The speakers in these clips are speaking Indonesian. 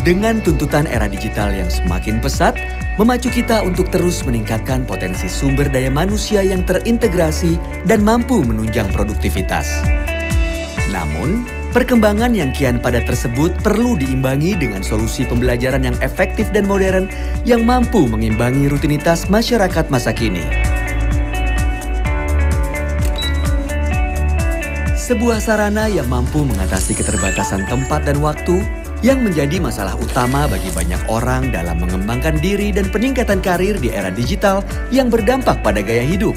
Dengan tuntutan era digital yang semakin pesat, memacu kita untuk terus meningkatkan potensi sumber daya manusia yang terintegrasi dan mampu menunjang produktivitas. Namun, perkembangan yang kian padat tersebut perlu diimbangi dengan solusi pembelajaran yang efektif dan modern yang mampu mengimbangi rutinitas masyarakat masa kini. Sebuah sarana yang mampu mengatasi keterbatasan tempat dan waktu yang menjadi masalah utama bagi banyak orang dalam mengembangkan diri dan peningkatan karir di era digital yang berdampak pada gaya hidup.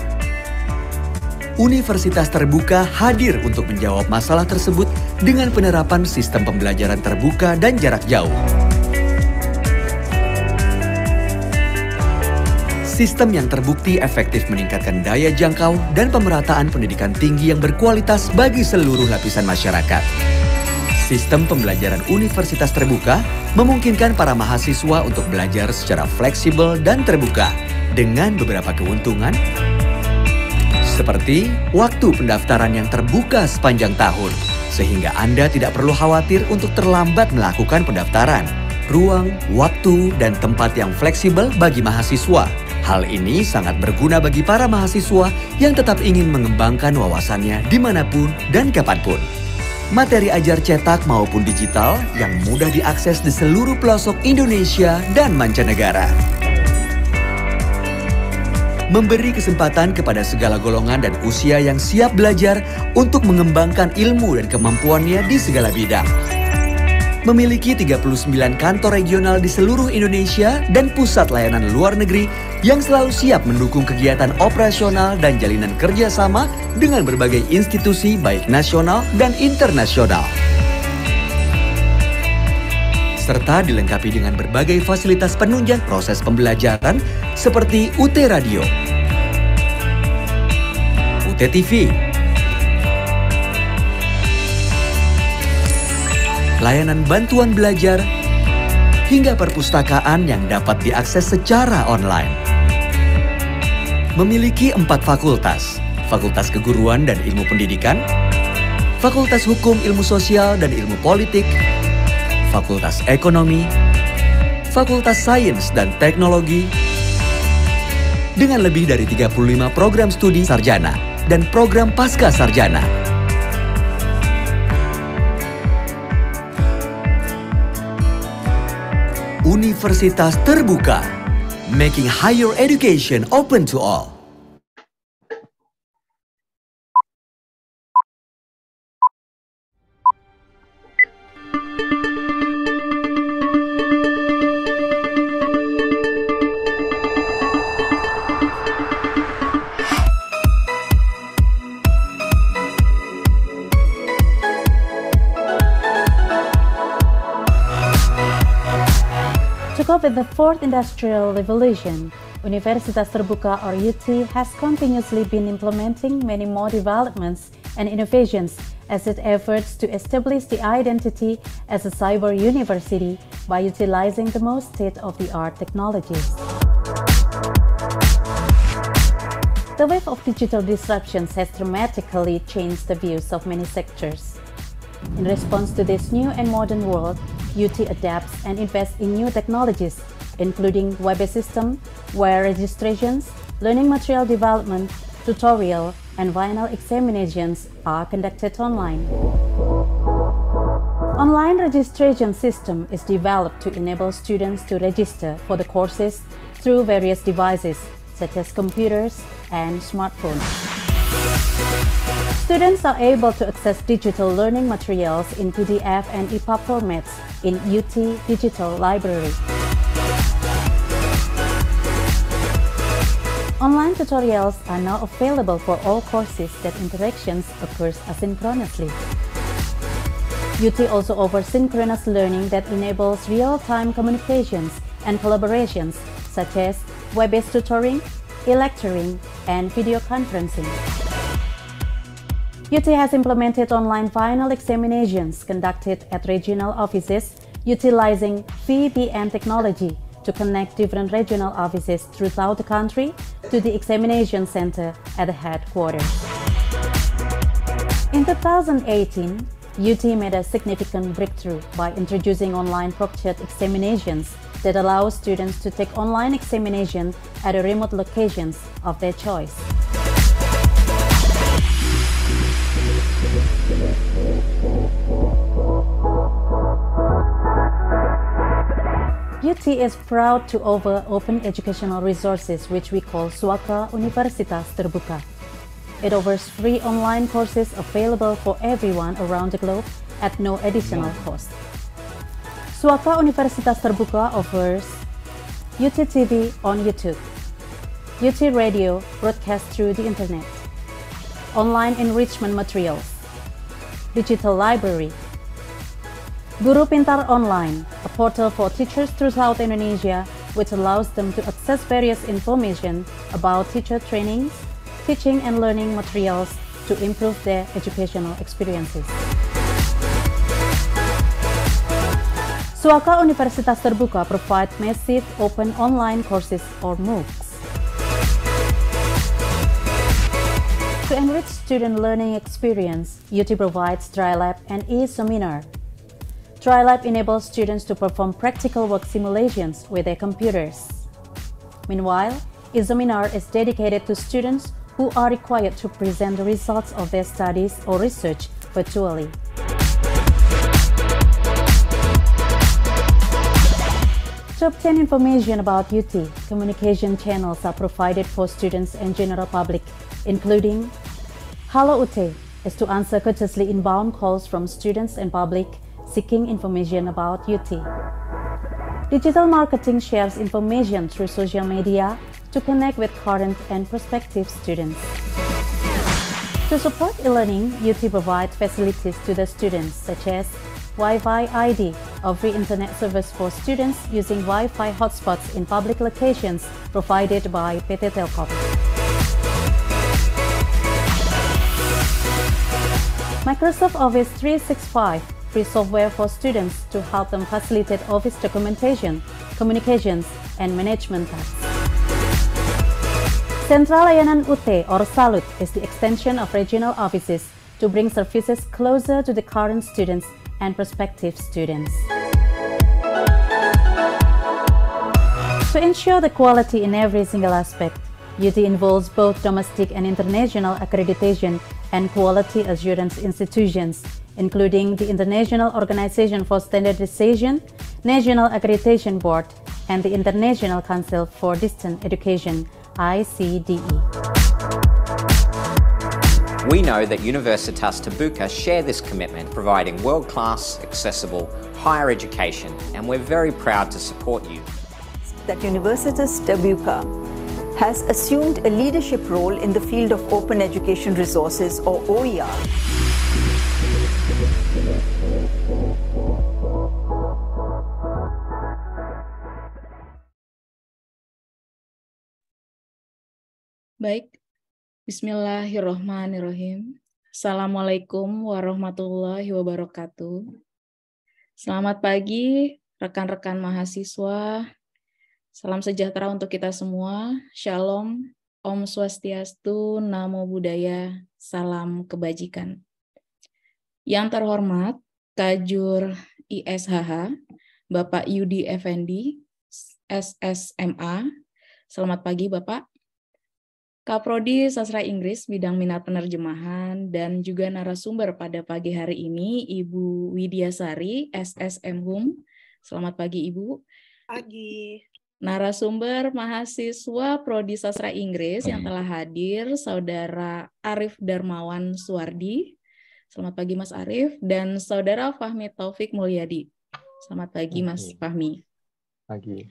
Universitas Terbuka hadir untuk menjawab masalah tersebut dengan penerapan sistem pembelajaran terbuka dan jarak jauh. Sistem yang terbukti efektif meningkatkan daya jangkau dan pemerataan pendidikan tinggi yang berkualitas bagi seluruh lapisan masyarakat. Sistem pembelajaran universitas terbuka memungkinkan para mahasiswa untuk belajar secara fleksibel dan terbuka dengan beberapa keuntungan seperti waktu pendaftaran yang terbuka sepanjang tahun sehingga Anda tidak perlu khawatir untuk terlambat melakukan pendaftaran. Ruang, waktu, dan tempat yang fleksibel bagi mahasiswa. Hal ini sangat berguna bagi para mahasiswa yang tetap ingin mengembangkan wawasannya dimanapun dan kapanpun materi ajar cetak maupun digital yang mudah diakses di seluruh pelosok Indonesia dan mancanegara. Memberi kesempatan kepada segala golongan dan usia yang siap belajar untuk mengembangkan ilmu dan kemampuannya di segala bidang memiliki 39 kantor regional di seluruh Indonesia dan pusat layanan luar negeri yang selalu siap mendukung kegiatan operasional dan jalinan kerjasama dengan berbagai institusi baik nasional dan internasional. Serta dilengkapi dengan berbagai fasilitas penunjang proses pembelajaran seperti UT Radio, UT TV, layanan bantuan belajar, hingga perpustakaan yang dapat diakses secara online. Memiliki empat fakultas, Fakultas Keguruan dan Ilmu Pendidikan, Fakultas Hukum Ilmu Sosial dan Ilmu Politik, Fakultas Ekonomi, Fakultas Sains dan Teknologi, dengan lebih dari 35 program studi sarjana dan program pasca sarjana. universitas terbuka, making higher education open to all. Fourth Industrial Revolution, Universitas Terbuka or UT has continuously been implementing many more developments and innovations as it efforts to establish the identity as a cyber university by utilizing the most state-of-the-art technologies. The wave of digital disruptions has dramatically changed the views of many sectors. In response to this new and modern world, UT adapts and invests in new technologies including web system, where registrations, learning material development, tutorial, and final examinations are conducted online. Online registration system is developed to enable students to register for the courses through various devices such as computers and smartphones. Students are able to access digital learning materials in PDF and EPUB formats in UT Digital Library. Online tutorials are now available for all courses that interactions occurs asynchronously. UT also offers synchronous learning that enables real-time communications and collaborations such as web-based tutoring, e-lecturing, and video conferencing. UT has implemented online final examinations conducted at regional offices utilizing VBN technology to connect different regional offices throughout the country to the examination center at the headquarters. In 2018, UT made a significant breakthrough by introducing online proctored examinations that allow students to take online examinations at remote locations of their choice. UT is proud to offer open educational resources which we call Suaka Universitas Terbuka. It offers free online courses available for everyone around the globe at no additional cost. Suaka Universitas Terbuka offers UTTV on YouTube, UT Radio broadcast through the internet, online enrichment materials, digital library, Guru Pintar Online, a portal for teachers throughout Indonesia which allows them to access various information about teacher trainings, teaching and learning materials to improve their educational experiences. Suaka Universitas Terbuka provides massive open online courses or MOOCs. To enrich student learning experience, UT provides dry lab and e-seminar TriLab enables students to perform practical work simulations with their computers. Meanwhile, Examinar is dedicated to students who are required to present the results of their studies or research virtually. To obtain information about UT, communication channels are provided for students and general public, including Hello UT is to answer courteously inbound calls from students and public seeking information about UT, Digital marketing shares information through social media to connect with current and prospective students. To support e-learning, UT provides facilities to the students such as Wi-Fi ID, a free internet service for students using Wi-Fi hotspots in public locations provided by PT Telkom. Microsoft Office 365 free software for students to help them facilitate office documentation, communications, and management tasks. Central Layanan UT or SALUT is the extension of regional offices to bring services closer to the current students and prospective students. To ensure the quality in every single aspect, UT involves both domestic and international accreditation and quality assurance institutions including the International Organization for Standardization, National Accreditation Board, and the International Council for Distant Education, ICDE. We know that Universitas Tabuka share this commitment, providing world-class, accessible, higher education, and we're very proud to support you. That Universitas Tabuka has assumed a leadership role in the field of Open Education Resources, or OER. Baik, Bismillahirrohmanirrohim. Assalamualaikum warahmatullahi wabarakatuh. Selamat pagi rekan-rekan mahasiswa. Salam sejahtera untuk kita semua. Shalom, Om Swastiastu, Namo Buddhaya, Salam Kebajikan. Yang terhormat, Kajur ISHH, Bapak Yudi Effendi, SSMA. Selamat pagi, Bapak. Kaprodi Sastra Inggris bidang minat penerjemahan dan juga narasumber pada pagi hari ini Ibu Widya Sari SSM Hum. Selamat pagi Ibu. Pagi. Narasumber mahasiswa Prodi Sastra Inggris yang telah hadir Saudara Arif Darmawan Suwardi. Selamat pagi Mas Arif dan Saudara Fahmi Taufik Mulyadi. Selamat pagi, pagi. Mas Fahmi. Pagi.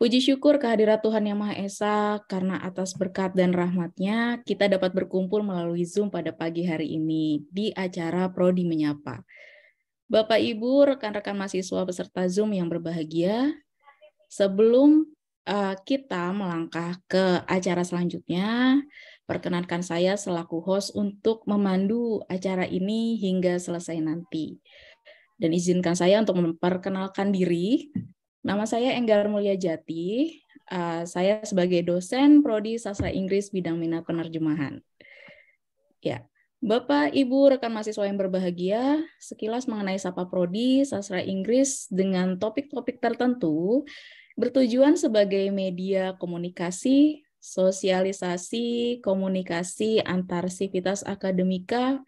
Puji syukur kehadirat Tuhan Yang Maha Esa karena atas berkat dan rahmatnya kita dapat berkumpul melalui Zoom pada pagi hari ini di acara Prodi Menyapa. Bapak, Ibu, rekan-rekan mahasiswa peserta Zoom yang berbahagia, sebelum uh, kita melangkah ke acara selanjutnya, perkenankan saya selaku host untuk memandu acara ini hingga selesai nanti. Dan izinkan saya untuk memperkenalkan diri Nama saya Enggar Mulia Jati. Uh, saya sebagai dosen prodi sastra Inggris bidang minat penerjemahan. Ya, Bapak, Ibu, rekan mahasiswa yang berbahagia, sekilas mengenai sapa prodi sastra Inggris dengan topik-topik tertentu bertujuan sebagai media komunikasi, sosialisasi, komunikasi antar sivitas akademika,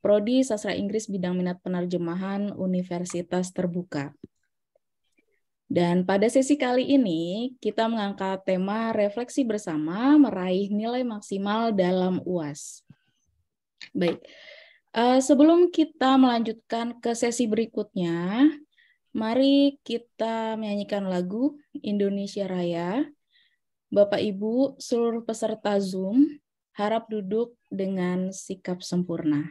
prodi sastra Inggris bidang minat penerjemahan Universitas Terbuka. Dan pada sesi kali ini, kita mengangkat tema refleksi bersama meraih nilai maksimal dalam UAS. Baik, eh, sebelum kita melanjutkan ke sesi berikutnya, mari kita menyanyikan lagu Indonesia Raya. Bapak, Ibu, seluruh peserta Zoom, harap duduk dengan sikap sempurna.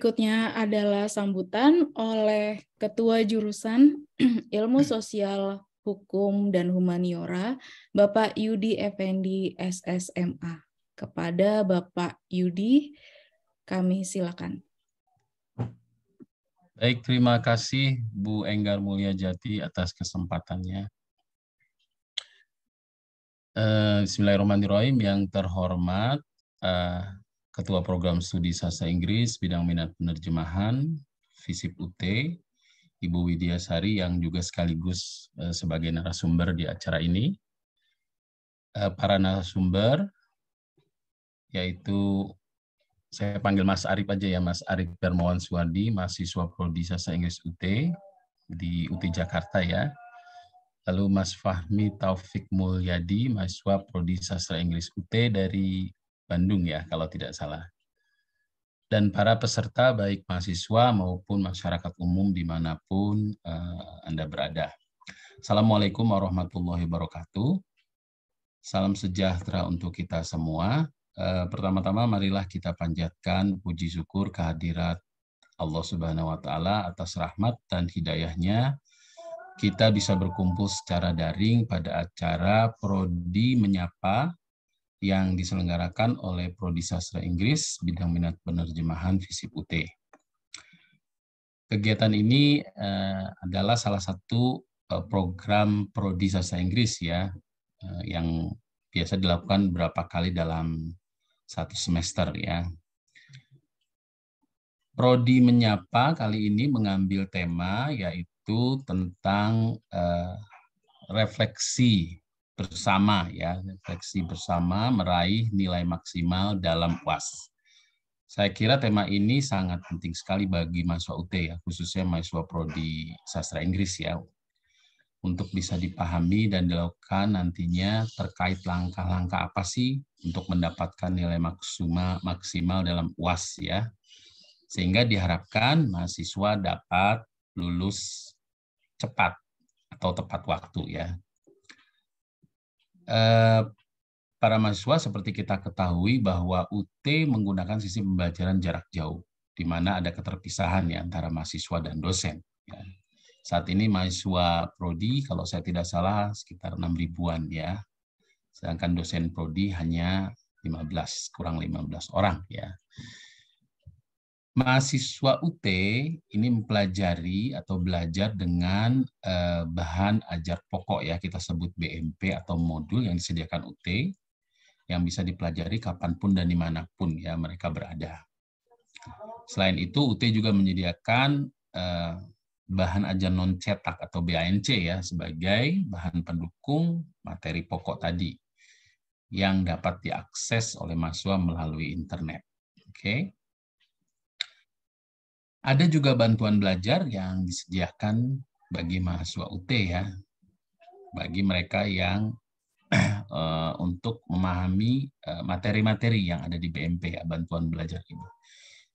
Berikutnya adalah sambutan oleh Ketua Jurusan Ilmu hmm. Sosial Hukum dan Humaniora, Bapak Yudi Effendi SSMA. Kepada Bapak Yudi, kami silakan. Baik, terima kasih Bu Enggar Mulia Jati atas kesempatannya. Eh, Bismillahirrahmanirrahim. Yang terhormat, eh, Ketua Program Studi Sasa Inggris Bidang Minat Penerjemahan FISIP UT, Ibu Widya Sari yang juga sekaligus eh, sebagai narasumber di acara ini. Eh, para narasumber yaitu saya panggil Mas Arif aja ya, Mas Arif Darmawan Suwardi, mahasiswa prodi Sasa Inggris UT di UT Jakarta ya. Lalu Mas Fahmi Taufik Mulyadi, mahasiswa prodi Sasa Inggris UT dari Bandung ya kalau tidak salah. Dan para peserta baik mahasiswa maupun masyarakat umum dimanapun uh, Anda berada. Assalamualaikum warahmatullahi wabarakatuh. Salam sejahtera untuk kita semua. Uh, Pertama-tama marilah kita panjatkan puji syukur kehadirat Allah Subhanahu wa taala atas rahmat dan hidayahnya kita bisa berkumpul secara daring pada acara Prodi Menyapa yang diselenggarakan oleh Prodi Sastra Inggris bidang minat penerjemahan FISIP UT. Kegiatan ini uh, adalah salah satu uh, program Prodi Sastra Inggris ya uh, yang biasa dilakukan berapa kali dalam satu semester ya. Prodi menyapa kali ini mengambil tema yaitu tentang uh, refleksi bersama ya, refleksi bersama meraih nilai maksimal dalam UAS. Saya kira tema ini sangat penting sekali bagi mahasiswa UT ya, khususnya mahasiswa prodi sastra Inggris ya, untuk bisa dipahami dan dilakukan nantinya terkait langkah-langkah apa sih untuk mendapatkan nilai maksimal maksimal dalam UAS ya. Sehingga diharapkan mahasiswa dapat lulus cepat atau tepat waktu ya. Eh, para mahasiswa seperti kita ketahui bahwa UT menggunakan sistem pembelajaran jarak jauh, di mana ada keterpisahan ya antara mahasiswa dan dosen. Ya. Saat ini mahasiswa prodi kalau saya tidak salah sekitar 6 ribuan ya, sedangkan dosen prodi hanya 15 kurang 15 orang ya mahasiswa UT ini mempelajari atau belajar dengan eh, bahan ajar pokok ya kita sebut BMP atau modul yang disediakan UT yang bisa dipelajari kapanpun dan dimanapun ya mereka berada. Selain itu UT juga menyediakan eh, bahan ajar non cetak atau BANC ya sebagai bahan pendukung materi pokok tadi yang dapat diakses oleh mahasiswa melalui internet. Oke. Okay. Ada juga bantuan belajar yang disediakan bagi mahasiswa UT ya, bagi mereka yang eh, untuk memahami eh, materi-materi yang ada di BMP ya, bantuan belajar ini.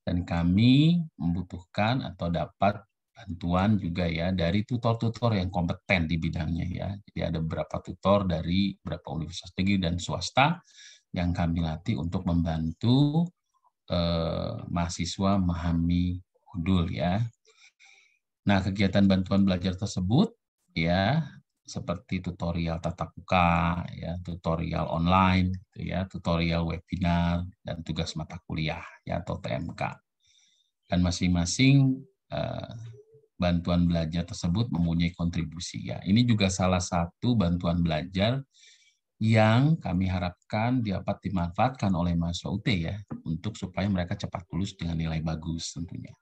Dan kami membutuhkan atau dapat bantuan juga ya dari tutor-tutor yang kompeten di bidangnya ya. Jadi ada beberapa tutor dari beberapa universitas negeri dan swasta yang kami latih untuk membantu eh, mahasiswa memahami modul ya. Nah, kegiatan bantuan belajar tersebut ya seperti tutorial tatap muka, ya, tutorial online, gitu ya, tutorial webinar dan tugas mata kuliah ya atau TMK. Dan masing-masing eh, bantuan belajar tersebut mempunyai kontribusi ya. Ini juga salah satu bantuan belajar yang kami harapkan dapat dimanfaatkan oleh mahasiswa UT ya untuk supaya mereka cepat lulus dengan nilai bagus tentunya.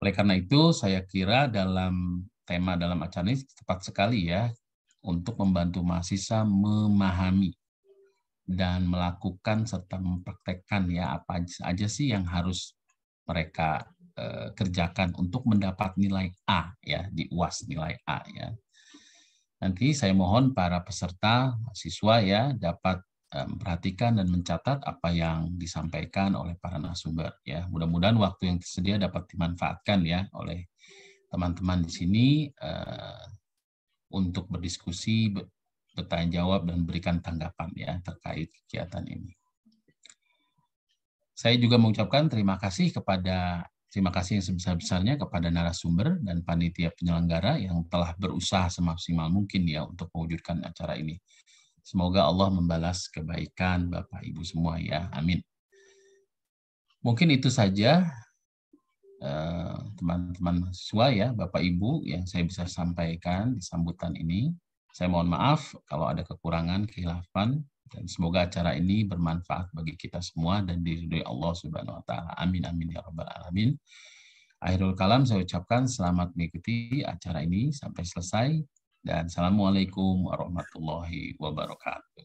Oleh karena itu, saya kira dalam tema dalam acara ini tepat sekali ya untuk membantu mahasiswa memahami dan melakukan serta mempraktekkan ya apa aja sih yang harus mereka eh, kerjakan untuk mendapat nilai A ya di UAS nilai A ya. Nanti saya mohon para peserta mahasiswa ya dapat Perhatikan dan mencatat apa yang disampaikan oleh para narasumber ya. Mudah-mudahan waktu yang tersedia dapat dimanfaatkan ya oleh teman-teman di sini uh, untuk berdiskusi, bertanya jawab dan berikan tanggapan ya terkait kegiatan ini. Saya juga mengucapkan terima kasih kepada terima kasih yang sebesar-besarnya kepada narasumber dan panitia penyelenggara yang telah berusaha semaksimal mungkin ya untuk mewujudkan acara ini. Semoga Allah membalas kebaikan Bapak Ibu semua ya. Amin. Mungkin itu saja eh, teman-teman mahasiswa ya, Bapak Ibu yang saya bisa sampaikan di sambutan ini. Saya mohon maaf kalau ada kekurangan, kehilafan dan semoga acara ini bermanfaat bagi kita semua dan diridhoi Allah Subhanahu wa taala. Amin amin ya rabbal alamin. Akhirul kalam saya ucapkan selamat mengikuti acara ini sampai selesai dan Assalamualaikum warahmatullahi wabarakatuh.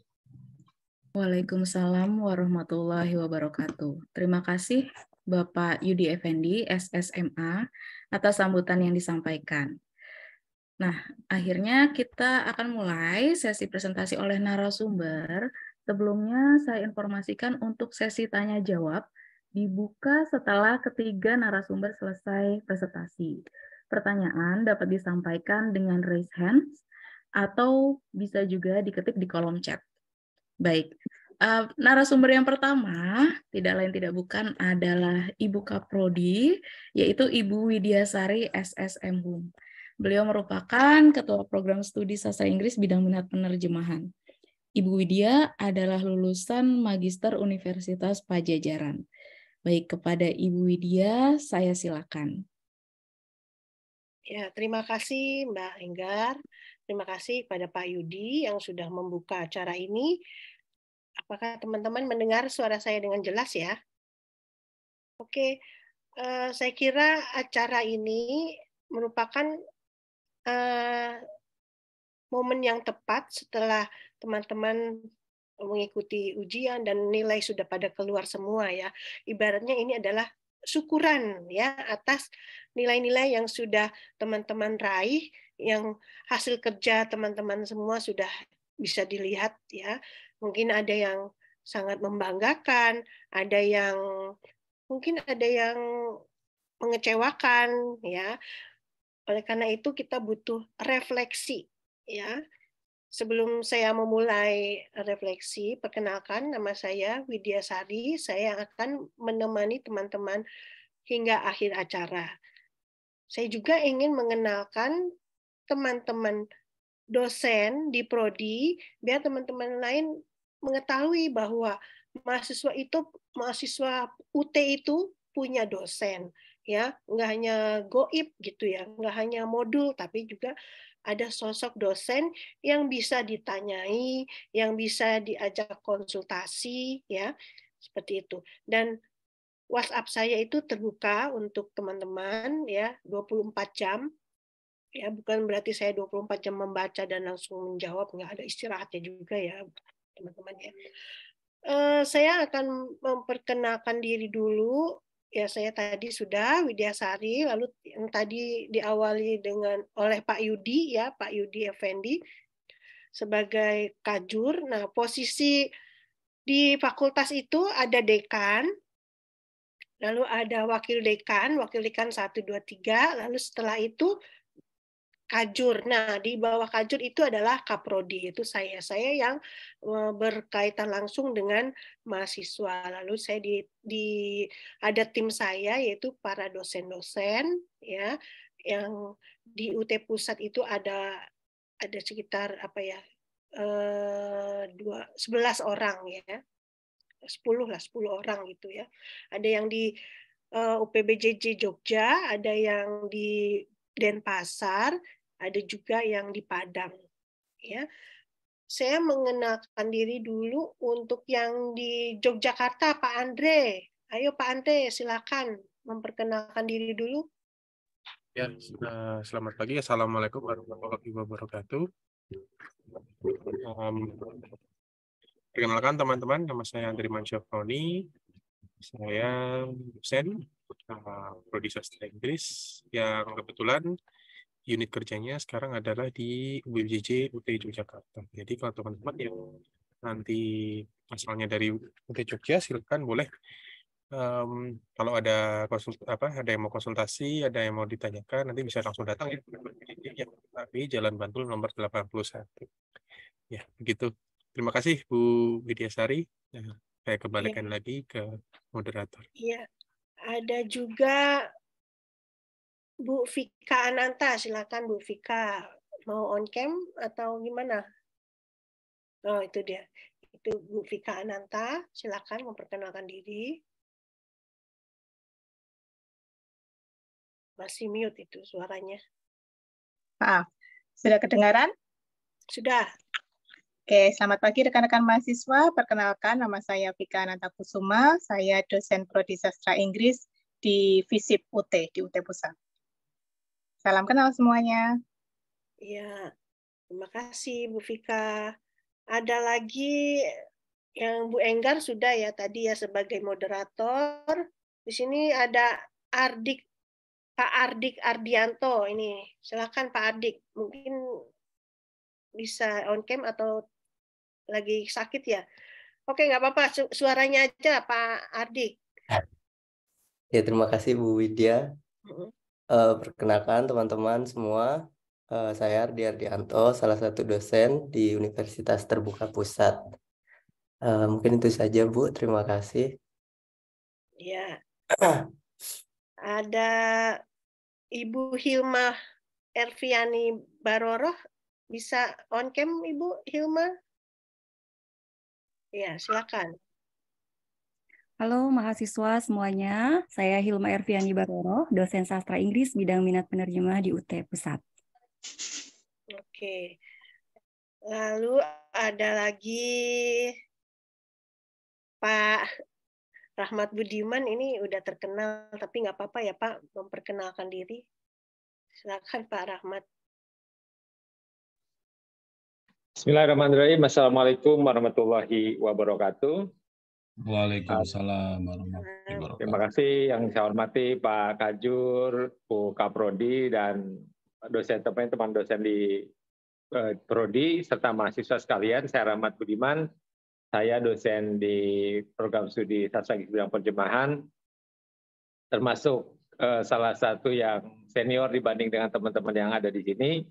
Waalaikumsalam warahmatullahi wabarakatuh. Terima kasih Bapak Yudi Effendi, SSMA, atas sambutan yang disampaikan. Nah, akhirnya kita akan mulai sesi presentasi oleh narasumber. Sebelumnya saya informasikan untuk sesi tanya jawab dibuka setelah ketiga narasumber selesai presentasi. Pertanyaan dapat disampaikan dengan raise hands atau bisa juga diketik di kolom chat. Baik, uh, narasumber yang pertama tidak lain tidak bukan adalah Ibu Kaprodi, yaitu Ibu Widiasari SSM Hum. Beliau merupakan Ketua Program Studi Sastra Inggris Bidang Minat Penerjemahan. Ibu Widya adalah lulusan Magister Universitas Pajajaran. Baik, kepada Ibu Widya, saya silakan. Ya, terima kasih Mbak Enggar. Terima kasih pada Pak Yudi yang sudah membuka acara ini. Apakah teman-teman mendengar suara saya dengan jelas ya? Oke, uh, saya kira acara ini merupakan uh, momen yang tepat setelah teman-teman mengikuti ujian dan nilai sudah pada keluar semua ya. Ibaratnya ini adalah syukuran ya atas nilai-nilai yang sudah teman-teman raih, yang hasil kerja teman-teman semua sudah bisa dilihat ya. Mungkin ada yang sangat membanggakan, ada yang mungkin ada yang mengecewakan ya. Oleh karena itu kita butuh refleksi ya. Sebelum saya memulai refleksi, perkenalkan nama saya Widya Sari. Saya akan menemani teman-teman hingga akhir acara. Saya juga ingin mengenalkan teman-teman dosen di prodi biar teman-teman lain mengetahui bahwa mahasiswa itu mahasiswa UT itu punya dosen ya nggak hanya goib gitu ya nggak hanya modul tapi juga ada sosok dosen yang bisa ditanyai yang bisa diajak konsultasi ya seperti itu dan WhatsApp saya itu terbuka untuk teman-teman ya 24 jam. Ya, bukan berarti saya 24 jam membaca dan langsung menjawab, nggak ada istirahatnya juga ya, teman-teman ya. Uh, saya akan memperkenalkan diri dulu. Ya, saya tadi sudah Widya Sari, lalu yang tadi diawali dengan oleh Pak Yudi ya, Pak Yudi Effendi sebagai kajur. Nah, posisi di fakultas itu ada dekan, lalu ada wakil dekan, wakil dekan 1, 2, 3, lalu setelah itu kajur. Nah, di bawah kajur itu adalah kaprodi, itu saya. Saya yang eh, berkaitan langsung dengan mahasiswa. Lalu saya di, di ada tim saya yaitu para dosen-dosen ya yang di UT pusat itu ada ada sekitar apa ya eh, dua sebelas orang ya 10 lah 10 orang gitu ya ada yang di uh, eh, UPBJJ Jogja ada yang di Denpasar ada juga yang di Padang ya saya mengenalkan diri dulu untuk yang di Yogyakarta Pak Andre ayo Pak Andre silakan memperkenalkan diri dulu ya eh, selamat pagi assalamualaikum warahmatullahi wabarakatuh um, Perkenalkan teman-teman, nama saya Andri Mansyafroni. Saya dosen uh, Prodi Sastra Inggris yang kebetulan unit kerjanya sekarang adalah di UBJJ UT Yogyakarta. Jadi kalau teman-teman yang nanti asalnya dari UT Jogja silakan boleh um, kalau ada konsult apa ada yang mau konsultasi, ada yang mau ditanyakan nanti bisa langsung datang ya. Tapi Jalan Bantul nomor 81. Ya, begitu. Terima kasih Bu Widya Sari. Ya, saya kembalikan ya. lagi ke moderator. Iya, ada juga Bu Fika Ananta. Silakan Bu Fika mau on cam atau gimana? Oh itu dia. Itu Bu Fika Ananta. Silakan memperkenalkan diri. Masih mute itu suaranya. Maaf, sudah kedengaran? Sudah. Oke, selamat pagi rekan-rekan mahasiswa. Perkenalkan, nama saya Vika Ananta Kusuma. Saya dosen Prodi Sastra Inggris di FISIP UT, di UT Pusat. Salam kenal semuanya. Ya, terima kasih Bu Vika. Ada lagi yang Bu Enggar sudah ya tadi ya sebagai moderator. Di sini ada Ardik Pak Ardik Ardianto ini. Silakan Pak Ardik, mungkin bisa on cam atau lagi sakit ya. Oke, nggak apa-apa. Su suaranya aja Pak Ardi. Ya, terima kasih Bu Widya. Mm -hmm. uh, perkenalkan teman-teman semua, uh, saya Ardi Ardianto, salah satu dosen di Universitas Terbuka Pusat. Uh, mungkin itu saja Bu, terima kasih. Ya. Ada Ibu Hilma Erviani Baroroh, bisa on cam Ibu Hilma? Ya, silakan. Halo mahasiswa semuanya, saya Hilma Erviani Baroro, dosen sastra Inggris bidang minat penerjemah di UT Pusat. Oke, lalu ada lagi Pak Rahmat Budiman ini udah terkenal, tapi nggak apa-apa ya Pak memperkenalkan diri. Silakan Pak Rahmat. Bismillahirrahmanirrahim. Assalamualaikum warahmatullahi wabarakatuh. Waalaikumsalam warahmatullahi wabarakatuh. Terima kasih yang saya hormati Pak Kajur, Bu Kaprodi, dan dosen teman-teman dosen di eh, Prodi, serta mahasiswa sekalian. Saya Rahmat Budiman, saya dosen di program studi sastra bidang Penjemahan, termasuk eh, salah satu yang senior dibanding dengan teman-teman yang ada di sini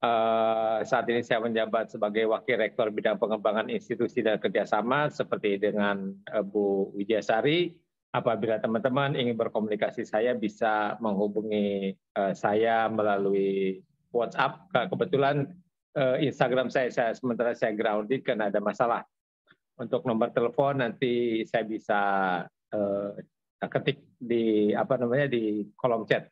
Eh, saat ini saya menjabat sebagai Wakil Rektor Bidang Pengembangan Institusi dan Kerjasama seperti dengan eh, Bu Wijasari. Apabila teman-teman ingin berkomunikasi saya bisa menghubungi eh, saya melalui WhatsApp. Kebetulan Instagram saya, saya sementara saya grounded karena ada masalah. Untuk nomor telepon nanti saya bisa ketik di apa namanya di kolom chat.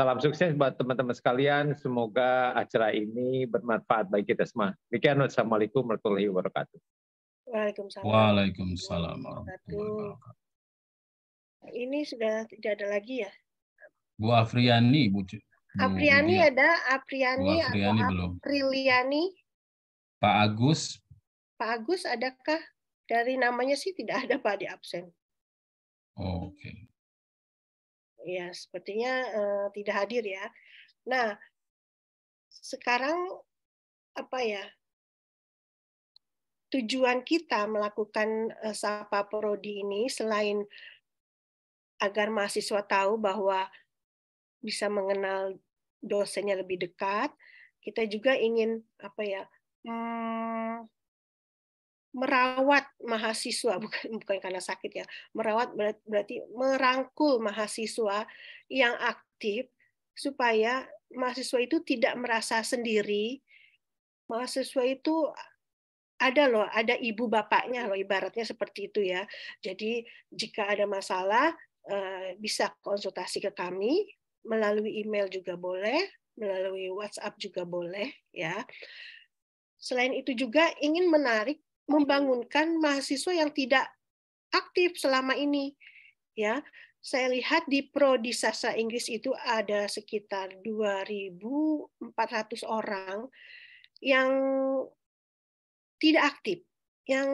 Salam sukses buat teman-teman sekalian. Semoga acara ini bermanfaat bagi kita semua. Demikian, Wassalamualaikum warahmatullahi wabarakatuh. Waalaikumsalam. Waalaikumsalam warahmatullahi wabarakatuh. Ini sudah tidak ada lagi ya? Bu Afriani, Bu. Bu Apriani Bu, ada, Apriani, Bu Afriani atau belum. Apriliani. Pak Agus. Pak Agus, adakah dari namanya sih tidak ada Pak di absen? Oke. Okay ya sepertinya uh, tidak hadir ya. Nah, sekarang apa ya? Tujuan kita melakukan uh, sapa prodi ini selain agar mahasiswa tahu bahwa bisa mengenal dosennya lebih dekat, kita juga ingin apa ya? Hmm, merawat mahasiswa bukan bukan karena sakit ya merawat berarti merangkul mahasiswa yang aktif supaya mahasiswa itu tidak merasa sendiri mahasiswa itu ada loh ada ibu bapaknya loh ibaratnya seperti itu ya jadi jika ada masalah eh, bisa konsultasi ke kami melalui email juga boleh melalui WhatsApp juga boleh ya selain itu juga ingin menarik membangunkan mahasiswa yang tidak aktif selama ini. Ya, saya lihat di prodi sastra Inggris itu ada sekitar 2.400 orang yang tidak aktif, yang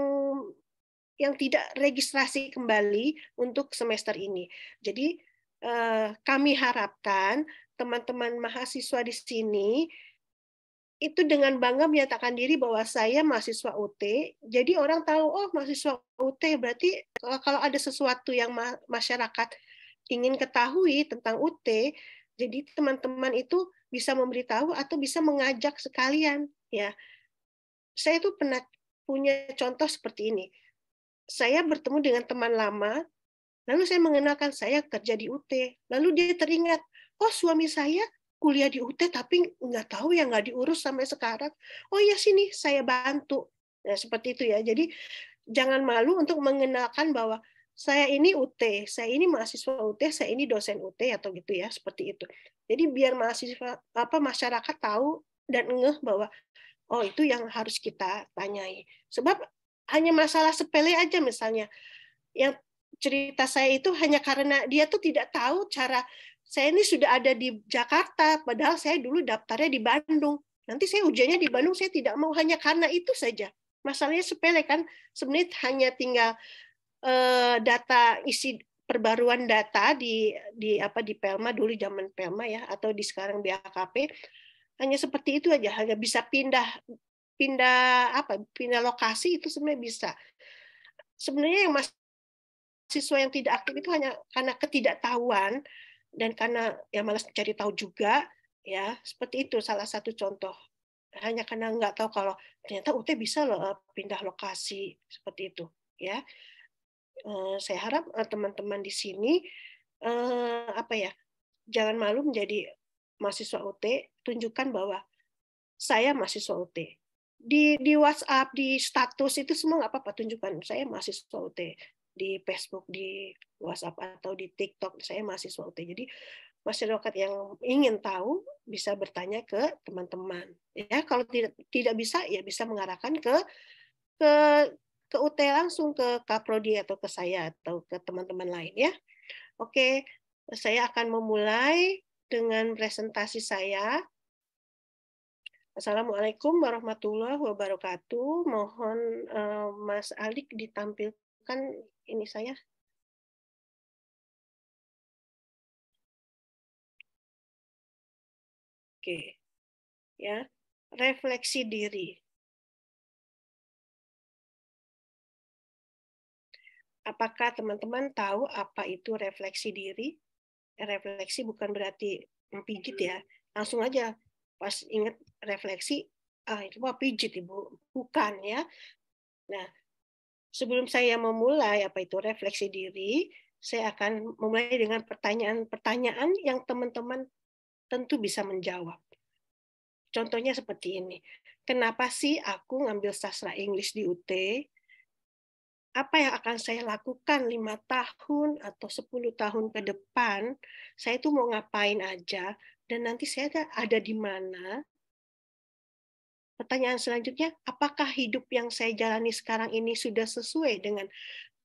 yang tidak registrasi kembali untuk semester ini. Jadi eh, kami harapkan teman-teman mahasiswa di sini itu dengan bangga menyatakan diri bahwa saya mahasiswa UT. Jadi orang tahu, oh mahasiswa UT berarti eh, kalau ada sesuatu yang masyarakat ingin ketahui tentang UT, jadi teman-teman itu bisa memberitahu atau bisa mengajak sekalian. Ya, saya itu pernah punya contoh seperti ini. Saya bertemu dengan teman lama, lalu saya mengenalkan saya kerja di UT. Lalu dia teringat, oh suami saya kuliah di UT tapi nggak tahu ya nggak diurus sampai sekarang. Oh ya sini saya bantu. Nah, seperti itu ya. Jadi jangan malu untuk mengenalkan bahwa saya ini UT, saya ini mahasiswa UT, saya ini dosen UT atau gitu ya, seperti itu. Jadi biar mahasiswa apa masyarakat tahu dan ngeh bahwa oh itu yang harus kita tanyai. Sebab hanya masalah sepele aja misalnya. Yang cerita saya itu hanya karena dia tuh tidak tahu cara saya ini sudah ada di Jakarta, padahal saya dulu daftarnya di Bandung. Nanti saya ujiannya di Bandung, saya tidak mau hanya karena itu saja. Masalahnya sepele kan, sebenarnya hanya tinggal uh, data isi perbaruan data di di apa di Pelma dulu zaman Pelma ya atau di sekarang BAKP hanya seperti itu aja hanya bisa pindah pindah apa pindah lokasi itu sebenarnya bisa sebenarnya yang mahasiswa yang tidak aktif itu hanya karena ketidaktahuan dan karena ya malas cari tahu juga ya seperti itu salah satu contoh hanya karena nggak tahu kalau ternyata UT bisa loh eh, pindah lokasi seperti itu ya eh, saya harap eh, teman-teman di sini apa ya jangan malu menjadi mahasiswa UT tunjukkan bahwa saya mahasiswa UT di di WhatsApp di status itu semua nggak apa-apa tunjukkan saya mahasiswa UT di Facebook, di WhatsApp atau di TikTok. Saya mahasiswa UT. Jadi masyarakat yang ingin tahu bisa bertanya ke teman-teman. Ya, kalau tidak tidak bisa ya bisa mengarahkan ke ke ke UT langsung ke Kaprodi atau ke saya atau ke teman-teman lain ya. Oke, saya akan memulai dengan presentasi saya. Assalamualaikum warahmatullahi wabarakatuh. Mohon uh, Mas Alik ditampilkan ini saya. Oke. Ya, refleksi diri. Apakah teman-teman tahu apa itu refleksi diri? Refleksi bukan berarti pijit ya. Langsung aja pas ingat refleksi, ah itu mah pijit ibu. Bukan ya. Nah, Sebelum saya memulai apa itu refleksi diri, saya akan memulai dengan pertanyaan-pertanyaan yang teman-teman tentu bisa menjawab. Contohnya seperti ini. Kenapa sih aku ngambil sastra Inggris di UT? Apa yang akan saya lakukan lima tahun atau 10 tahun ke depan? Saya itu mau ngapain aja dan nanti saya ada di mana Pertanyaan selanjutnya, apakah hidup yang saya jalani sekarang ini sudah sesuai dengan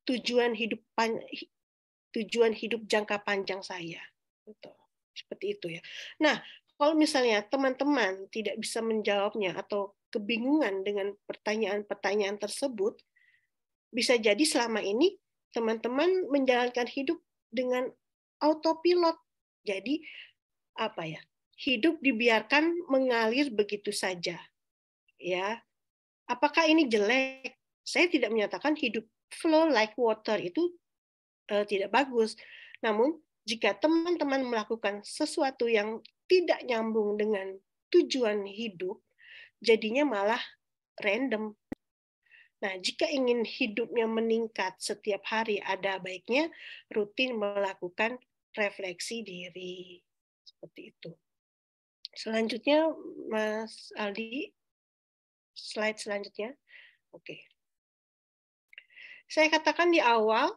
tujuan hidup tujuan hidup jangka panjang saya? Gitu. Seperti itu ya. Nah, kalau misalnya teman-teman tidak bisa menjawabnya atau kebingungan dengan pertanyaan-pertanyaan tersebut, bisa jadi selama ini teman-teman menjalankan hidup dengan autopilot. Jadi apa ya? Hidup dibiarkan mengalir begitu saja ya. Apakah ini jelek? Saya tidak menyatakan hidup flow like water itu uh, tidak bagus. Namun jika teman-teman melakukan sesuatu yang tidak nyambung dengan tujuan hidup, jadinya malah random. Nah, jika ingin hidupnya meningkat setiap hari, ada baiknya rutin melakukan refleksi diri. Seperti itu. Selanjutnya, Mas Aldi slide selanjutnya. Oke. Saya katakan di awal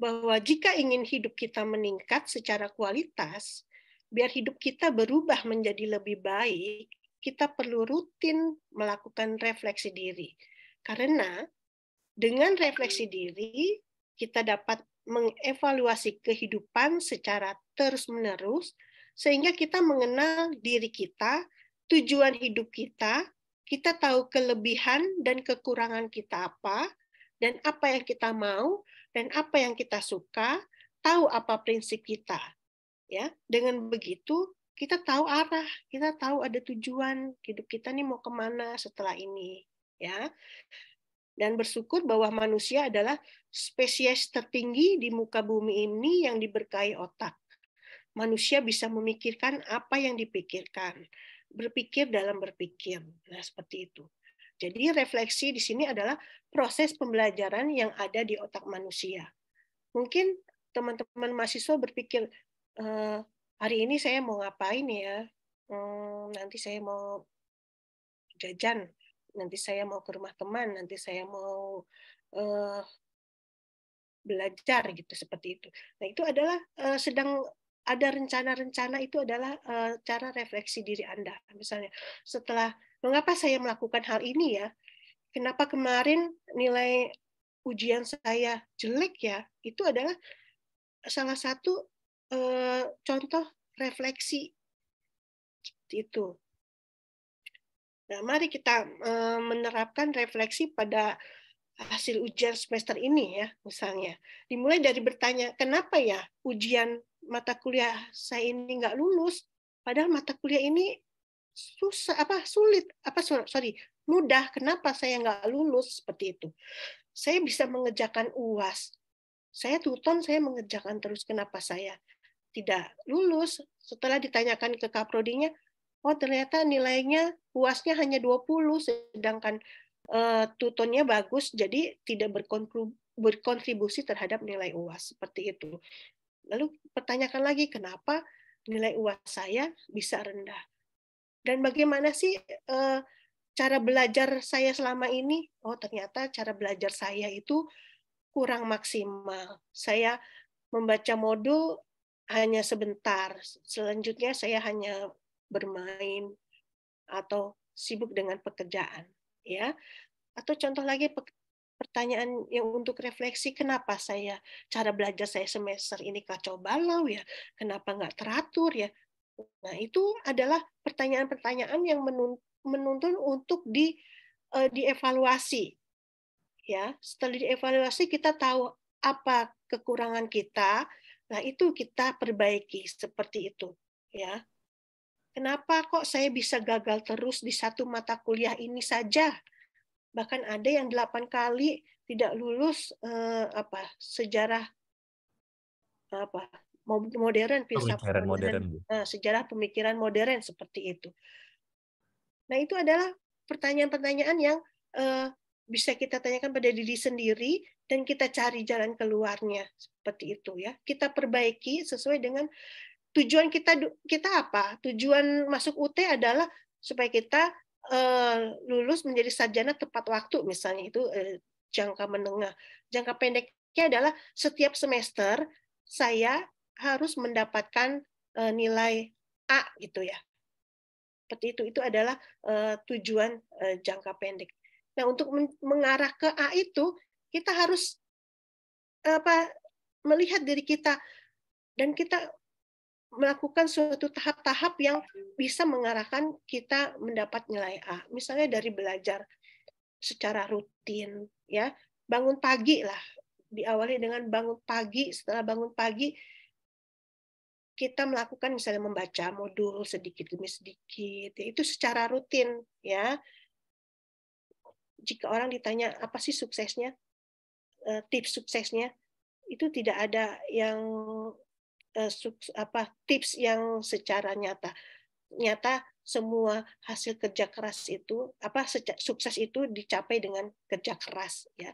bahwa jika ingin hidup kita meningkat secara kualitas, biar hidup kita berubah menjadi lebih baik, kita perlu rutin melakukan refleksi diri. Karena dengan refleksi diri, kita dapat mengevaluasi kehidupan secara terus-menerus sehingga kita mengenal diri kita, tujuan hidup kita, kita tahu kelebihan dan kekurangan kita apa, dan apa yang kita mau, dan apa yang kita suka, tahu apa prinsip kita. Ya, dengan begitu kita tahu arah, kita tahu ada tujuan hidup kita nih mau kemana setelah ini, ya. Dan bersyukur bahwa manusia adalah spesies tertinggi di muka bumi ini yang diberkahi otak. Manusia bisa memikirkan apa yang dipikirkan, berpikir dalam berpikir. Nah, seperti itu. Jadi refleksi di sini adalah proses pembelajaran yang ada di otak manusia. Mungkin teman-teman mahasiswa berpikir, e, hari ini saya mau ngapain ya? Hmm, nanti saya mau jajan, nanti saya mau ke rumah teman, nanti saya mau uh, belajar gitu seperti itu. Nah itu adalah uh, sedang ada rencana-rencana itu adalah uh, cara refleksi diri Anda. Misalnya, setelah mengapa saya melakukan hal ini ya? Kenapa kemarin nilai ujian saya jelek ya? Itu adalah salah satu uh, contoh refleksi itu. Nah, mari kita uh, menerapkan refleksi pada hasil ujian semester ini ya, misalnya. Dimulai dari bertanya, kenapa ya ujian mata kuliah saya ini nggak lulus padahal mata kuliah ini susah apa sulit apa sorry mudah kenapa saya nggak lulus seperti itu saya bisa mengerjakan uas saya tuton saya mengerjakan terus kenapa saya tidak lulus setelah ditanyakan ke kaprodinya oh ternyata nilainya uasnya hanya 20 sedangkan uh, tutonnya bagus jadi tidak berkontribusi terhadap nilai uas seperti itu Lalu pertanyakan lagi kenapa nilai UAS saya bisa rendah. Dan bagaimana sih eh, cara belajar saya selama ini? Oh, ternyata cara belajar saya itu kurang maksimal. Saya membaca modul hanya sebentar. Selanjutnya saya hanya bermain atau sibuk dengan pekerjaan, ya. Atau contoh lagi pertanyaan yang untuk refleksi kenapa saya cara belajar saya semester ini kacau balau ya kenapa nggak teratur ya nah itu adalah pertanyaan-pertanyaan yang menuntun untuk di uh, dievaluasi ya setelah dievaluasi kita tahu apa kekurangan kita nah itu kita perbaiki seperti itu ya kenapa kok saya bisa gagal terus di satu mata kuliah ini saja bahkan ada yang delapan kali tidak lulus eh, apa sejarah apa modern filsafat modern, modern. Nah, sejarah pemikiran modern seperti itu. Nah itu adalah pertanyaan-pertanyaan yang eh, bisa kita tanyakan pada diri sendiri dan kita cari jalan keluarnya seperti itu ya. Kita perbaiki sesuai dengan tujuan kita kita apa? Tujuan masuk UT adalah supaya kita Eh, lulus menjadi sarjana tepat waktu misalnya itu eh, jangka menengah. Jangka pendeknya adalah setiap semester saya harus mendapatkan eh, nilai A gitu ya. Seperti itu itu adalah tujuan jangka pendek. Nah, untuk mengarah ke A itu kita harus apa melihat diri kita dan kita melakukan suatu tahap-tahap yang bisa mengarahkan kita mendapat nilai A. Misalnya dari belajar secara rutin, ya bangun pagi lah, diawali dengan bangun pagi. Setelah bangun pagi, kita melakukan misalnya membaca modul sedikit demi sedikit, ya. itu secara rutin, ya. Jika orang ditanya apa sih suksesnya, eh, tips suksesnya, itu tidak ada yang Eh, apa tips yang secara nyata nyata semua hasil kerja keras itu apa sukses itu dicapai dengan kerja keras ya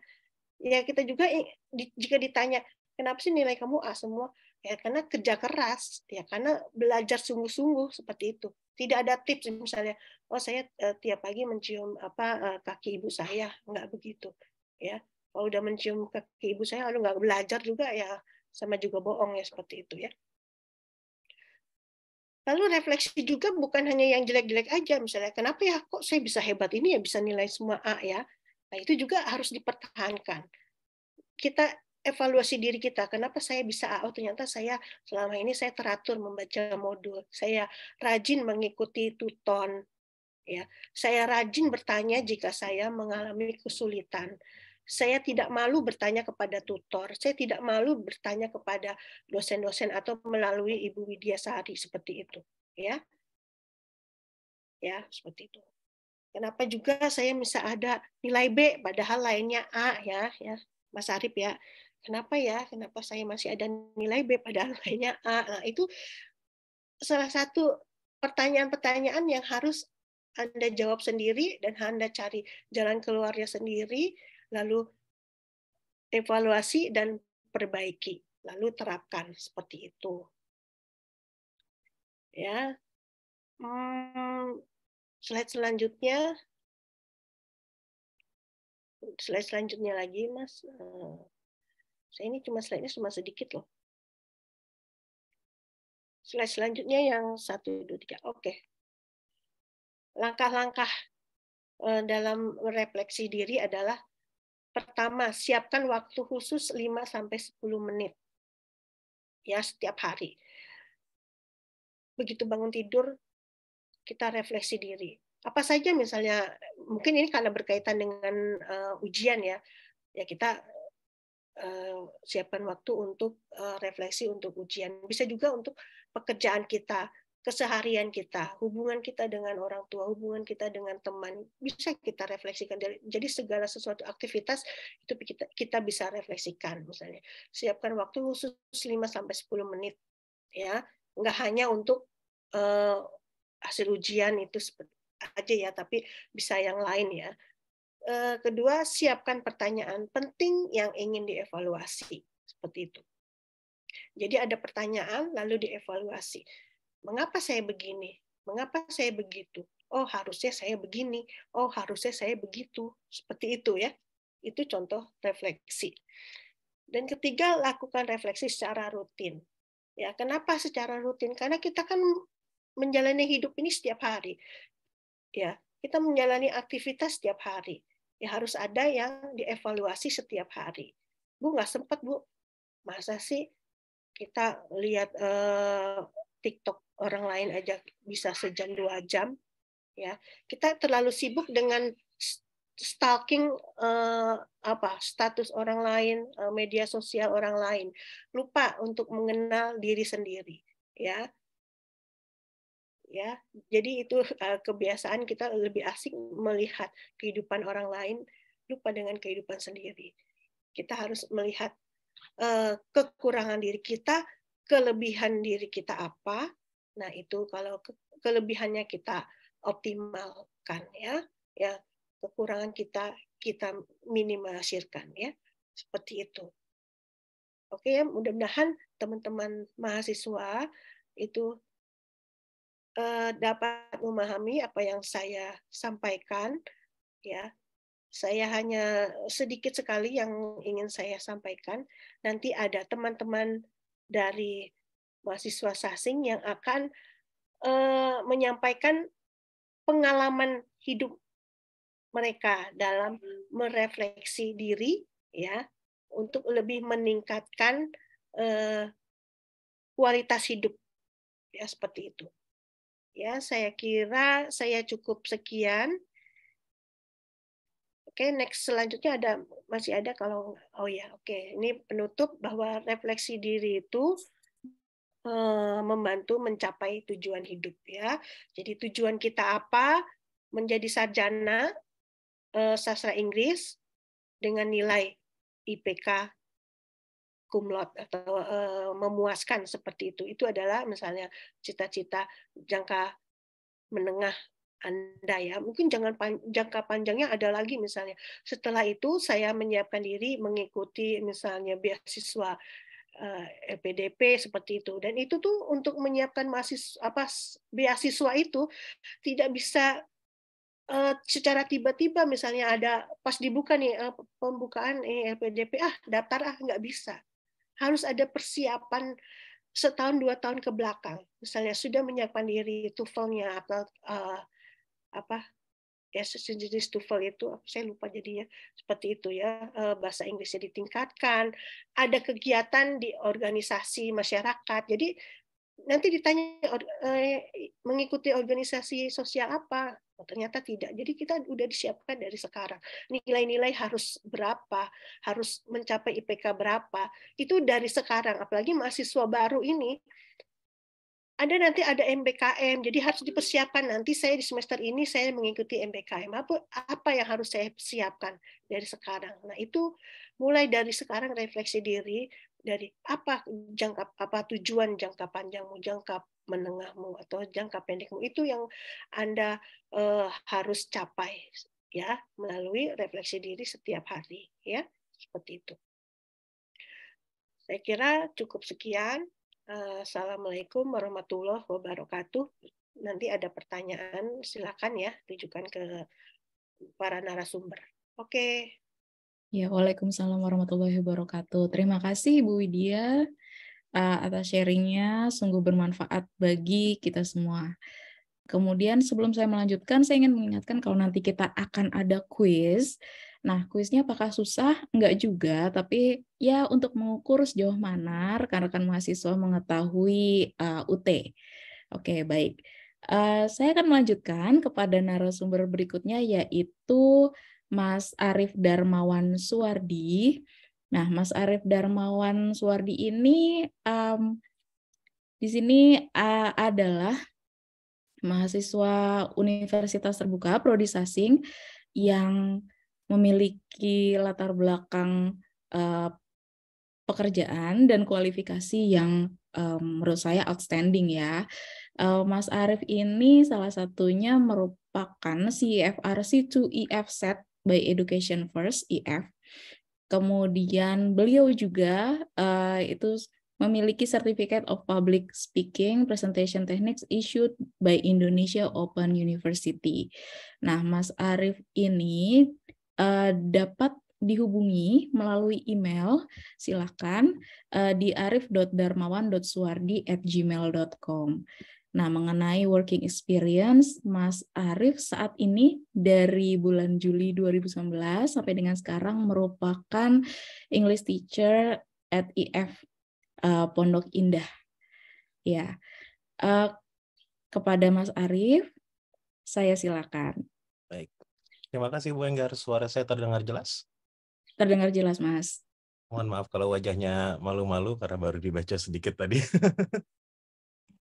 ya kita juga jika ditanya kenapa sih nilai kamu A semua ya karena kerja keras ya karena belajar sungguh-sungguh seperti itu tidak ada tips misalnya oh saya eh, tiap pagi mencium apa eh, kaki ibu saya nggak begitu ya kalau udah mencium kaki ibu saya lalu nggak belajar juga ya sama juga bohong ya seperti itu ya. Lalu refleksi juga bukan hanya yang jelek-jelek aja misalnya kenapa ya kok saya bisa hebat ini ya bisa nilai semua A ya. Nah, itu juga harus dipertahankan. Kita evaluasi diri kita. Kenapa saya bisa A? Oh, ternyata saya selama ini saya teratur membaca modul. Saya rajin mengikuti tuton. Ya, saya rajin bertanya jika saya mengalami kesulitan saya tidak malu bertanya kepada tutor, saya tidak malu bertanya kepada dosen-dosen atau melalui Ibu Widya Sari seperti itu, ya. Ya, seperti itu. Kenapa juga saya bisa ada nilai B padahal lainnya A ya, ya. Mas Arif ya. Kenapa ya? Kenapa saya masih ada nilai B padahal lainnya A? Nah, itu salah satu pertanyaan-pertanyaan yang harus anda jawab sendiri dan Anda cari jalan keluarnya sendiri lalu evaluasi dan perbaiki, lalu terapkan seperti itu. Ya, hmm, slide selanjutnya, slide selanjutnya lagi, Mas. Eh, saya ini cuma slide-nya cuma sedikit loh. Slide selanjutnya yang satu, dua, tiga. Oke. Langkah-langkah eh, dalam merefleksi diri adalah Pertama, siapkan waktu khusus 5 sampai 10 menit. Ya, setiap hari. Begitu bangun tidur, kita refleksi diri. Apa saja misalnya, mungkin ini karena berkaitan dengan uh, ujian ya. Ya kita uh, siapkan waktu untuk uh, refleksi untuk ujian. Bisa juga untuk pekerjaan kita keseharian kita, hubungan kita dengan orang tua, hubungan kita dengan teman, bisa kita refleksikan. Jadi segala sesuatu aktivitas itu kita, kita bisa refleksikan misalnya. Siapkan waktu khusus 5 sampai sepuluh menit ya, nggak hanya untuk uh, hasil ujian itu aja ya, tapi bisa yang lain ya. Uh, kedua, siapkan pertanyaan penting yang ingin dievaluasi seperti itu. Jadi ada pertanyaan lalu dievaluasi Mengapa saya begini? Mengapa saya begitu? Oh, harusnya saya begini. Oh, harusnya saya begitu. Seperti itu ya. Itu contoh refleksi. Dan ketiga, lakukan refleksi secara rutin. Ya, kenapa secara rutin? Karena kita kan menjalani hidup ini setiap hari. Ya, kita menjalani aktivitas setiap hari. Ya harus ada yang dievaluasi setiap hari. Bu nggak sempat bu, masa sih kita lihat eh, TikTok orang lain aja bisa sejam dua jam ya kita terlalu sibuk dengan stalking uh, apa status orang lain uh, media sosial orang lain lupa untuk mengenal diri sendiri ya ya jadi itu uh, kebiasaan kita lebih asik melihat kehidupan orang lain lupa dengan kehidupan sendiri kita harus melihat uh, kekurangan diri kita kelebihan diri kita apa Nah, itu kalau ke kelebihannya kita optimalkan ya, ya kekurangan kita kita minimalisirkan ya. Seperti itu. Oke ya, mudah-mudahan teman-teman mahasiswa itu eh, dapat memahami apa yang saya sampaikan ya. Saya hanya sedikit sekali yang ingin saya sampaikan. Nanti ada teman-teman dari mahasiswa sasing yang akan uh, menyampaikan pengalaman hidup mereka dalam merefleksi diri ya untuk lebih meningkatkan uh, kualitas hidup ya seperti itu ya saya kira saya cukup sekian Oke, okay, next selanjutnya ada masih ada kalau oh ya, oke. Okay. Ini penutup bahwa refleksi diri itu Eh, membantu mencapai tujuan hidup ya. Jadi tujuan kita apa? Menjadi sarjana eh, sastra Inggris dengan nilai IPK kumlot atau eh, memuaskan seperti itu. Itu adalah misalnya cita-cita jangka menengah anda ya mungkin jangan pan, jangka panjangnya ada lagi misalnya setelah itu saya menyiapkan diri mengikuti misalnya beasiswa PDP eh, e seperti itu dan itu tuh untuk menyiapkan mahasiswa apa beasiswa itu tidak bisa eh, secara tiba-tiba misalnya ada pas dibuka nih eh, pembukaan eh, LPDP ah daftar ah nggak bisa harus ada persiapan setahun dua tahun ke belakang misalnya sudah menyiapkan diri tuvelnya atau uh, apa ya sejenis TOEFL itu saya lupa jadinya seperti itu ya eh, bahasa Inggrisnya ditingkatkan ada kegiatan di organisasi masyarakat jadi nanti ditanya eh, mengikuti organisasi sosial apa oh, ternyata tidak jadi kita udah disiapkan dari sekarang nilai-nilai harus berapa harus mencapai IPK berapa itu dari sekarang apalagi mahasiswa baru ini ada nanti ada MBKM, jadi harus dipersiapkan nanti saya di semester ini saya mengikuti MBKM. Apa apa yang harus saya siapkan dari sekarang? Nah, itu mulai dari sekarang refleksi diri dari apa jangka apa tujuan jangka panjangmu, jangka menengahmu atau jangka pendekmu itu yang Anda eh, harus capai ya melalui refleksi diri setiap hari ya. Seperti itu. Saya kira cukup sekian. Eh, Assalamualaikum warahmatullahi wabarakatuh. Nanti ada pertanyaan, silakan ya tujukan ke para narasumber. Oke. Okay. Ya, Waalaikumsalam warahmatullahi wabarakatuh. Terima kasih Ibu Widya eh, atas sharingnya, sungguh bermanfaat bagi kita semua. Kemudian sebelum saya melanjutkan, saya ingin mengingatkan kalau nanti kita akan ada quiz. Nah, kuisnya apakah susah? Enggak juga, tapi ya untuk mengukur sejauh mana rekan-rekan mahasiswa mengetahui uh, eh, UT. Oke, baik. Uh, saya akan melanjutkan kepada narasumber berikutnya yaitu Mas Arief Darmawan Suwardi. Nah, Mas Arief Darmawan Suwardi ini um, di sini uh, adalah mahasiswa Universitas Terbuka Prodi Sasing yang memiliki latar belakang uh, pekerjaan dan kualifikasi yang um, menurut saya outstanding ya. Uh, Mas Arief ini salah satunya merupakan CFRC 2EF set by Education First EF. Kemudian beliau juga uh, itu memiliki Certificate of Public Speaking Presentation Techniques issued by Indonesia Open University. Nah, Mas Arief ini Eh, dapat dihubungi melalui email silakan uh, di arif.darmawan.suwardi@gmail.com. Nah, mengenai working experience, Mas Arif saat ini dari bulan Juli 2019 sampai dengan sekarang merupakan English teacher at IF uh, eh, Pondok Indah. Ya. Uh, kepada Mas Arif, saya silakan. Terima kasih Bu Enggar, suara saya terdengar jelas? Terdengar jelas, Mas. Mohon maaf kalau wajahnya malu-malu karena baru dibaca sedikit tadi.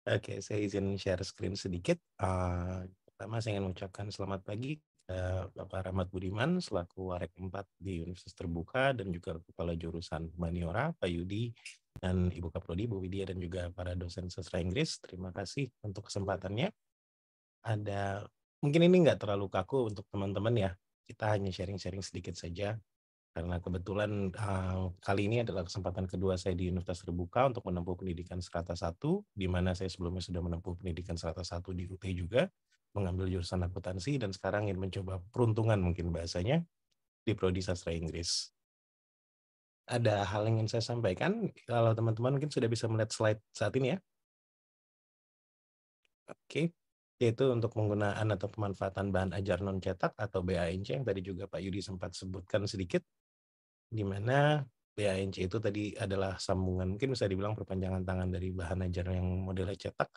Oke, okay, saya izin share screen sedikit. Uh, ah, pertama saya ingin mengucapkan selamat pagi uh, Bapak Rahmat Budiman selaku Warek 4 di Universitas Terbuka dan juga Kepala Jurusan Maniora, Pak Yudi dan Ibu Kaprodi Bu Widya dan juga para dosen sastra Inggris. Terima kasih untuk kesempatannya. Ada mungkin ini nggak terlalu kaku untuk teman-teman ya. Kita hanya sharing-sharing sedikit saja. Karena kebetulan uh, kali ini adalah kesempatan kedua saya di Universitas Terbuka untuk menempuh pendidikan serata satu, di mana saya sebelumnya sudah menempuh pendidikan serata satu di UT juga, mengambil jurusan akuntansi, dan sekarang ingin mencoba peruntungan mungkin bahasanya di Prodi Sastra Inggris. Ada hal yang ingin saya sampaikan, kalau teman-teman mungkin sudah bisa melihat slide saat ini ya. Oke, yaitu untuk penggunaan atau pemanfaatan bahan ajar non cetak atau BANC yang tadi juga Pak Yudi sempat sebutkan sedikit, di mana BANC itu tadi adalah sambungan mungkin bisa dibilang perpanjangan tangan dari bahan ajar yang modelnya cetak.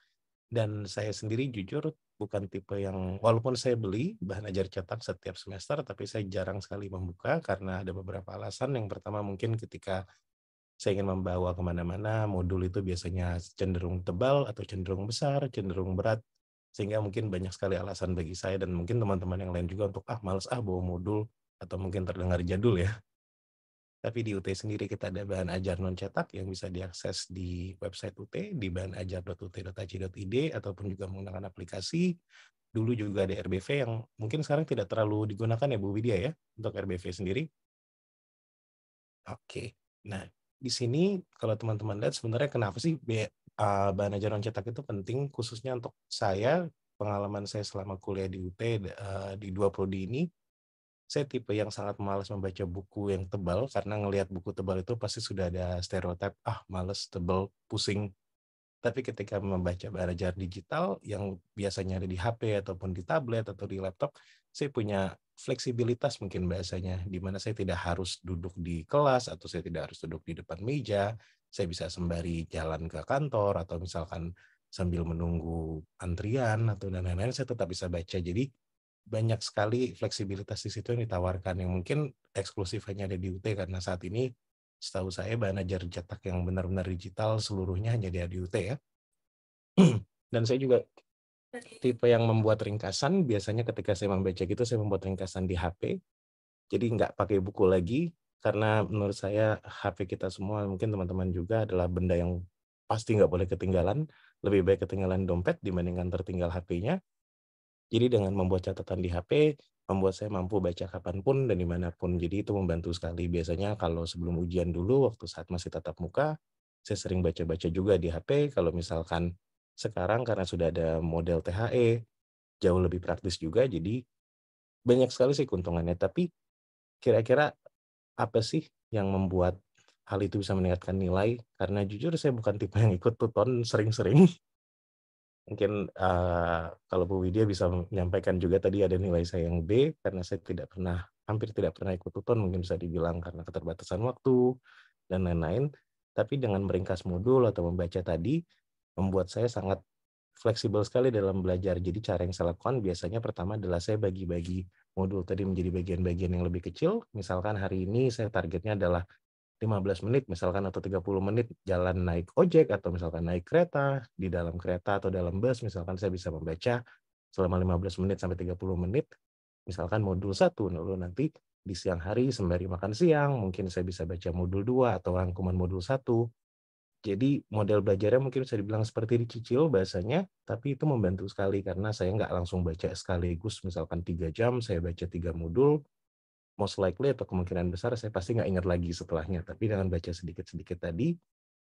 Dan saya sendiri jujur bukan tipe yang walaupun saya beli bahan ajar cetak setiap semester, tapi saya jarang sekali membuka karena ada beberapa alasan. Yang pertama mungkin ketika saya ingin membawa kemana-mana, modul itu biasanya cenderung tebal atau cenderung besar, cenderung berat, sehingga mungkin banyak sekali alasan bagi saya dan mungkin teman-teman yang lain juga untuk ah males ah bawa modul atau mungkin terdengar jadul ya. Tapi di UT sendiri kita ada bahan ajar non cetak yang bisa diakses di website UT di bahan bahanajar.ut.ac.id ataupun juga menggunakan aplikasi. Dulu juga ada RBV yang mungkin sekarang tidak terlalu digunakan ya Bu Widya ya untuk RBV sendiri. Oke. Nah, di sini kalau teman-teman lihat sebenarnya kenapa sih uh, eh, bahan ajaran cetak itu penting khususnya untuk saya pengalaman saya selama kuliah di UT uh, eh, di dua prodi ini saya tipe yang sangat malas membaca buku yang tebal karena ngelihat buku tebal itu pasti sudah ada stereotip ah malas tebal pusing tapi ketika membaca ajaran digital yang biasanya ada di HP ataupun di tablet atau di laptop, saya punya fleksibilitas mungkin bahasanya, di mana saya tidak harus duduk di kelas atau saya tidak harus duduk di depan meja, saya bisa sembari jalan ke kantor atau misalkan sambil menunggu antrian atau dan lain-lain saya tetap bisa baca jadi banyak sekali fleksibilitas di situ yang ditawarkan yang mungkin eksklusif hanya ada di UT karena saat ini setahu saya bahan ajar cetak yang benar-benar digital seluruhnya hanya ada di UT ya dan saya juga tipe yang membuat ringkasan biasanya ketika saya membaca gitu saya membuat ringkasan di HP jadi nggak pakai buku lagi karena menurut saya HP kita semua mungkin teman-teman juga adalah benda yang pasti nggak boleh ketinggalan lebih baik ketinggalan dompet dibandingkan tertinggal HP-nya jadi dengan membuat catatan di HP membuat saya mampu baca kapanpun dan dimanapun jadi itu membantu sekali biasanya kalau sebelum ujian dulu waktu saat masih tatap muka saya sering baca-baca juga di HP kalau misalkan sekarang karena sudah ada model THE jauh lebih praktis juga jadi banyak sekali sih keuntungannya tapi kira-kira apa sih yang membuat hal itu bisa meningkatkan nilai karena jujur saya bukan tipe yang ikut tuton sering-sering mungkin uh, kalau Bu Widya bisa menyampaikan juga tadi ada nilai saya yang B karena saya tidak pernah hampir tidak pernah ikut tuton mungkin bisa dibilang karena keterbatasan waktu dan lain-lain tapi dengan meringkas modul atau membaca tadi membuat saya sangat fleksibel sekali dalam belajar jadi cara yang saya lakukan biasanya pertama adalah saya bagi-bagi modul tadi menjadi bagian-bagian yang lebih kecil. Misalkan hari ini saya targetnya adalah 15 menit misalkan atau 30 menit jalan naik ojek atau misalkan naik kereta, di dalam kereta atau dalam bus misalkan saya bisa membaca selama 15 menit sampai 30 menit misalkan modul 1 lalu nanti di siang hari sembari makan siang mungkin saya bisa baca modul 2 atau rangkuman modul 1 jadi model belajarnya mungkin bisa dibilang seperti dicicil bahasanya, tapi itu membantu sekali karena saya nggak langsung baca sekaligus misalkan tiga jam, saya baca tiga modul, most likely atau kemungkinan besar saya pasti nggak ingat lagi setelahnya. Tapi dengan baca sedikit-sedikit tadi,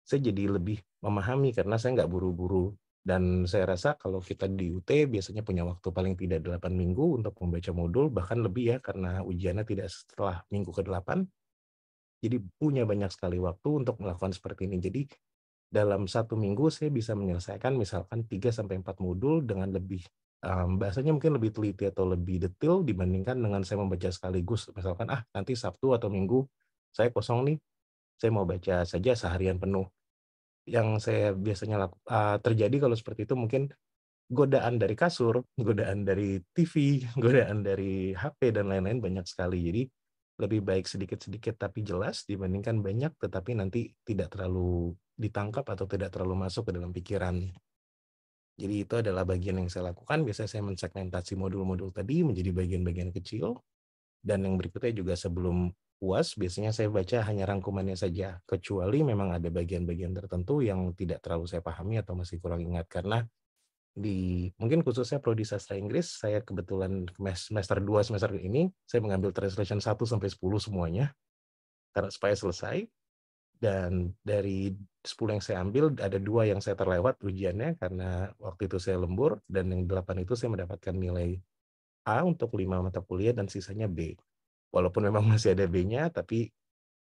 saya jadi lebih memahami karena saya nggak buru-buru. Dan saya rasa kalau kita di UT biasanya punya waktu paling tidak 8 minggu untuk membaca modul, bahkan lebih ya karena ujiannya tidak setelah minggu ke-8. Jadi punya banyak sekali waktu untuk melakukan seperti ini. Jadi dalam satu minggu saya bisa menyelesaikan misalkan 3 sampai 4 modul dengan lebih um, bahasanya mungkin lebih teliti atau lebih detail dibandingkan dengan saya membaca sekaligus misalkan ah nanti Sabtu atau Minggu saya kosong nih saya mau baca saja seharian penuh yang saya biasanya laku, uh, terjadi kalau seperti itu mungkin godaan dari kasur, godaan dari TV, godaan dari HP dan lain-lain banyak sekali. Jadi lebih baik sedikit-sedikit tapi jelas dibandingkan banyak tetapi nanti tidak terlalu ditangkap atau tidak terlalu masuk ke dalam pikiran. Jadi itu adalah bagian yang saya lakukan. Biasanya saya mensegmentasi modul-modul tadi menjadi bagian-bagian kecil. Dan yang berikutnya juga sebelum puas, biasanya saya baca hanya rangkumannya saja. Kecuali memang ada bagian-bagian tertentu yang tidak terlalu saya pahami atau masih kurang ingat. Karena di mungkin khususnya prodi sastra Inggris saya kebetulan semester 2 semester ini saya mengambil translation 1 sampai 10 semuanya karena supaya selesai dan dari 10 yang saya ambil ada dua yang saya terlewat ujiannya karena waktu itu saya lembur dan yang 8 itu saya mendapatkan nilai A untuk 5 mata kuliah dan sisanya B. Walaupun memang masih ada B-nya tapi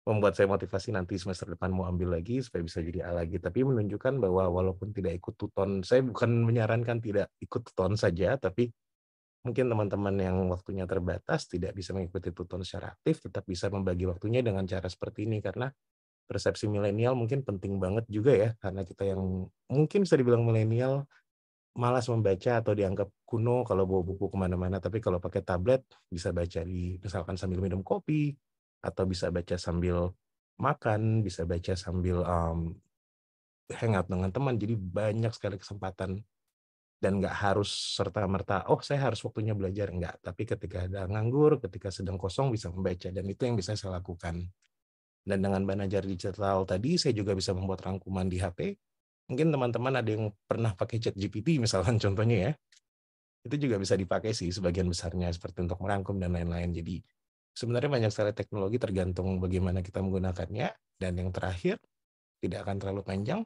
membuat saya motivasi nanti semester depan mau ambil lagi supaya bisa jadi A lagi. Tapi menunjukkan bahwa walaupun tidak ikut tuton, saya bukan menyarankan tidak ikut tuton saja, tapi mungkin teman-teman yang waktunya terbatas tidak bisa mengikuti tuton secara aktif, tetap bisa membagi waktunya dengan cara seperti ini karena persepsi milenial mungkin penting banget juga ya karena kita yang mungkin bisa dibilang milenial malas membaca atau dianggap kuno kalau bawa buku kemana-mana tapi kalau pakai tablet bisa baca di misalkan sambil minum kopi atau bisa baca sambil makan, bisa baca sambil um, hangout dengan teman. Jadi banyak sekali kesempatan dan nggak harus serta merta oh saya harus waktunya belajar nggak tapi ketika ada nganggur ketika sedang kosong bisa membaca dan itu yang bisa saya lakukan dan dengan belajar digital tadi saya juga bisa membuat rangkuman di HP mungkin teman-teman ada yang pernah pakai chat GPT misalkan contohnya ya itu juga bisa dipakai sih sebagian besarnya seperti untuk merangkum dan lain-lain jadi Sebenarnya banyak sekali teknologi tergantung bagaimana kita menggunakannya. Dan yang terakhir, tidak akan terlalu panjang.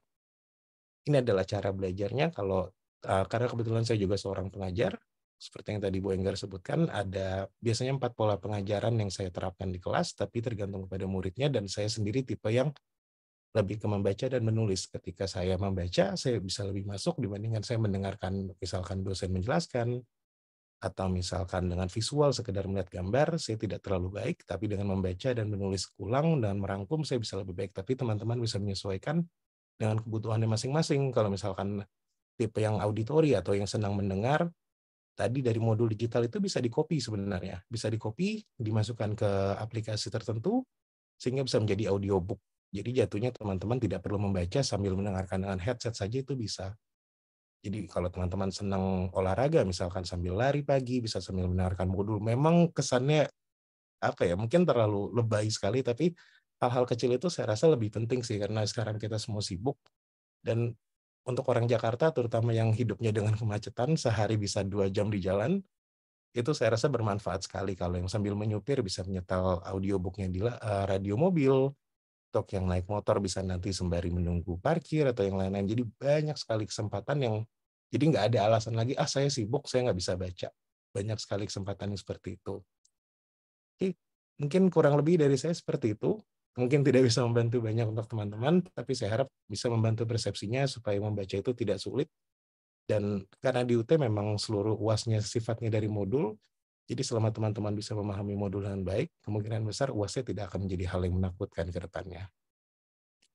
Ini adalah cara belajarnya kalau uh, karena kebetulan saya juga seorang pengajar. Seperti yang tadi Bu Enggar sebutkan, ada biasanya empat pola pengajaran yang saya terapkan di kelas, tapi tergantung kepada muridnya dan saya sendiri tipe yang lebih ke membaca dan menulis. Ketika saya membaca, saya bisa lebih masuk dibandingkan saya mendengarkan misalkan dosen menjelaskan atau misalkan dengan visual sekedar melihat gambar saya tidak terlalu baik tapi dengan membaca dan menulis ulang dan merangkum saya bisa lebih baik tapi teman-teman bisa menyesuaikan dengan kebutuhannya masing-masing kalau misalkan tipe yang auditori atau yang senang mendengar tadi dari modul digital itu bisa dikopi sebenarnya bisa dikopi dimasukkan ke aplikasi tertentu sehingga bisa menjadi audiobook jadi jatuhnya teman-teman tidak perlu membaca sambil mendengarkan dengan headset saja itu bisa jadi kalau teman-teman senang olahraga, misalkan sambil lari pagi, bisa sambil mendengarkan modul, memang kesannya apa ya, mungkin terlalu lebay sekali, tapi hal-hal kecil itu saya rasa lebih penting sih, karena sekarang kita semua sibuk, dan untuk orang Jakarta, terutama yang hidupnya dengan kemacetan, sehari bisa dua jam di jalan, itu saya rasa bermanfaat sekali kalau yang sambil menyupir bisa menyetel audiobooknya di eh, radio mobil, TikTok yang naik motor bisa nanti sembari menunggu parkir atau yang lain-lain. Jadi banyak sekali kesempatan yang jadi nggak ada alasan lagi, ah saya sibuk, saya nggak bisa baca. Banyak sekali kesempatan yang seperti itu. Oke, mungkin kurang lebih dari saya seperti itu. Mungkin tidak bisa membantu banyak untuk teman-teman, tapi saya harap bisa membantu persepsinya supaya membaca itu tidak sulit. Dan karena di UT memang seluruh uasnya sifatnya dari modul, jadi selama teman-teman bisa memahami modul dengan baik, kemungkinan besar UASnya e tidak akan menjadi hal yang menakutkan ke depannya.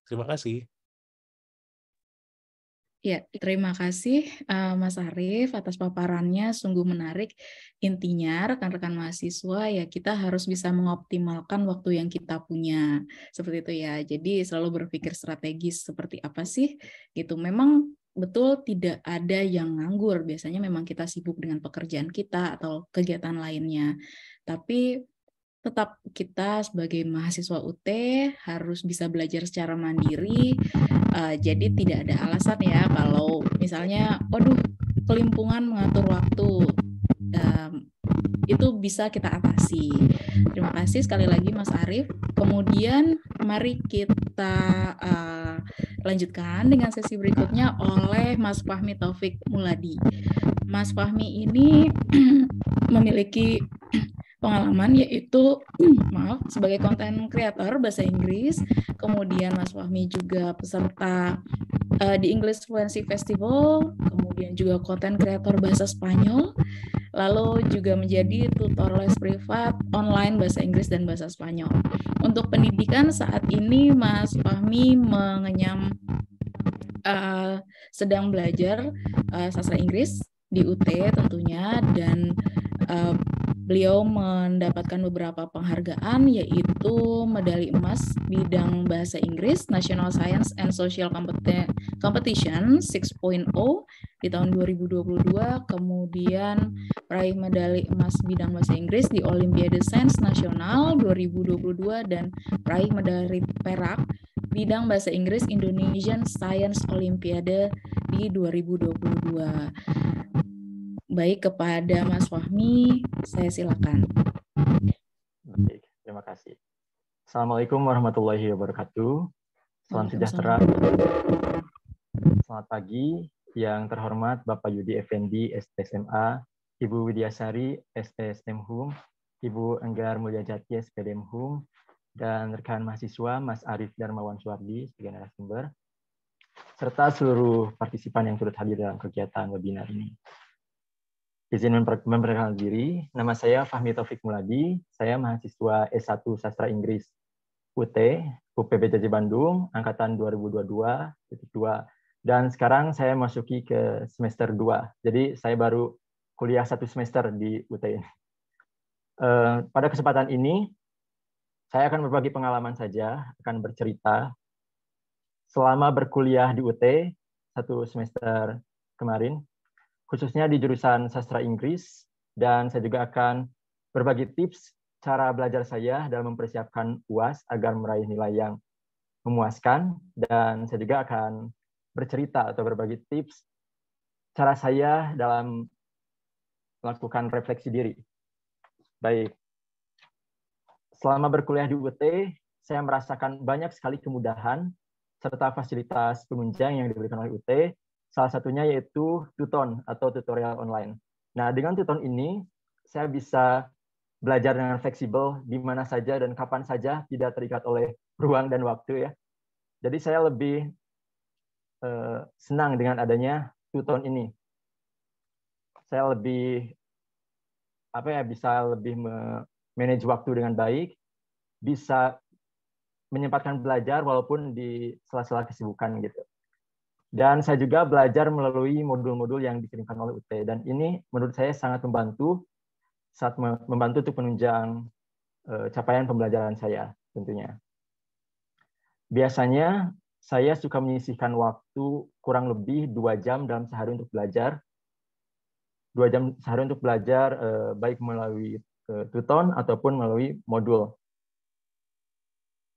Terima kasih. Ya, terima kasih uh, Mas Arief atas paparannya, sungguh menarik. Intinya rekan-rekan mahasiswa ya kita harus bisa mengoptimalkan waktu yang kita punya. Seperti itu ya. Jadi selalu berpikir strategis seperti apa sih gitu. Memang betul tidak ada yang nganggur. Biasanya memang kita sibuk dengan pekerjaan kita atau kegiatan lainnya. Tapi tetap kita sebagai mahasiswa UT harus bisa belajar secara mandiri. Uh, jadi tidak ada alasan ya kalau misalnya, waduh, kelimpungan mengatur waktu. Um, itu bisa kita atasi. Terima kasih sekali lagi Mas Arief. Kemudian mari kita uh, lanjutkan dengan sesi berikutnya oleh Mas Fahmi Taufik Muladi. Mas Fahmi ini memiliki pengalaman yaitu maaf sebagai konten kreator bahasa Inggris, kemudian Mas Fahmi juga peserta uh, di English Fluency Festival, kemudian juga konten kreator bahasa Spanyol, lalu juga menjadi tutor les privat online bahasa Inggris dan bahasa Spanyol. Untuk pendidikan saat ini Mas Fahmi mengenyam uh, sedang belajar uh, sastra Inggris di UT tentunya dan uh, beliau mendapatkan beberapa penghargaan yaitu medali emas bidang bahasa Inggris National Science and Social Competition 6.0 di tahun 2022 kemudian peraih medali emas bidang bahasa Inggris di Olimpiade Sains Nasional 2022 dan peraih medali perak bidang bahasa Inggris Indonesian Science Olimpiade di 2022. Baik kepada Mas Fahmi, saya silakan. Oke, terima kasih. Assalamualaikum warahmatullahi wabarakatuh. Salam sejahtera. Selamat pagi yang terhormat Bapak Yudi Effendi, STSMA, Ibu Widyasari, STSM HUM, Ibu Enggar Mulyajati, SPDM HUM, dan rekan mahasiswa Mas Arief Darmawan Suwardi sebagai narasumber, serta seluruh partisipan yang turut hadir dalam kegiatan webinar ini. Izin memperkenalkan diri, nama saya Fahmi Taufik Muladi, saya mahasiswa S1 Sastra Inggris UT, UPBJJ Bandung, Angkatan 2022-2, dan sekarang saya masuki ke semester 2, jadi saya baru kuliah satu semester di UT ini. Eh, pada kesempatan ini, saya akan berbagi pengalaman saja, akan bercerita. Selama berkuliah di UT, satu semester kemarin, khususnya di jurusan sastra Inggris, dan saya juga akan berbagi tips cara belajar saya dalam mempersiapkan UAS agar meraih nilai yang memuaskan, dan saya juga akan bercerita atau berbagi tips cara saya dalam melakukan refleksi diri. Baik, Selama berkuliah di UT, saya merasakan banyak sekali kemudahan serta fasilitas penunjang yang diberikan oleh UT, salah satunya yaitu Tuton atau tutorial online. Nah, dengan Tuton ini, saya bisa belajar dengan fleksibel di mana saja dan kapan saja, tidak terikat oleh ruang dan waktu ya. Jadi saya lebih eh, senang dengan adanya Tuton ini. Saya lebih apa ya bisa lebih manage waktu dengan baik, bisa menyempatkan belajar walaupun di sela-sela kesibukan gitu. Dan saya juga belajar melalui modul-modul yang dikirimkan oleh UT. Dan ini menurut saya sangat membantu saat membantu untuk penunjang eh, capaian pembelajaran saya tentunya. Biasanya saya suka menyisihkan waktu kurang lebih dua jam dalam sehari untuk belajar. Dua jam sehari untuk belajar eh, baik melalui ke ataupun melalui modul.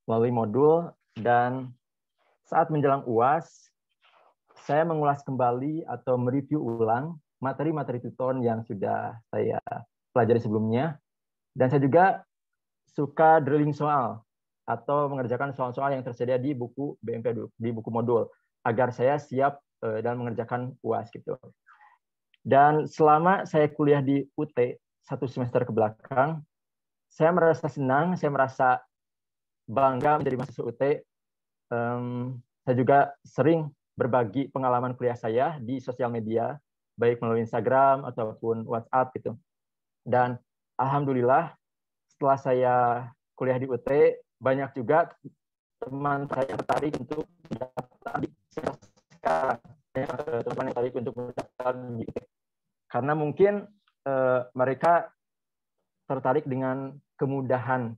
Melalui modul dan saat menjelang UAS, saya mengulas kembali atau mereview ulang materi-materi Tuton yang sudah saya pelajari sebelumnya. Dan saya juga suka drilling soal atau mengerjakan soal-soal yang tersedia di buku BMP di buku modul agar saya siap eh, dan mengerjakan UAS gitu. Dan selama saya kuliah di UT, satu semester ke belakang, saya merasa senang, saya merasa bangga menjadi mahasiswa UT. Um, saya juga sering berbagi pengalaman kuliah saya di sosial media, baik melalui Instagram ataupun WhatsApp gitu. Dan alhamdulillah setelah saya kuliah di UT, banyak juga teman saya tertarik untuk mendaftar di sekarang. Teman yang tertarik untuk mendaftar di UT. Karena mungkin uh, mereka tertarik dengan kemudahan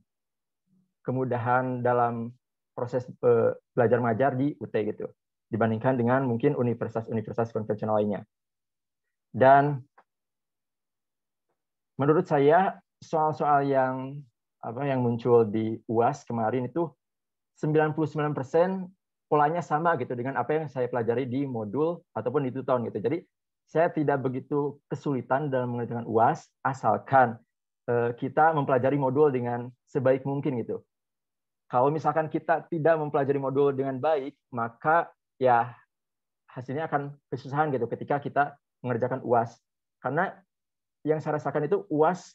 kemudahan dalam proses uh, belajar mengajar di UT gitu dibandingkan dengan mungkin universitas-universitas konvensional lainnya. Dan menurut saya soal-soal yang apa yang muncul di UAS kemarin itu 99% polanya sama gitu dengan apa yang saya pelajari di modul ataupun di tuton gitu. Jadi saya tidak begitu kesulitan dalam mengerjakan UAS asalkan eh, kita mempelajari modul dengan sebaik mungkin gitu. Kalau misalkan kita tidak mempelajari modul dengan baik, maka ya hasilnya akan kesusahan gitu ketika kita mengerjakan UAS. Karena yang saya rasakan itu UAS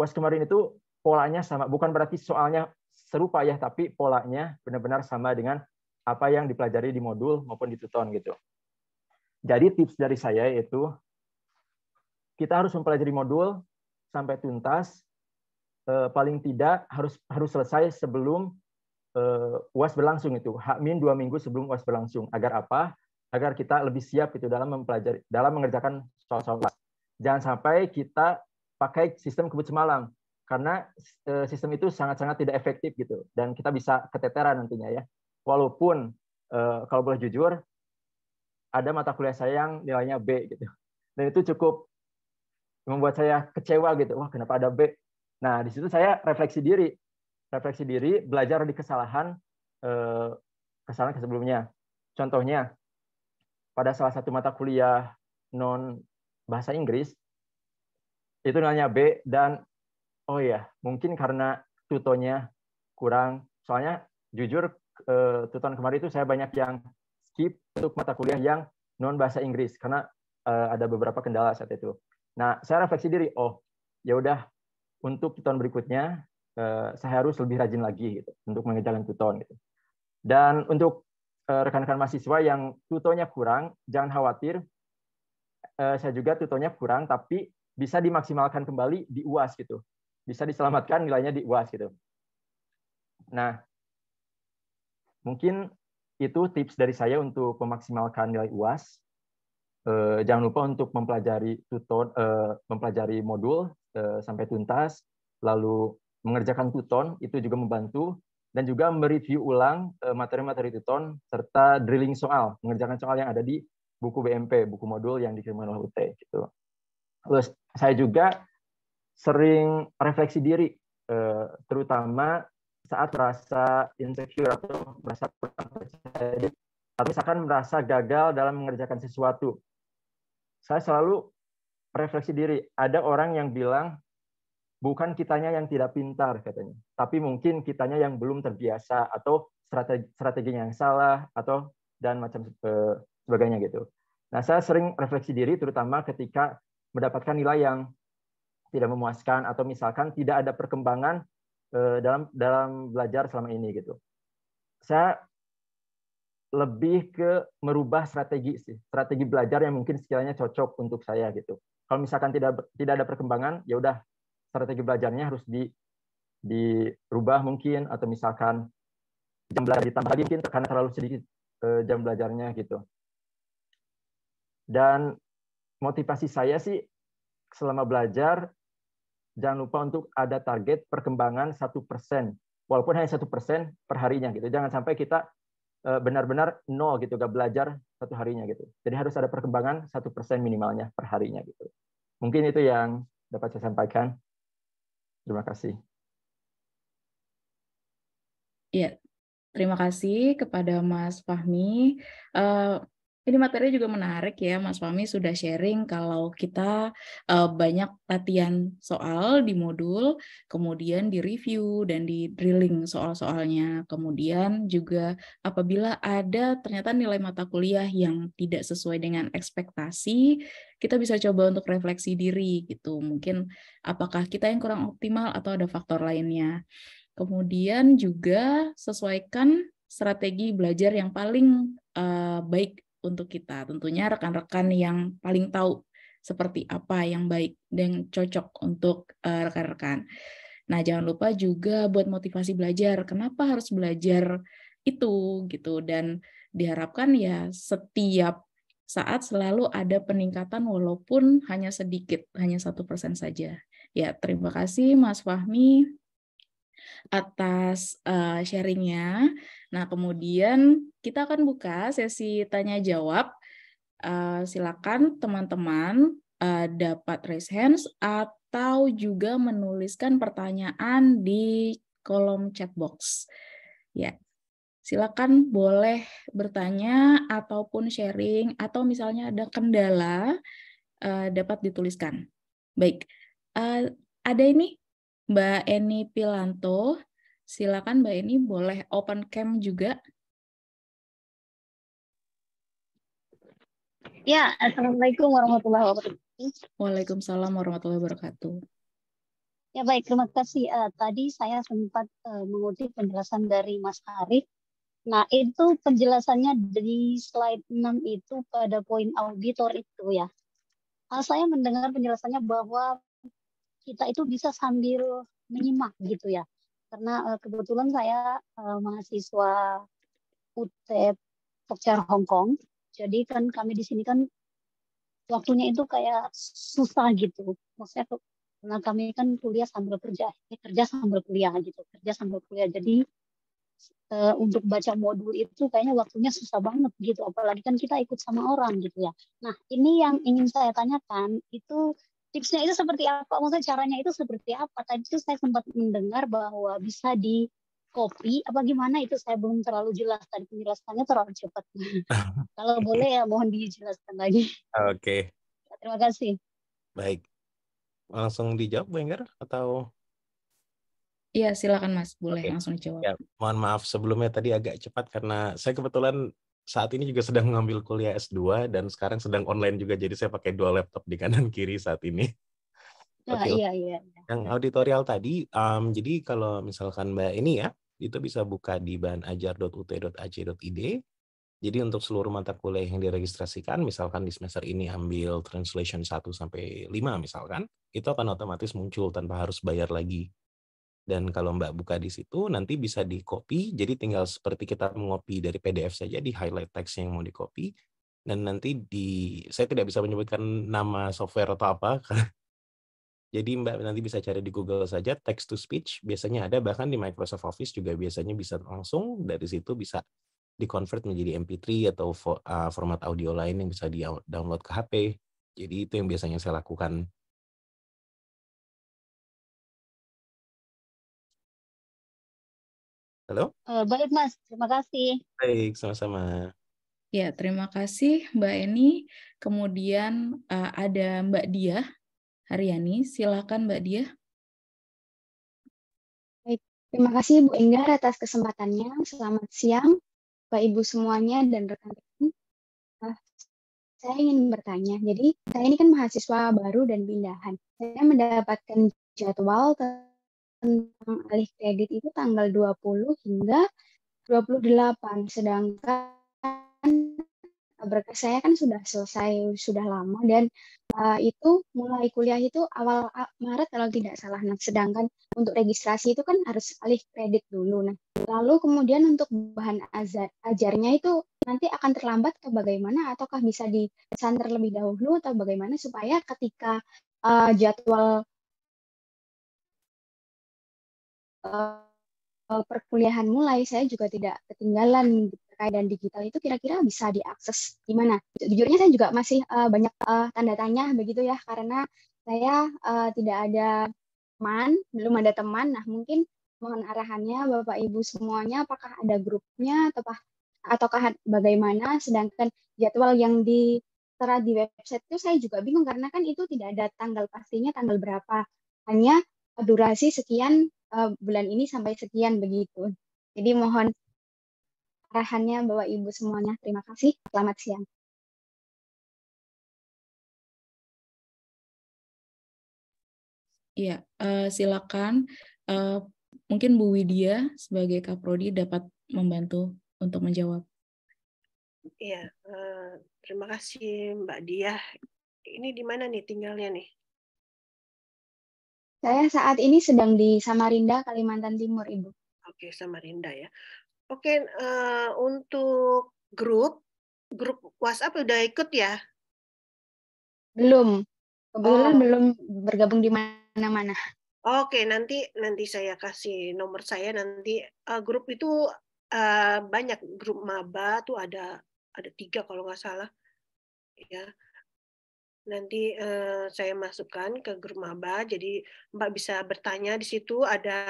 UAS kemarin itu polanya sama, bukan berarti soalnya serupa ya, tapi polanya benar-benar sama dengan apa yang dipelajari di modul maupun di Tuton gitu. Jadi tips dari saya yaitu kita harus mempelajari modul sampai tuntas, eh, paling tidak harus harus selesai sebelum eh, UAS berlangsung itu. Hak min dua minggu sebelum UAS berlangsung. Agar apa? Agar kita lebih siap itu dalam mempelajari dalam mengerjakan soal-soal UAS. Jangan sampai kita pakai sistem kebut semalam karena eh, sistem itu sangat-sangat tidak efektif gitu dan kita bisa keteteran nantinya ya. Walaupun kalau boleh jujur ada mata kuliah saya yang nilainya B gitu. Dan itu cukup membuat saya kecewa gitu. Wah, kenapa ada B? Nah, di situ saya refleksi diri. Refleksi diri, belajar di kesalahan eh, kesalahan sebelumnya. Contohnya pada salah satu mata kuliah non bahasa Inggris itu nilainya B dan oh ya, mungkin karena tutonya kurang. Soalnya jujur eh, tuton kemarin itu saya banyak yang skip untuk mata kuliah yang non bahasa Inggris karena uh, ada beberapa kendala saat itu. Nah, saya refleksi diri, oh, ya udah untuk tahun berikutnya uh, saya harus lebih rajin lagi gitu untuk mengejarkan tuton gitu. Dan untuk eh, rekan-rekan uh, mahasiswa yang tutonya kurang, jangan khawatir. Uh, saya juga tutonya kurang tapi bisa dimaksimalkan kembali di UAS gitu. Bisa diselamatkan nilainya di UAS gitu. Nah, mungkin itu tips dari saya untuk memaksimalkan nilai UAS. Eh, jangan lupa untuk mempelajari tuton, eh, mempelajari modul eh, sampai tuntas, lalu mengerjakan tuton itu juga membantu dan juga mereview ulang materi-materi tuton serta drilling soal, mengerjakan soal yang ada di buku BMP, buku modul yang dikirimkan oleh UT gitu. Terus saya juga sering refleksi diri, terutama saat merasa insecure atau merasa kurang percaya diri, atau misalkan merasa gagal dalam mengerjakan sesuatu. Saya selalu refleksi diri. Ada orang yang bilang bukan kitanya yang tidak pintar katanya, tapi mungkin kitanya yang belum terbiasa atau strategi strateginya yang salah atau dan macam eh, sebagainya gitu. Nah, saya sering refleksi diri terutama ketika mendapatkan nilai yang tidak memuaskan atau misalkan tidak ada perkembangan Eh, dalam dalam belajar selama ini gitu. Saya lebih ke merubah strategi sih, strategi belajar yang mungkin sekiranya cocok untuk saya gitu. Kalau misalkan tidak tidak ada perkembangan, ya udah strategi belajarnya harus di dirubah mungkin atau misalkan jam belajar ditambah lagi mungkin karena terlalu sedikit eh, jam belajarnya gitu. Dan motivasi saya sih selama belajar jangan lupa untuk ada target perkembangan satu persen, walaupun hanya satu persen per harinya gitu. Jangan sampai kita eh, benar-benar nol gitu, gak belajar satu harinya gitu. Jadi harus ada perkembangan satu persen minimalnya per harinya gitu. Mungkin itu yang dapat saya sampaikan. Terima kasih. Iya, terima kasih kepada Mas Fahmi. Eh, ini materi juga menarik ya, Mas Fahmi sudah sharing kalau kita uh, banyak latihan soal di modul, kemudian di review dan di drilling soal-soalnya. Kemudian juga apabila ada ternyata nilai mata kuliah yang tidak sesuai dengan ekspektasi, kita bisa coba untuk refleksi diri gitu. Mungkin apakah kita yang kurang optimal atau ada faktor lainnya. Kemudian juga sesuaikan strategi belajar yang paling uh, baik untuk kita. Tentunya rekan-rekan yang paling tahu seperti apa yang baik dan cocok untuk eh, rekan-rekan. Uh, Nah, jangan lupa juga buat motivasi belajar. Kenapa harus belajar itu gitu dan diharapkan ya setiap saat selalu ada peningkatan walaupun hanya sedikit, hanya satu persen saja. Ya, terima kasih Mas Fahmi atas uh, sharingnya. Nah, kemudian kita akan buka sesi tanya jawab. Uh, eh, silakan teman-teman uh, dapat raise hands atau juga menuliskan pertanyaan di kolom chat box. Ya, silakan boleh bertanya ataupun sharing atau misalnya ada kendala uh, dapat dituliskan. Baik, uh, ada ini Mbak Eni Pilanto. Silakan Mbak Eni boleh open cam juga. Ya, Assalamualaikum warahmatullahi wabarakatuh. Waalaikumsalam warahmatullahi wabarakatuh. Ya baik, terima kasih. Uh, tadi saya sempat uh, mengutip penjelasan dari Mas Arif. Nah, itu penjelasannya di slide 6 itu pada poin auditor itu ya. Uh, saya mendengar penjelasannya bahwa kita itu bisa sambil menyimak gitu ya. Karena uh, kebetulan saya uh, mahasiswa UT e Pokjar Hong Kong. Jadi kan kami di sini kan waktunya itu kayak susah gitu. Maksudnya karena kami kan kuliah sambil kerja, eh, kerja sambil kuliah gitu, kerja sambil kuliah. Jadi uh, untuk baca modul itu kayaknya waktunya susah banget gitu apalagi kan kita ikut sama orang gitu ya nah ini yang ingin saya tanyakan itu tipsnya itu seperti apa? Maksudnya caranya itu seperti apa? Tadi itu saya sempat mendengar bahwa bisa di copy, apa gimana itu saya belum terlalu jelas tadi penjelasannya terlalu cepat. Kalau boleh ya mohon dijelaskan lagi. Oke. Okay. Ya, terima kasih. Baik. Langsung dijawab Bu Enggar atau Iya, silakan Mas. Boleh okay. langsung dijawab. Ya, mohon maaf sebelumnya tadi agak cepat karena saya kebetulan saat ini juga sedang mengambil kuliah S2 dan sekarang sedang online juga jadi saya pakai dua laptop di kanan kiri saat ini. Oh, ah, okay. iya, iya, iya. Yang auditorial tadi, um, jadi kalau misalkan Mbak ini ya, itu bisa buka di banajar.ut.ac.id. Jadi untuk seluruh mata kuliah yang diregistrasikan, misalkan di semester ini ambil translation 1 sampai 5 misalkan, itu akan otomatis muncul tanpa harus bayar lagi dan kalau Mbak buka di situ, nanti bisa di copy. Jadi tinggal seperti kita mengopi dari PDF saja, di highlight teks yang mau di copy. Dan nanti di, saya tidak bisa menyebutkan nama software atau apa. Jadi Mbak nanti bisa cari di Google saja, text to speech biasanya ada, bahkan di Microsoft Office juga biasanya bisa langsung dari situ bisa di convert menjadi MP3 atau ah, format audio lain yang bisa di download ke HP. Jadi itu yang biasanya saya lakukan Halo? Uh, baik, Mas. Terima kasih. Baik, sama-sama. Ya, terima kasih Mbak Eni. Kemudian uh, ada Mbak Dia Haryani. Silakan Mbak Dia. Baik, terima kasih Bu Enggar atas kesempatannya. Selamat siang, Pak Ibu semuanya dan rekan-rekan. Uh, saya ingin bertanya, jadi saya ini kan mahasiswa baru dan pindahan. Saya mendapatkan jadwal tentang alih kredit itu tanggal 20 hingga 28. Sedangkan berkas saya kan sudah selesai sudah lama dan uh, itu mulai kuliah itu awal ah, Maret kalau tidak salah. Nah, sedangkan untuk registrasi itu kan harus alih kredit dulu. Nah, lalu kemudian untuk bahan ajar ajarnya itu nanti akan terlambat atau bagaimana ataukah bisa disantar lebih dahulu atau bagaimana supaya ketika uh, jadwal uh, perkuliahan mulai saya juga tidak ketinggalan terkait dan digital itu kira-kira bisa diakses di mana? Jujurnya saya juga masih uh, banyak uh, tanda tanya begitu ya karena saya uh, tidak ada teman, belum ada teman. Nah, mungkin mohon arahannya Bapak Ibu semuanya apakah ada grupnya atau ataukah bagaimana sedangkan jadwal yang tertera di website itu saya juga bingung karena kan itu tidak ada tanggal pastinya tanggal berapa. Hanya durasi sekian uh, bulan ini sampai sekian begitu. Jadi mohon arahannya Bapak Ibu semuanya. Terima kasih. Selamat siang. Iya, uh, silakan. Uh, mungkin Bu Widya sebagai Kaprodi dapat membantu untuk menjawab. Iya, uh, terima kasih Mbak Diah. Ini di mana nih tinggalnya nih? Saya saat ini sedang di Samarinda, Kalimantan Timur, Ibu. Oke, Samarinda ya. Oke, uh, untuk grup grup WhatsApp udah ikut ya? Belum. Kebetulan oh. belum bergabung di mana-mana. Oke, nanti nanti saya kasih nomor saya nanti uh, grup itu uh, banyak grup maba tuh ada ada tiga kalau nggak salah ya nanti uh, saya masukkan ke grup maba jadi mbak bisa bertanya di situ ada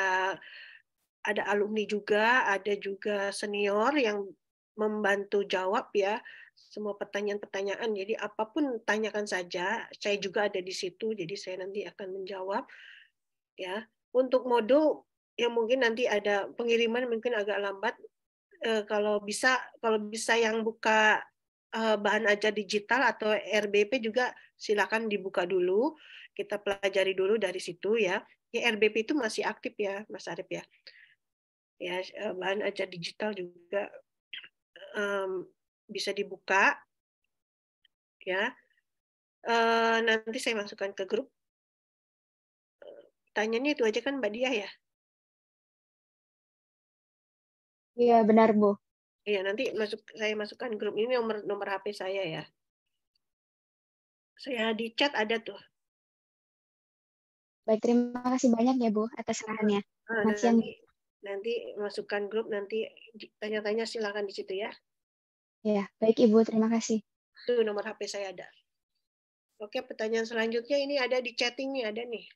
ada alumni juga ada juga senior yang membantu jawab ya semua pertanyaan-pertanyaan jadi apapun tanyakan saja saya juga ada di situ jadi saya nanti akan menjawab ya untuk modul yang mungkin nanti ada pengiriman mungkin agak lambat eh, kalau bisa kalau bisa yang buka Eh, bahan ajar digital atau RBP juga silakan dibuka dulu. Kita pelajari dulu dari situ ya. Ya RBP itu masih aktif ya, Mas Arif ya. Ya eh, bahan ajar digital juga um, bisa dibuka ya. Uh, nanti saya masukkan ke grup. Tanyanya itu aja kan Mbak Diah ya? Iya benar Bu. Iya, nanti masuk saya masukkan grup ini nomor nomor HP saya ya. Saya di chat ada tuh. Baik, terima kasih banyak ya Bu atas sarannya. Nah, nanti, nanti masukkan grup nanti tanya-tanya silakan di situ ya. Ya, baik Ibu, terima kasih. Tuh nomor HP saya ada. Oke, pertanyaan selanjutnya ini ada di chatting nih, ada nih.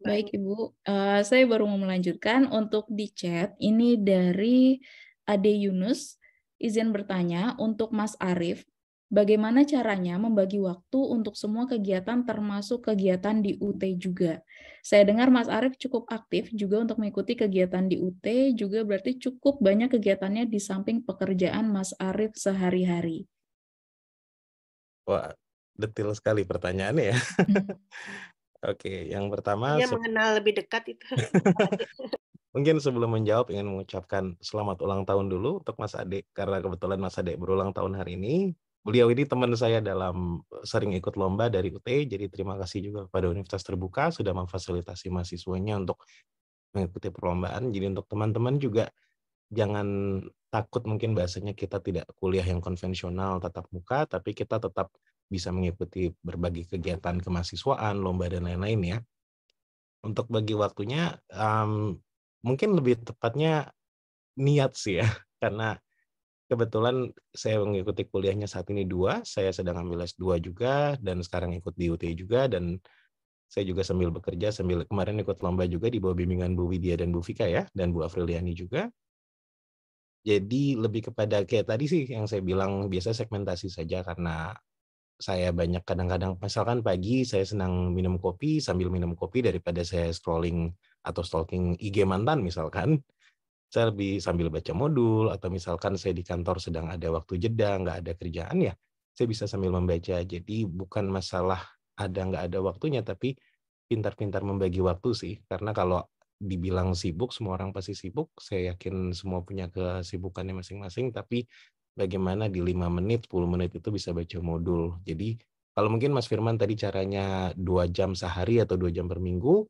Baik Ibu, uh, saya baru mau melanjutkan untuk di chat ini dari Ade Yunus, izin bertanya untuk Mas Arief, bagaimana caranya membagi waktu untuk semua kegiatan termasuk kegiatan di UT juga? Saya dengar Mas Arief cukup aktif juga untuk mengikuti kegiatan di UT, juga berarti cukup banyak kegiatannya di samping pekerjaan Mas Arief sehari-hari. Wah, detail sekali pertanyaannya ya. Hmm. Oke, yang pertama. Dia mengenal lebih dekat itu. Mungkin sebelum menjawab ingin mengucapkan selamat ulang tahun dulu untuk Mas Ade karena kebetulan Mas Ade berulang tahun hari ini. Beliau ini teman saya dalam eh, sering ikut lomba dari UT, jadi terima kasih juga kepada Universitas Terbuka sudah memfasilitasi mahasiswanya untuk mengikuti perlombaan. Jadi untuk teman-teman juga jangan takut mungkin bahasanya kita tidak kuliah yang konvensional tatap muka, tapi kita tetap bisa mengikuti berbagai kegiatan kemahasiswaan, lomba dan lain-lain ya. Untuk bagi waktunya, um, mungkin lebih tepatnya niat sih ya karena kebetulan saya mengikuti kuliahnya saat ini dua saya sedang ambil S2 juga dan sekarang ikut di UT juga dan saya juga sambil bekerja sambil kemarin ikut lomba juga di bawah bimbingan Bu Widya dan Bu Fika ya dan Bu Afriliani juga jadi lebih kepada kayak tadi sih yang saya bilang biasa segmentasi saja karena saya banyak kadang-kadang misalkan pagi saya senang minum kopi sambil minum kopi daripada saya scrolling atau stalking IG mantan misalkan, saya lebih sambil baca modul atau misalkan saya di kantor sedang ada waktu jeda, nggak ada kerjaan ya, saya bisa sambil membaca. Jadi bukan masalah ada nggak ada waktunya, tapi pintar-pintar membagi waktu sih. Karena kalau dibilang sibuk, semua orang pasti sibuk. Saya yakin semua punya kesibukannya masing-masing, tapi bagaimana di 5 menit, 10 menit itu bisa baca modul. Jadi kalau mungkin Mas Firman tadi caranya dua jam sehari atau dua jam per minggu,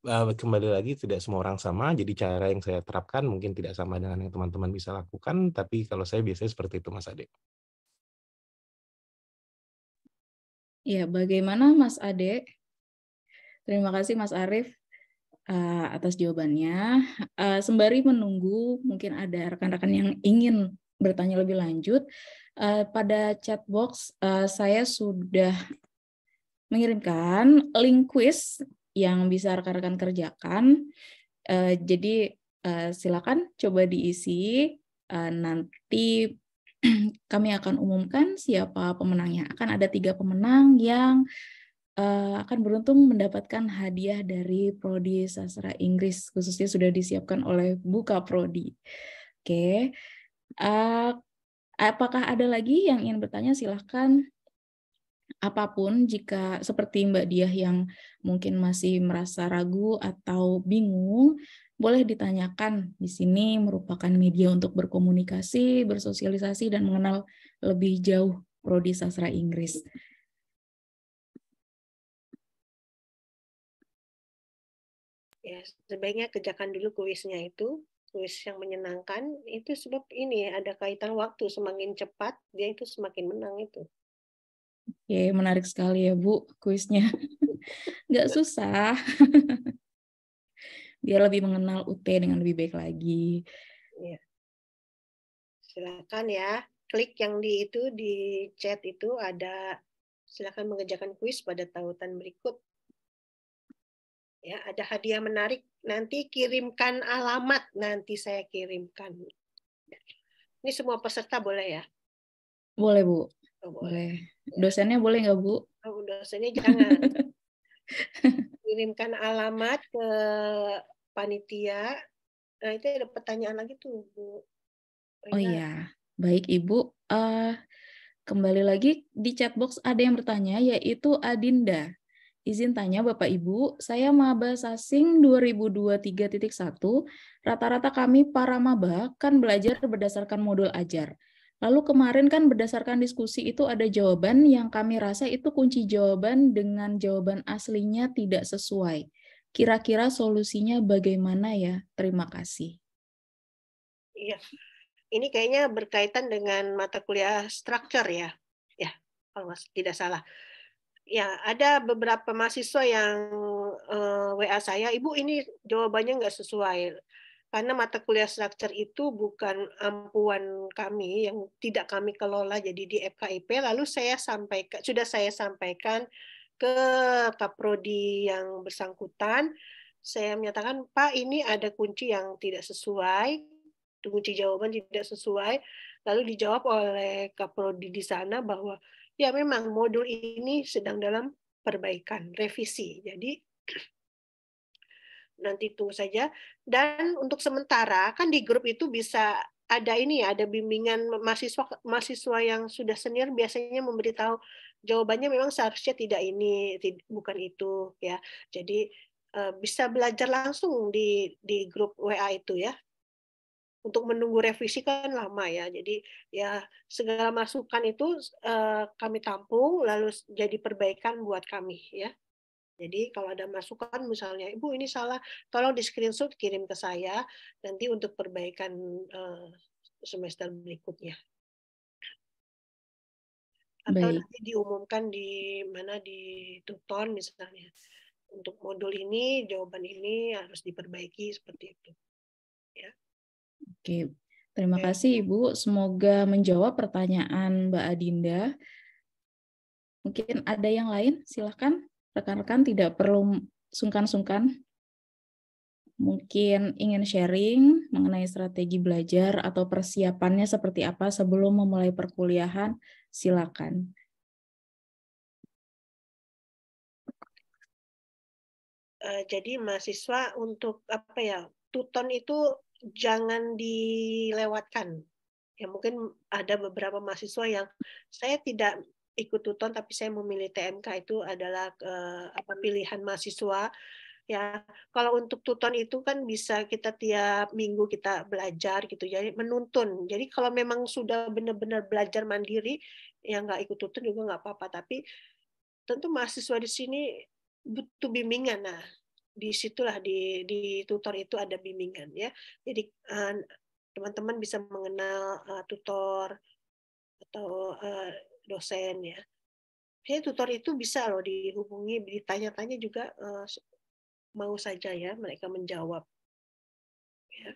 Eh, kembali lagi tidak semua orang sama jadi cara yang saya terapkan mungkin tidak sama dengan yang teman-teman bisa lakukan tapi kalau saya biasanya seperti itu Mas Ade. Ya bagaimana Mas Ade? Terima kasih Mas Arief eh, atas jawabannya. Eh, sembari menunggu mungkin ada rekan-rekan yang ingin bertanya lebih lanjut pada chat box saya sudah mengirimkan link quiz yang bisa rekan-rekan kerjakan. Uh, jadi uh, silakan coba diisi. Uh, nanti kami akan umumkan siapa pemenangnya. Akan ada tiga pemenang yang uh, akan beruntung mendapatkan hadiah dari prodi sastra Inggris khususnya sudah disiapkan oleh Buka Prodi. Oke, okay. uh, apakah ada lagi yang ingin bertanya? Silahkan apapun jika seperti Mbak Diah yang mungkin masih merasa ragu atau bingung, boleh ditanyakan. Di sini merupakan media untuk berkomunikasi, bersosialisasi, dan mengenal lebih jauh Prodi Sastra Inggris. Ya, sebaiknya kerjakan dulu kuisnya itu, kuis yang menyenangkan. Itu sebab ini ada kaitan waktu, semakin cepat dia itu semakin menang itu. Oke, menarik sekali ya Bu kuisnya. Nggak ya. susah. Biar lebih mengenal UT dengan lebih baik lagi. Ya. Silakan ya, klik yang di itu di chat itu ada silakan mengerjakan kuis pada tautan berikut. Ya, ada hadiah menarik. Nanti kirimkan alamat, nanti saya kirimkan. Ini semua peserta boleh ya? Boleh, Bu boleh. Dosennya boleh nggak Bu? Oh, dosennya jangan. Kirimkan alamat ke panitia. Nah itu ada pertanyaan lagi tuh Bu. Oh, Rina. Oh iya, baik Ibu. Uh, kembali lagi di chat box ada yang bertanya yaitu Adinda. Izin tanya Bapak Ibu, saya maba Sasing 2023.1. Rata-rata kami para maba kan belajar berdasarkan modul ajar. Lalu kemarin kan berdasarkan diskusi itu ada jawaban yang kami rasa itu kunci jawaban dengan jawaban aslinya tidak sesuai. Kira-kira solusinya bagaimana ya? Terima kasih. Iya. Ini kayaknya berkaitan dengan mata kuliah structure ya. Ya, kalau tidak salah. Ya, ada beberapa mahasiswa yang uh, eh, WA saya, "Ibu, ini jawabannya nggak sesuai." karena mata kuliah structure itu bukan ampuan kami yang tidak kami kelola jadi di FKIP lalu saya sampaikan sudah saya sampaikan ke kaprodi yang bersangkutan saya menyatakan Pak ini ada kunci yang tidak sesuai kunci jawaban tidak sesuai lalu dijawab oleh kaprodi di sana bahwa ya memang modul ini sedang dalam perbaikan revisi jadi nanti tunggu saja. Dan untuk sementara kan di grup itu bisa ada ini ya, ada bimbingan mahasiswa mahasiswa yang sudah senior biasanya memberitahu jawabannya memang seharusnya tidak ini, bukan itu ya. Jadi eh, bisa belajar langsung di di grup WA itu ya. Untuk menunggu revisi kan lama ya. Jadi ya segala masukan itu eh, kami tampung lalu jadi perbaikan buat kami ya. Jadi kalau ada masukan misalnya, Ibu ini salah, tolong di screenshot kirim ke saya nanti untuk perbaikan eh, semester berikutnya. Atau Baik. nanti diumumkan di mana di Tuton misalnya. Untuk modul ini jawaban ini harus diperbaiki seperti itu. Ya. Oke. Terima Oke. kasih Ibu. Semoga menjawab pertanyaan Mbak Adinda. Mungkin ada yang lain, silahkan rekan-rekan tidak perlu sungkan-sungkan mungkin ingin sharing mengenai strategi belajar atau persiapannya seperti apa sebelum memulai perkuliahan, silakan. Eh, jadi mahasiswa untuk apa ya tuton itu jangan dilewatkan. Ya mungkin ada beberapa mahasiswa yang saya tidak ikut Tuton tapi saya memilih TMK itu adalah uh, apa pilihan mahasiswa ya kalau untuk tuton itu kan bisa kita tiap minggu kita belajar gitu jadi menuntun jadi kalau memang sudah benar-benar belajar mandiri ya nggak ikut tuton juga nggak apa-apa tapi tentu mahasiswa di sini butuh bimbingan nah disitulah di di tutor itu ada bimbingan ya jadi eh, teman-teman uh, bisa mengenal uh, tutor atau uh, dosen ya. Jadi tutor itu bisa loh dihubungi, ditanya-tanya juga uh, mau saja ya mereka menjawab. Ya.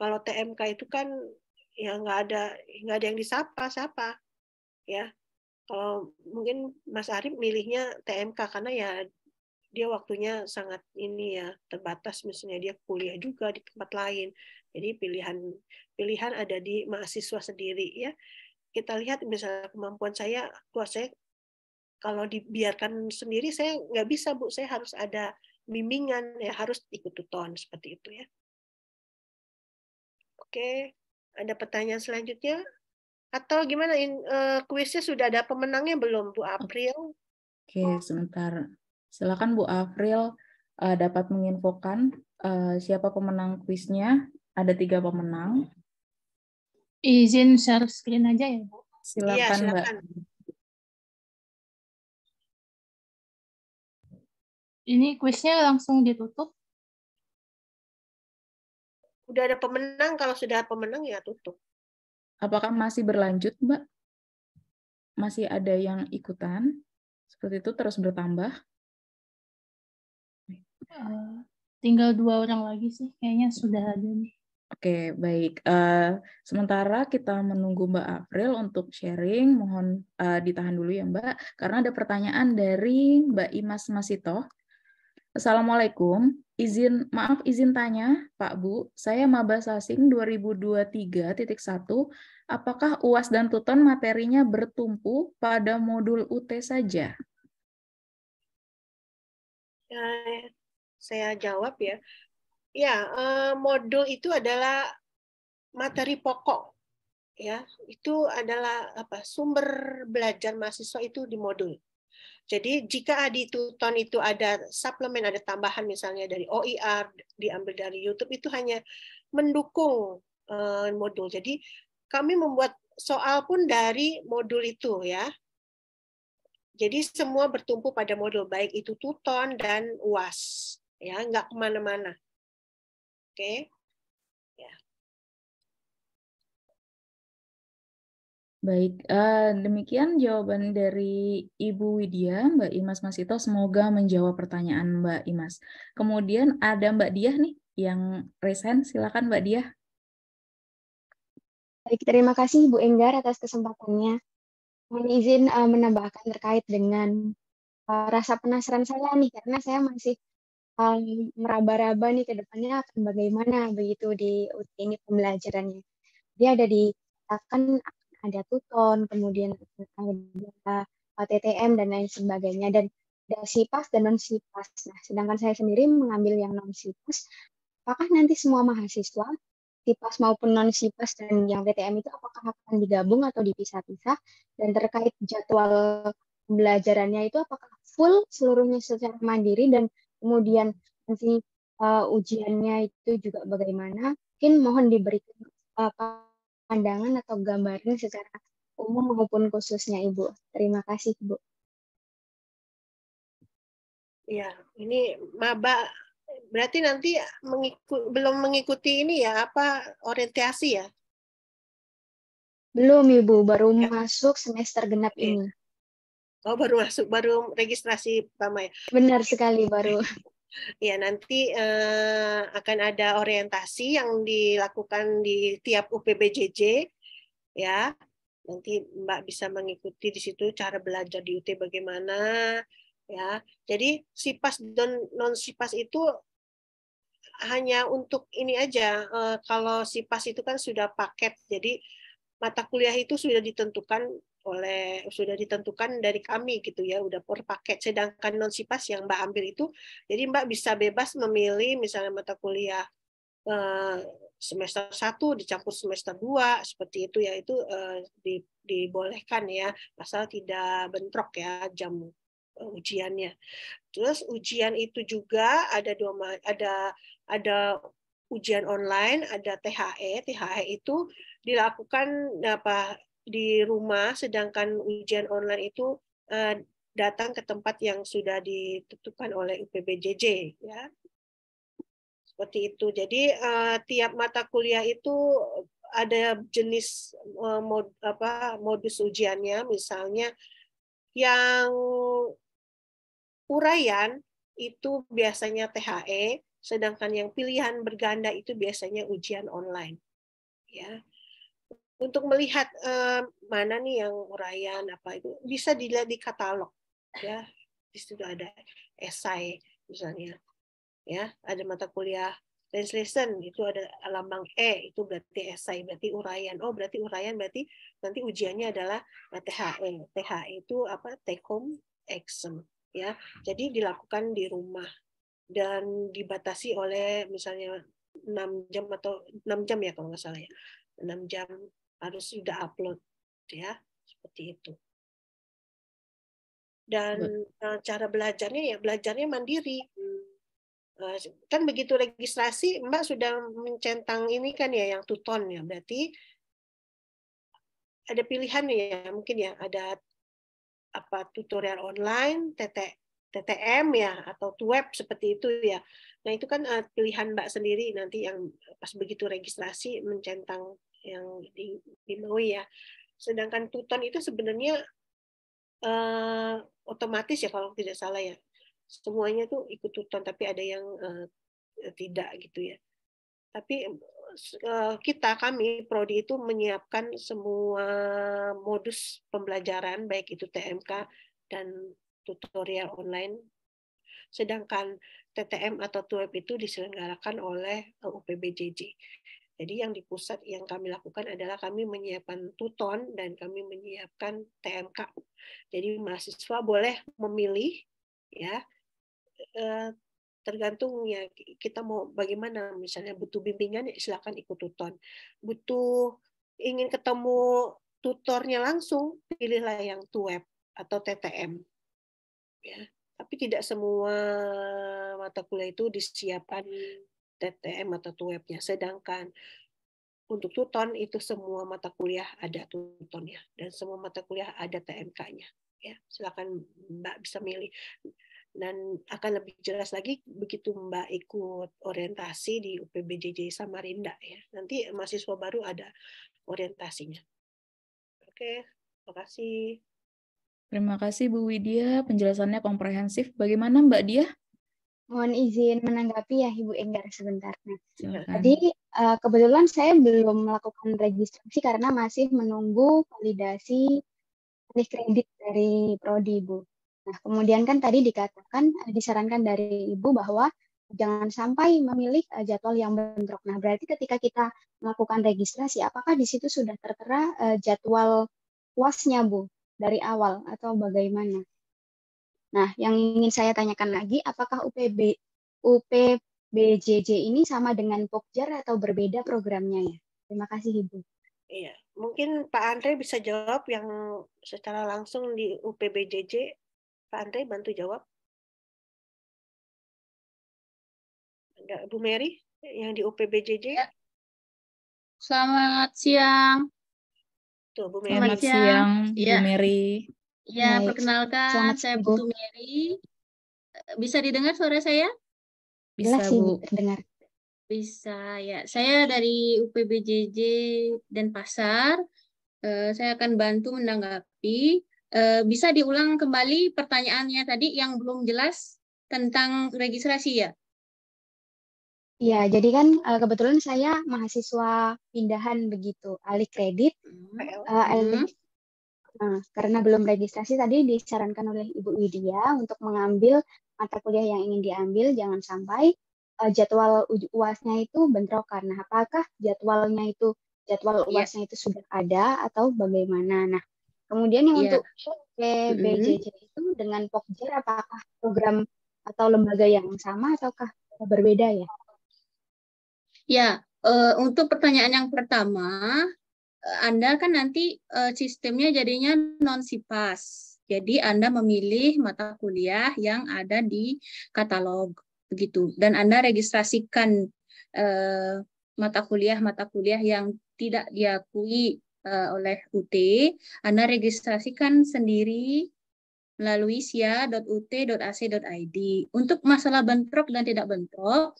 Kalau TMK itu kan ya nggak ada nggak ada yang disapa siapa ya kalau mungkin Mas Arif milihnya TMK karena ya dia waktunya sangat ini ya terbatas misalnya dia kuliah juga di tempat lain jadi pilihan pilihan ada di mahasiswa sendiri ya kita lihat misalnya kemampuan saya, wah saya kalau dibiarkan sendiri saya nggak bisa bu, saya harus ada bimbingan ya harus ikut tuton seperti itu ya. Oke, ada pertanyaan selanjutnya atau gimana? In, uh, kuisnya sudah ada pemenangnya belum Bu April? Oke, sebentar. Silakan Bu April uh, dapat menginfokan uh, siapa pemenang kuisnya. Ada tiga pemenang. Izin share screen aja ya, Bu. Silakan, iya, silakan. Mbak. Ini kuisnya langsung ditutup. Udah ada pemenang, kalau sudah pemenang ya tutup. Apakah masih berlanjut, Mbak? Masih ada yang ikutan? Seperti itu terus bertambah? Uh, tinggal dua orang lagi sih, kayaknya sudah ada nih. Oke, baik. Uh, sementara kita menunggu Mbak April untuk sharing. Mohon uh, ditahan dulu ya Mbak, karena ada pertanyaan dari Mbak Imas Masito. Assalamualaikum. Izin maaf izin tanya, Pak Bu, saya maba sasing 2023.1. Apakah UAS dan Tuton materinya bertumpu pada modul UT saja? Ya, saya jawab ya. Ya, eh, modul itu adalah materi pokok. Ya, itu adalah apa? Sumber belajar mahasiswa itu di modul. Jadi jika di Tuton itu ada suplemen, ada tambahan misalnya dari OIR diambil dari YouTube itu hanya mendukung eh, modul. Jadi kami membuat soal pun dari modul itu ya. Jadi semua bertumpu pada modul baik itu Tuton dan UAS ya nggak kemana-mana okay? ya Baik, uh, demikian jawaban dari Ibu Widya, Mbak Imas Masito. Semoga menjawab pertanyaan Mbak Imas. Kemudian ada Mbak Diah nih yang resen. Silakan Mbak Diah. Baik, terima kasih Bu Enggar atas kesempatannya. Mohon izin uh, menambahkan terkait dengan uh, rasa penasaran saya nih, karena saya masih um, meraba-raba nih ke depannya akan bagaimana begitu di UT ini pembelajarannya. Dia ada di akan ada tuton, kemudian ada TTM dan lain sebagainya dan ada sipas dan non sipas. Nah, sedangkan saya sendiri mengambil yang non sipas. Apakah nanti semua mahasiswa sipas maupun non sipas dan yang TTM itu apakah akan digabung atau dipisah-pisah dan terkait jadwal pembelajarannya itu apakah full seluruhnya secara mandiri dan kemudian nanti uh, ujiannya itu juga bagaimana. Mungkin mohon diberikan uh, pandangan atau gambarnya secara umum maupun khususnya Ibu. Terima kasih Ibu. Ya, ini maba berarti nanti mengikut, belum mengikuti ini ya apa orientasi ya? Belum Ibu, baru ya. masuk semester genap ya. ini. Oh baru masuk baru registrasi pertama ya. Benar sekali baru. Ya nanti uh, akan ada orientasi yang dilakukan di tiap UPBJJ ya. Nanti Mbak bisa mengikuti di situ cara belajar di UT bagaimana ya. Jadi sipas dan non sipas itu hanya untuk ini aja. Uh, kalau sipas itu kan sudah paket jadi mata kuliah itu sudah ditentukan oleh sudah ditentukan dari kami gitu ya udah per paket sedangkan non sipas yang mbak ambil itu jadi mbak bisa bebas memilih misalnya mata kuliah eh, semester 1 dicampur semester 2 seperti itu ya itu eh, di, dibolehkan ya asal tidak bentrok ya jam eh, ujiannya terus ujian itu juga ada dua ada ada ujian online ada THE THE itu dilakukan apa di rumah, sedangkan ujian online itu uh, datang ke tempat yang sudah ditentukan oleh UPBJJ, ya. Seperti itu. Jadi uh, tiap mata kuliah itu ada jenis uh, mod, apa, modus ujiannya, misalnya yang uraian itu biasanya THE, sedangkan yang pilihan berganda itu biasanya ujian online. Ya untuk melihat uh, mana nih yang uraian apa itu bisa dilihat di katalog ya di situ ada esai misalnya ya ada mata kuliah translation itu ada lambang e itu berarti esai berarti uraian oh berarti uraian berarti nanti ujiannya adalah eh, THE THE itu apa take home exam ya jadi dilakukan di rumah dan dibatasi oleh misalnya 6 jam atau 6 jam ya kalau nggak salah ya 6 jam harus sudah upload ya seperti itu dan Betul. E, cara belajarnya ya belajarnya mandiri e, kan begitu registrasi Mbak sudah mencentang ini kan ya yang tuton ya berarti ada pilihan ya mungkin ya ada apa tutorial online TT TTM ya atau web seperti itu ya nah itu kan e, pilihan Mbak sendiri nanti yang pas begitu registrasi mencentang yang di, di ya. Sedangkan Tuton itu sebenarnya uh, otomatis ya kalau tidak salah ya. Semuanya tuh ikut Tuton tapi ada yang uh, tidak gitu ya. Tapi uh, kita kami prodi itu menyiapkan semua modus pembelajaran baik itu TMK dan tutorial online. Sedangkan TTM atau TUEP itu diselenggarakan oleh UPBJJ. Jadi yang di pusat yang kami lakukan adalah kami menyiapkan tuton dan kami menyiapkan TMK. Jadi mahasiswa boleh memilih ya eh, tergantung ya kita mau bagaimana misalnya butuh bimbingan ya silakan ikut tuton. Butuh ingin ketemu tutornya langsung pilihlah yang TUEB atau TTM. Ya, tapi tidak semua mata kuliah itu disiapkan TTM atau TUEP-nya. Sedangkan untuk Tuton itu semua mata kuliah ada Tutonnya dan semua mata kuliah ada TMK-nya. Ya, silakan Mbak bisa milih dan akan lebih jelas lagi begitu Mbak ikut orientasi di UPBJJ Samarinda ya. Nanti mahasiswa baru ada orientasinya. Oke, terima kasih. Terima kasih Bu Widya, penjelasannya komprehensif. Bagaimana Mbak Dia? mohon izin menanggapi ya Ibu Enggar sebentar. Nah, tadi uh, kebetulan saya belum melakukan registrasi karena masih menunggu validasi alih kredit dari prodi Ibu. Nah, kemudian kan tadi dikatakan eh, disarankan dari Ibu bahwa jangan sampai memilih eh, jadwal yang bentrok. Nah, berarti ketika kita melakukan registrasi, apakah di situ sudah tertera jadwal puasnya, Bu, dari awal atau bagaimana? Nah, yang ingin saya tanyakan lagi, apakah UPB UPBJJ ini sama dengan Pokjar atau berbeda programnya ya? Terima kasih Ibu. Iya, mungkin Pak Andre bisa jawab yang secara langsung di UPBJJ. Pak Andre bantu jawab. Ada Bu Mary yang di UPBJJ? Ya. Selamat siang. Tuh, Bu Selamat siang, siang Bu ya. Ya, Baik. perkenalkan Selamat saya Bu Mary. Bisa didengar suara saya? Bisa, Bu. Dengar. Bisa, ya. Saya dari UPBJJ Denpasar. Uh, saya akan bantu menanggapi. Uh, bisa diulang kembali pertanyaannya tadi yang belum jelas tentang registrasi ya? Ya, jadi kan uh, kebetulan saya mahasiswa pindahan begitu, alih kredit, uh, hmm. alih hmm. Nah, karena belum registrasi tadi disarankan oleh Ibu Widya untuk mengambil mata kuliah yang ingin diambil, jangan sampai uh, jadwal UASnya itu bentrok karena apakah jadwalnya itu jadwal iya. UASnya itu sudah ada atau bagaimana. Nah, kemudian yang yeah. untuk PBJJ mm-hmm. itu dengan POKJER apakah program atau lembaga yang sama ataukah berbeda ya? Ya, yeah. Uh, untuk pertanyaan yang pertama, anda kan nanti eh, sistemnya jadinya non sipas. Jadi Anda memilih mata kuliah yang ada di katalog begitu dan Anda registrasikan eh, mata kuliah mata kuliah yang tidak diakui eh, oleh UT, Anda registrasikan sendiri melalui sia.ut.ac.id. Untuk masalah bentrok dan tidak bentrok,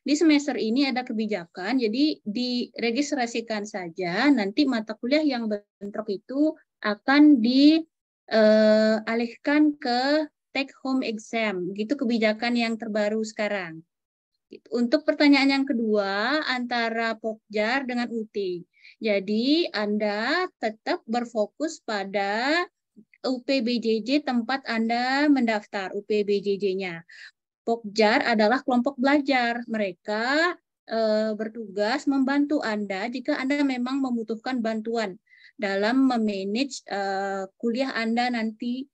di semester ini ada kebijakan, jadi diregistrasikan saja, nanti mata kuliah yang bentrok itu akan dialihkan eh, ke take home exam, gitu kebijakan yang terbaru sekarang. Untuk pertanyaan yang kedua, antara Pokjar dengan UT. Jadi Anda tetap berfokus pada UPBJJ tempat Anda mendaftar UPBJJ-nya. Pokjar adalah kelompok belajar. Mereka e, bertugas membantu Anda jika Anda memang membutuhkan bantuan dalam memanage e, kuliah Anda nanti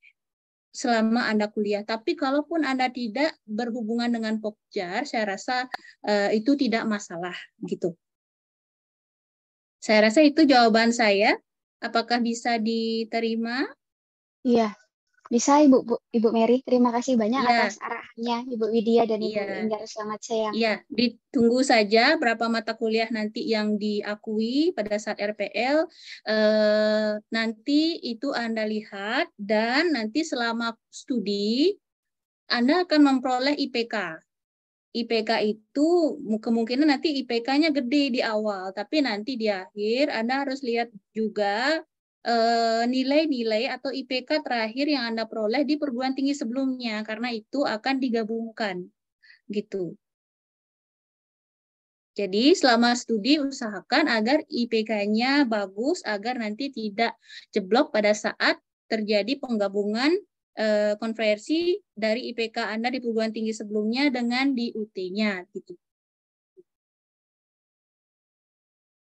selama Anda kuliah. Tapi kalaupun Anda tidak berhubungan dengan Pokjar, saya rasa e, itu tidak masalah gitu. Saya rasa itu jawaban saya. Apakah bisa diterima? Iya, bisa Ibu Bu, Ibu Mary, terima kasih banyak ya. atas arahannya Ibu Widya dan Ibu ya. Indar. Selamat siang. Iya, ditunggu saja berapa mata kuliah nanti yang diakui pada saat RPL. Eh, nanti itu Anda lihat dan nanti selama studi Anda akan memperoleh IPK. IPK itu kemungkinan nanti IPK-nya gede di awal, tapi nanti di akhir Anda harus lihat juga Eh, nilai-nilai atau IPK terakhir yang Anda peroleh di perguruan tinggi sebelumnya karena itu akan digabungkan gitu. Jadi selama studi usahakan agar IPK-nya bagus agar nanti tidak jeblok pada saat terjadi penggabungan e, konversi dari IPK Anda di perguruan tinggi sebelumnya dengan di UT-nya gitu.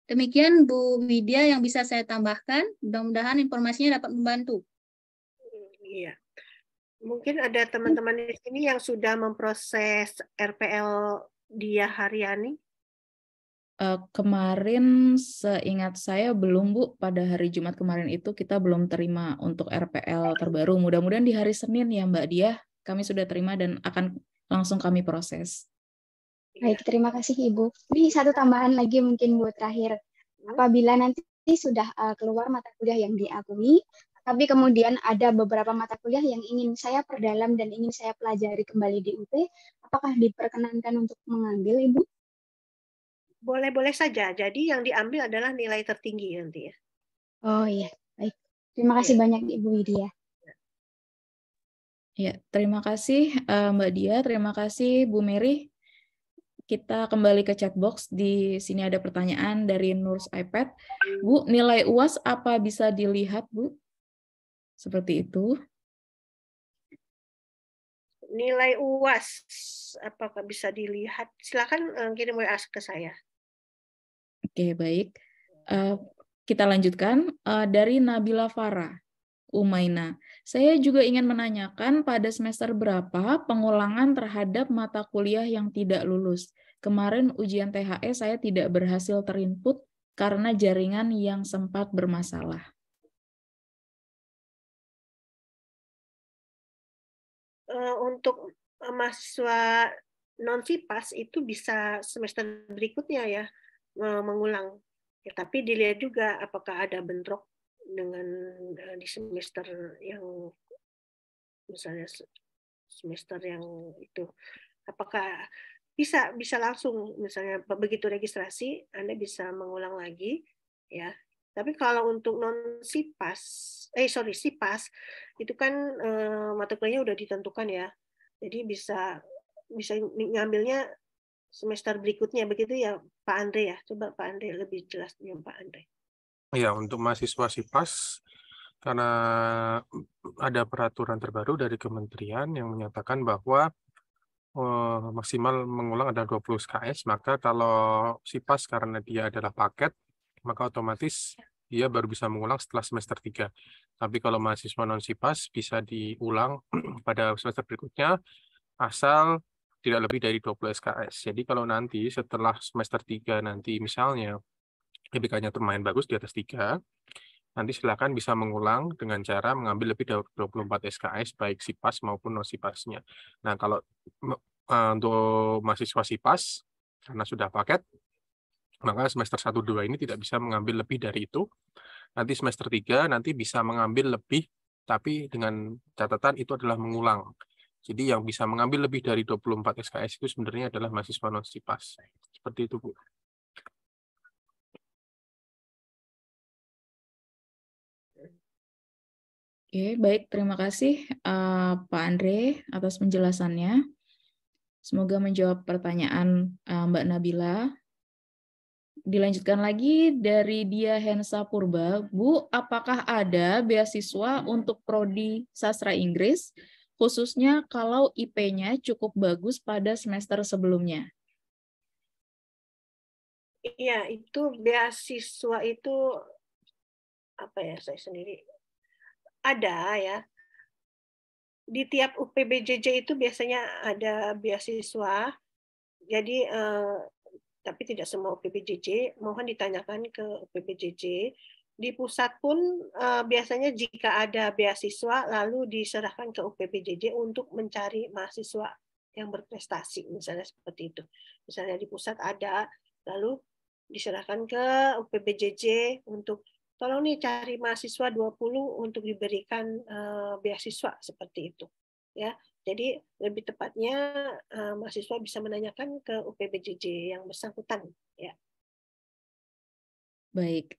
Demikian Bu Widya yang bisa saya tambahkan. Mudah-mudahan informasinya dapat membantu. Iya. Mungkin ada teman-teman di sini yang sudah memproses RPL dia Haryani. Uh, kemarin seingat saya belum Bu pada hari Jumat kemarin itu kita belum terima untuk RPL terbaru. Mudah-mudahan di hari Senin ya Mbak Dia kami sudah terima dan akan langsung kami proses. Baik, terima kasih Ibu. Ini satu tambahan lagi mungkin buat terakhir. Apabila nanti sudah eh, keluar mata kuliah yang diakui, tapi kemudian ada beberapa mata kuliah yang ingin saya perdalam dan ingin saya pelajari kembali di UT, apakah diperkenankan untuk mengambil Ibu? Boleh-boleh saja. Jadi yang diambil adalah nilai tertinggi nanti ya. Oh iya, baik. Terima kasih ya. banyak Ibu Widya. Ya, terima kasih eh, Mbak Dia, terima kasih Bu Mary. Kita kembali ke chatbox. Di sini ada pertanyaan dari Nurse iPad. Bu, nilai UAS apa bisa dilihat, Bu? Seperti itu. Nilai UAS apakah bisa dilihat? Silakan eh, kirim WA ke saya. Oke, baik. Uh, kita lanjutkan uh, dari Nabila Farah. Umaina. Saya juga ingin menanyakan pada semester berapa pengulangan terhadap mata kuliah yang tidak lulus. Kemarin ujian THS e saya tidak berhasil terinput karena jaringan yang sempat bermasalah. Eh, untuk eh, mahasiswa non sipas itu bisa semester berikutnya ya mengulang. Ya, tapi dilihat juga apakah ada bentrok dengan di semester yang misalnya semester yang itu apakah bisa bisa langsung misalnya begitu registrasi Anda bisa mengulang lagi ya tapi kalau untuk non sipas eh sorry sipas itu kan eh, matkulnya udah ditentukan ya jadi bisa bisa ngambilnya semester berikutnya begitu ya Pak Andre ya coba Pak Andre lebih jelas dengan Pak Andre Ya, untuk mahasiswa SIPAS, karena ada peraturan terbaru dari kementerian yang menyatakan bahwa eh, maksimal mengulang adalah 20 SKS, maka kalau SIPAS karena dia adalah paket, maka otomatis dia baru bisa mengulang setelah semester 3. Tapi kalau mahasiswa non-SIPAS bisa diulang pada semester berikutnya, asal tidak lebih dari 20 SKS. Jadi kalau nanti setelah semester 3 nanti misalnya IPK-nya lumayan bagus di atas 3, nanti silakan bisa mengulang dengan cara mengambil lebih dari 24 SKS baik SIPAS maupun non-SIPASnya. Nah, kalau eh, untuk mahasiswa SIPAS karena sudah paket maka semester 1 2 ini tidak bisa mengambil lebih dari itu. Nanti semester 3 nanti bisa mengambil lebih tapi dengan catatan itu adalah mengulang. Jadi yang bisa mengambil lebih dari 24 SKS itu sebenarnya adalah mahasiswa non-SIPAS. Seperti itu, Bu. Oke, baik. Terima kasih uh, Pak Andre atas penjelasannya. Semoga menjawab pertanyaan uh, Mbak Nabila. Dilanjutkan lagi dari Dia Hensa Purba. Bu, apakah ada beasiswa untuk prodi sastra Inggris, khususnya kalau IP-nya cukup bagus pada semester sebelumnya? Iya, itu beasiswa itu apa ya saya sendiri ada ya di tiap UPBJJ itu biasanya ada beasiswa jadi eh, tapi tidak semua UPBJJ mohon ditanyakan ke UPBJJ di pusat pun eh, biasanya jika ada beasiswa lalu diserahkan ke UPBJJ untuk mencari mahasiswa yang berprestasi misalnya seperti itu misalnya di pusat ada lalu diserahkan ke UPBJJ untuk tolong nih cari mahasiswa 20 untuk diberikan uh, beasiswa seperti itu ya jadi lebih tepatnya uh, mahasiswa bisa menanyakan ke UPBJJ yang bersangkutan ya baik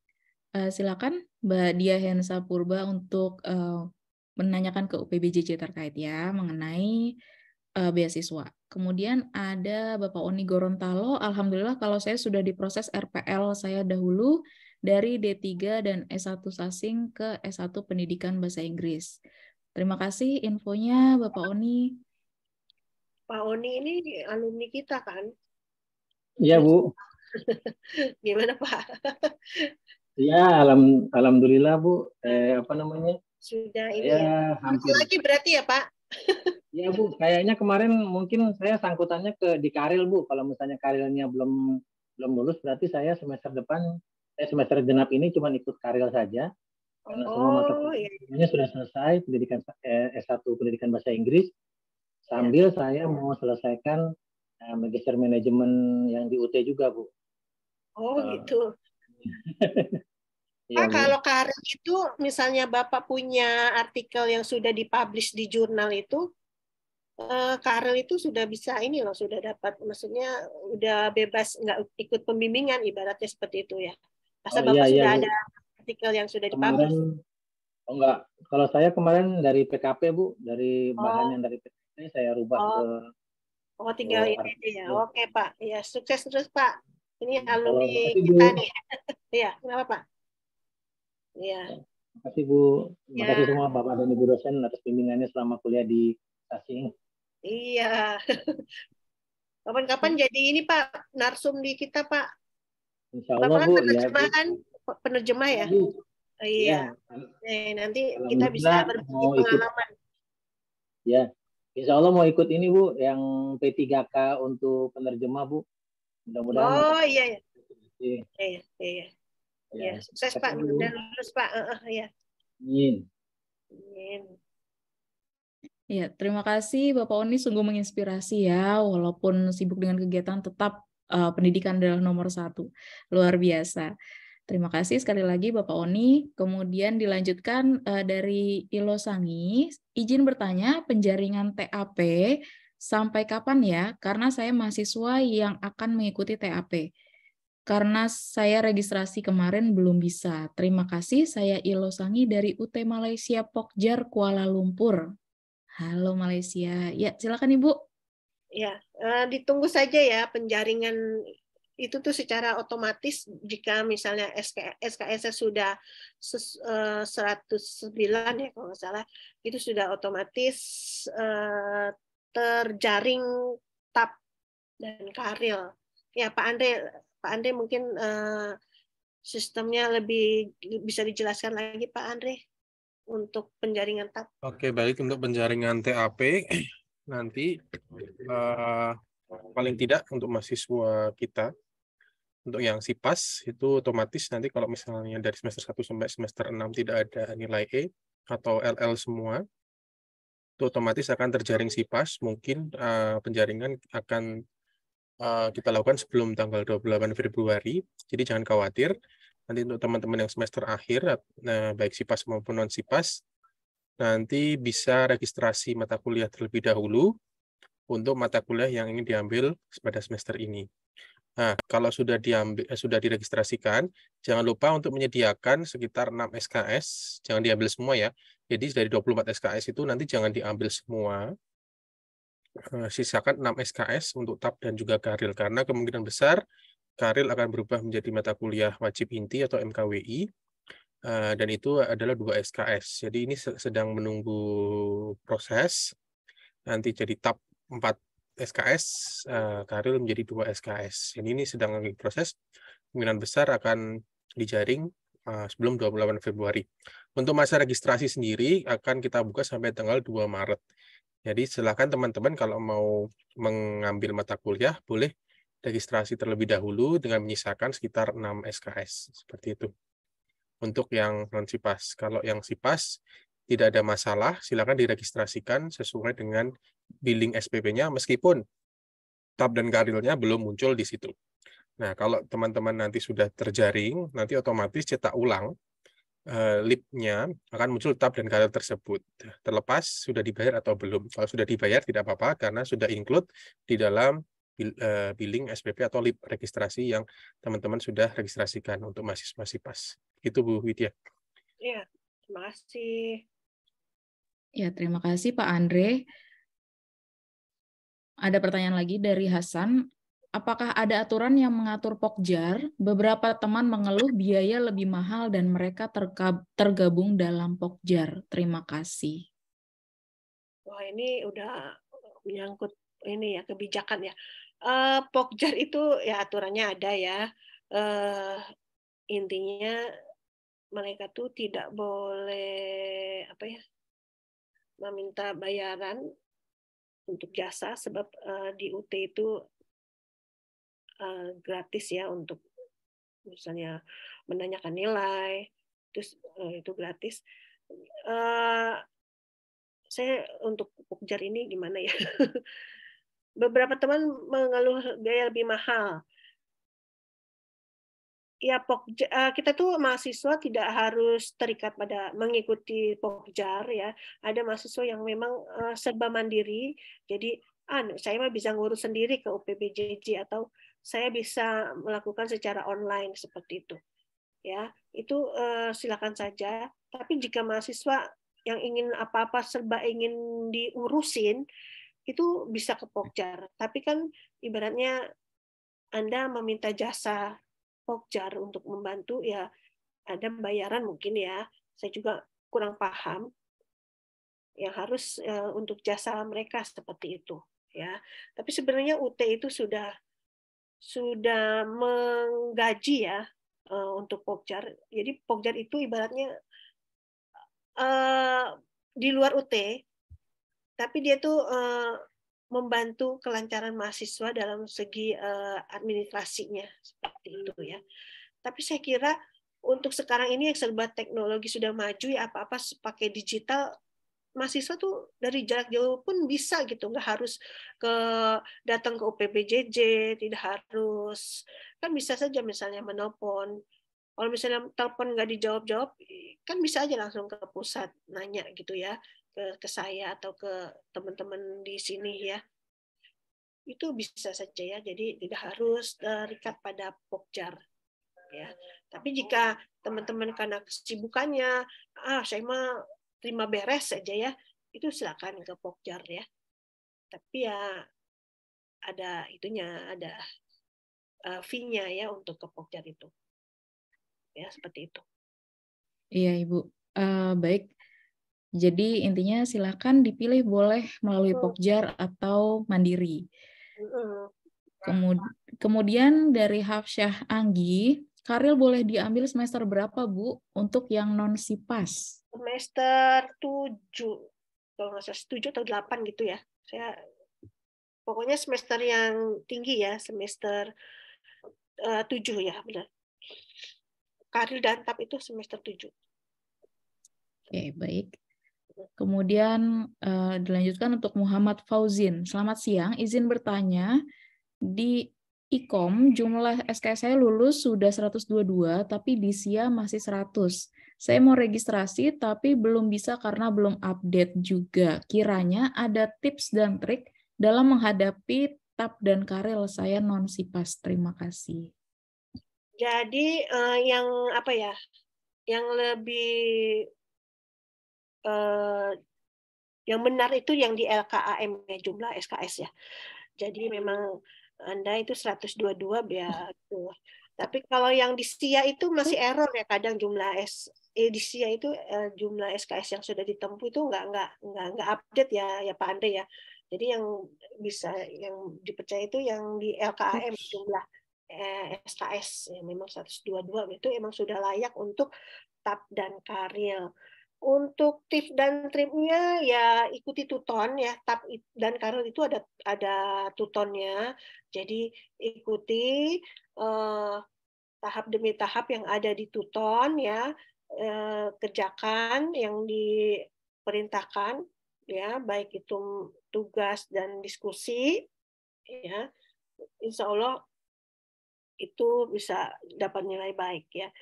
uh, silakan Mbak Dia Hensa Purba untuk uh, menanyakan ke UPBJJ terkait ya mengenai uh, beasiswa. Kemudian ada Bapak Oni Gorontalo, alhamdulillah kalau saya sudah diproses RPL saya dahulu dari D3 dan S1 Sasing ke S1 Pendidikan Bahasa Inggris. Terima kasih infonya Bapak Oni. Pak Oni ini alumni kita kan? Iya Bu. Gimana Pak? Iya, alham, alhamdulillah Bu. Eh, apa namanya? Sudah ini. Ya, ya. hampir. Lagi berarti ya Pak? Iya Bu, kayaknya kemarin mungkin saya sangkutannya ke di Karil Bu. Kalau misalnya Karilnya belum belum lulus berarti saya semester depan saya semester genap ini cuma ikut karel saja karena oh, semua mata iya, iya. kuliahnya sudah selesai pendidikan eh, S1 pendidikan bahasa Inggris sambil ya. saya mau selesaikan eh, magister manajemen yang di UT juga bu. Oh uh, gitu. ya, ya, kalau karir itu misalnya Bapak punya artikel yang sudah dipublish di jurnal itu, eh, karir itu sudah bisa ini loh, sudah dapat, maksudnya udah bebas, nggak ikut pembimbingan, ibaratnya seperti itu ya? masa oh, Bapak iya, iya, sudah iya. ada artikel yang sudah dipublish? Oh enggak, kalau saya kemarin dari PKP Bu, dari oh. bahan yang dari PKP saya rubah oh. ke Oh, tinggal ke ini aja ya. Oke, Pak. Ya, sukses terus, Pak. Ini alumni oh, kita Bu. nih. Iya, kenapa, Pak? Iya. Ya, terima kasih, Bu. Terima ya. kasih semua Bapak dan Ibu dosen atas bimbingannya selama kuliah di asing. Iya. Kapan-kapan hmm. jadi ini Pak narsum di kita Pak Insya Allah Bapak kan ya, penerjemahan, kan, penerjemah ya. Oh, iya. Ya. Eh, nanti kita bisa berbagi pengalaman. Ikut. Ya. Insya Allah mau ikut ini Bu, yang P3K untuk penerjemah Bu. Mudah-mudahan. Oh iya, iya. Iya, iya. iya. iya. Ya, iya, sukses Pak, mudah lulus Pak. Uh, uh, ya. Amin. Amin. Ya, terima kasih Bapak Oni sungguh menginspirasi ya. Walaupun sibuk dengan kegiatan tetap uh, pendidikan adalah nomor satu. Luar biasa. Terima kasih sekali lagi Bapak Oni. Kemudian dilanjutkan uh, dari Ilo Sangi. Izin bertanya, penjaringan TAP sampai kapan ya? Karena saya mahasiswa yang akan mengikuti TAP. Karena saya registrasi kemarin belum bisa. Terima kasih, saya Ilo Sangi dari UT Malaysia Pokjar Kuala Lumpur. Halo Malaysia. Ya, silakan Ibu. Ya, uh, ditunggu saja ya penjaringan itu tuh secara otomatis jika misalnya SK, SKS sudah ses, uh, eh, 109 ya kalau nggak salah itu sudah otomatis eh, terjaring tap dan karil. Ya Pak Andre, Pak Andre mungkin sistemnya lebih bisa dijelaskan lagi Pak Andre untuk penjaringan TAP. Oke, baik untuk penjaringan TAP nanti uh, paling tidak untuk mahasiswa kita untuk yang SIPAS itu otomatis nanti kalau misalnya dari semester 1 sampai semester 6 tidak ada nilai E atau LL semua itu otomatis akan terjaring SIPAS mungkin uh, penjaringan akan uh, kita lakukan sebelum tanggal 28 Februari jadi jangan khawatir nanti untuk teman-teman yang semester akhir uh, baik SIPAS maupun non SIPAS nanti bisa registrasi mata kuliah terlebih dahulu untuk mata kuliah yang ingin diambil pada semester ini. Nah, kalau sudah diambil eh, sudah diregistrasikan, jangan lupa untuk menyediakan sekitar 6 SKS, jangan diambil semua ya. Jadi dari 24 SKS itu nanti jangan diambil semua. Eh, sisakan 6 SKS untuk TAP dan juga Karil karena kemungkinan besar Karil akan berubah menjadi mata kuliah wajib inti atau MKWI Eh, dan itu adalah dua SKS. Jadi ini sedang menunggu proses nanti jadi tab 4 SKS, eh, Karil menjadi dua SKS. Jadi ini sedang proses kemungkinan besar akan dijaring eh, sebelum 28 Februari. Untuk masa registrasi sendiri akan kita buka sampai tanggal 2 Maret. Jadi silakan teman-teman kalau mau mengambil mata kuliah boleh registrasi terlebih dahulu dengan menyisakan sekitar 6 SKS. Seperti itu untuk yang non sipas. Kalau yang sipas tidak ada masalah, silakan diregistrasikan sesuai dengan billing SPP-nya meskipun tab dan karilnya belum muncul di situ. Nah, kalau teman-teman nanti sudah terjaring, nanti otomatis cetak ulang eh, lipnya akan muncul tab dan karir tersebut. Terlepas sudah dibayar atau belum. Kalau sudah dibayar tidak apa-apa karena sudah include di dalam Eh, billing SPP atau LIP registrasi yang teman-teman sudah registrasikan untuk mahasiswa SIPAS. Itu Bu Widya. Iya, terima kasih. Ya, terima kasih Pak Andre. Ada pertanyaan lagi dari Hasan. Apakah ada aturan yang mengatur pokjar? Beberapa teman mengeluh biaya lebih mahal dan mereka tergabung dalam pokjar. Terima kasih. Wah, ini udah menyangkut ini ya kebijakan ya uh, eh, pokjar itu ya aturannya ada ya. Uh, intinya mereka tuh tidak boleh apa ya meminta bayaran untuk jasa sebab uh, di UT itu uh, gratis ya untuk misalnya menanyakan nilai terus uh, itu gratis uh, saya untuk pokjar ini gimana ya beberapa teman mengeluh biaya lebih mahal. Ya, Pokja, eh, kita tuh mahasiswa tidak harus terikat pada mengikuti Pokjar ya. Ada mahasiswa yang memang eh, serba mandiri, jadi ah, saya mah bisa ngurus sendiri ke UPBJJ atau saya bisa melakukan secara online seperti itu. Ya, itu uh, silakan saja. Tapi jika mahasiswa yang ingin apa-apa serba ingin diurusin, itu bisa ke Pokjar. Tapi kan ibaratnya Anda meminta jasa pokjar untuk membantu ya ada bayaran mungkin ya. Saya juga kurang paham yang harus eh, untuk jasa mereka seperti itu ya. Tapi sebenarnya UT itu sudah sudah menggaji ya uh, untuk pokjar. Jadi pokjar itu ibaratnya uh, di luar UT tapi dia tuh uh, membantu kelancaran mahasiswa dalam segi uh, administrasinya seperti itu ya. Tapi saya kira untuk sekarang ini yang serba teknologi sudah maju ya apa-apa pakai digital mahasiswa tuh dari jarak jauh pun bisa gitu nggak harus ke datang ke UPBJJ tidak harus kan bisa saja misalnya menelpon kalau misalnya telepon nggak dijawab jawab kan bisa aja langsung ke pusat nanya gitu ya ke, ke saya atau ke teman-teman di sini ya itu bisa saja ya jadi tidak harus terikat pada pokjar ya tapi jika teman-teman karena kesibukannya ah saya mah terima beres saja ya itu silakan ke pokjar ya tapi ya ada itunya ada uh, fee-nya ya untuk ke pokjar itu ya seperti itu iya ibu uh, baik jadi intinya silakan dipilih boleh melalui Pokjar atau Mandiri. Kemudian dari Hafsyah Anggi, Karil boleh diambil semester berapa, Bu, untuk yang non-SIPAS? Semester 7, kalau nggak salah 7 atau 8 gitu ya. Saya Pokoknya semester yang tinggi ya, semester eh, uh, 7 ya, benar. Karil dan TAP itu semester 7. Oke, baik. Kemudian uh, dilanjutkan untuk Muhammad Fauzin. Selamat siang, izin bertanya di IKOM jumlah SKS saya lulus sudah 122 tapi di SIA masih 100. Saya mau registrasi tapi belum bisa karena belum update juga. Kiranya ada tips dan trik dalam menghadapi tap dan karel saya non sipas. Terima kasih. Jadi uh, yang apa ya? Yang lebih eh, yang benar itu yang di LKAM jumlah SKS ya. Jadi memang Anda itu 122 ya tuh. Tapi kalau yang di SIA itu masih error ya kadang jumlah S eh, di SIA itu eh, jumlah SKS yang sudah ditempuh itu nggak nggak nggak nggak update ya ya Pak Andre ya. Jadi yang bisa yang dipercaya itu yang di LKAM jumlah SKS eh, ya memang 122 itu emang sudah layak untuk TAP dan karil. Untuk tips dan triknya ya ikuti tuton ya tap dan karena itu ada ada tutonnya. Jadi ikuti eh, tahap demi tahap yang ada di tuton ya eh, kerjakan yang diperintahkan ya baik itu tugas dan diskusi ya insya Allah itu bisa dapat nilai baik ya.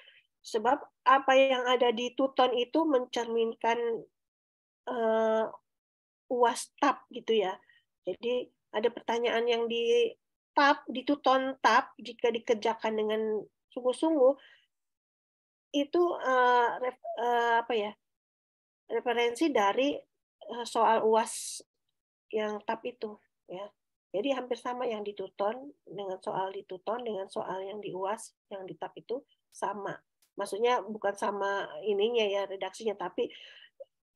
Sebab apa yang ada di Tuton itu mencerminkan uh, uas tap gitu ya. Jadi ada pertanyaan yang di tap di Tuton tap jika dikerjakan dengan sungguh-sungguh, itu uh, ref, uh, apa ya referensi dari uh, soal uas yang tap itu ya jadi hampir sama yang dituton dengan soal dituton dengan soal yang di uas yang di tap itu sama maksudnya bukan sama ininya ya redaksinya tapi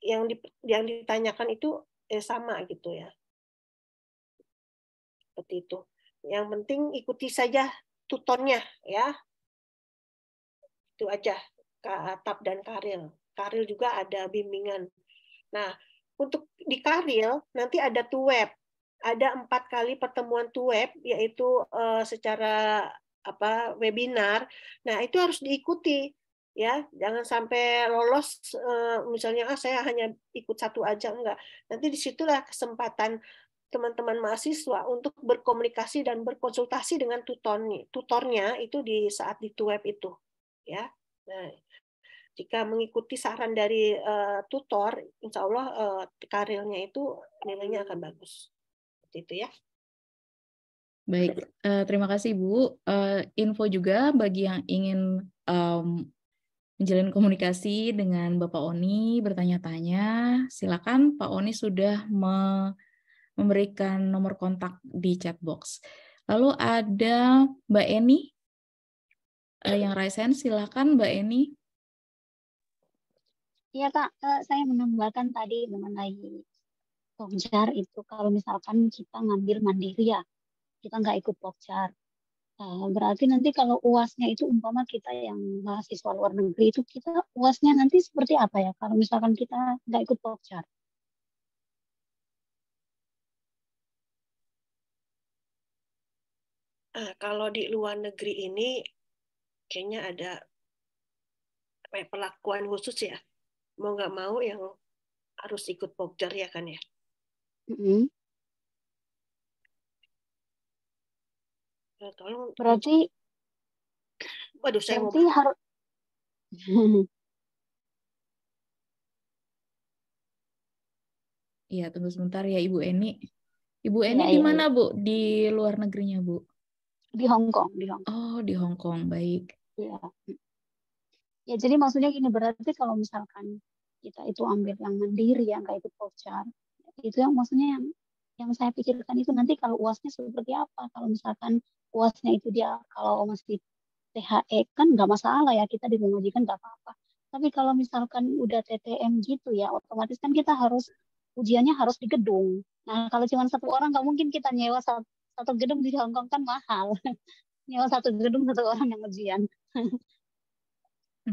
yang di, yang ditanyakan itu eh, sama gitu ya seperti itu yang penting ikuti saja tutornya ya itu aja atap dan karil karil juga ada bimbingan nah untuk di karil nanti ada tuweb ada empat kali pertemuan tuweb yaitu uh, secara apa webinar. Nah, itu harus diikuti ya. Jangan sampai lolos eh, misalnya ah saya hanya ikut satu aja enggak. Nanti disitulah kesempatan teman-teman mahasiswa untuk berkomunikasi dan berkonsultasi dengan tutornya, tutornya itu di saat di web itu ya. Nah, jika mengikuti saran dari uh, tutor, insya Allah uh, karirnya itu nilainya akan bagus. Seperti itu ya. Baik, uh, terima kasih Bu. Uh, info juga bagi yang ingin um, menjalin komunikasi dengan Bapak Oni, bertanya-tanya, silakan Pak Oni sudah me memberikan nomor kontak di chat box. Lalu ada Mbak Eni uh, yang resen, silakan Mbak Eni. Iya Kak, saya menambahkan tadi mengenai Tongjar itu kalau misalkan kita ngambil mandiri ya, kita nggak ikut pokcar. Nah, eh, berarti nanti kalau uasnya itu umpama kita yang mahasiswa luar negeri itu kita uasnya nanti seperti apa ya kalau misalkan kita nggak ikut pokcar? Ah, kalau di luar negeri ini kayaknya ada apa ya, perlakuan khusus ya mau nggak mau yang harus ikut pokcar ya kan ya. Mm -hmm. Eh, tolong. Berarti Waduh, saya berarti mau... harus Iya, tunggu sebentar ya Ibu Eni. Ibu Eni iya, ya, di mana, iya. Bu? Di luar negerinya, Bu? Di Hong Kong, di Hong Kong. Oh, di Hong Kong. Baik. Iya. Ya, jadi maksudnya gini, berarti kalau misalkan kita itu ambil yang mandiri yang kayak itu voucher, itu yang maksudnya yang yang saya pikirkan itu nanti kalau uasnya seperti apa kalau misalkan puasnya itu dia kalau masih THE kan nggak masalah ya kita di kan nggak apa-apa. Tapi kalau misalkan udah TTM gitu ya otomatis kan kita harus ujiannya harus di gedung. Nah kalau cuma satu orang nggak mungkin kita nyewa satu, gedung di Hongkong kan mahal. nyewa satu gedung satu orang yang ujian. Oke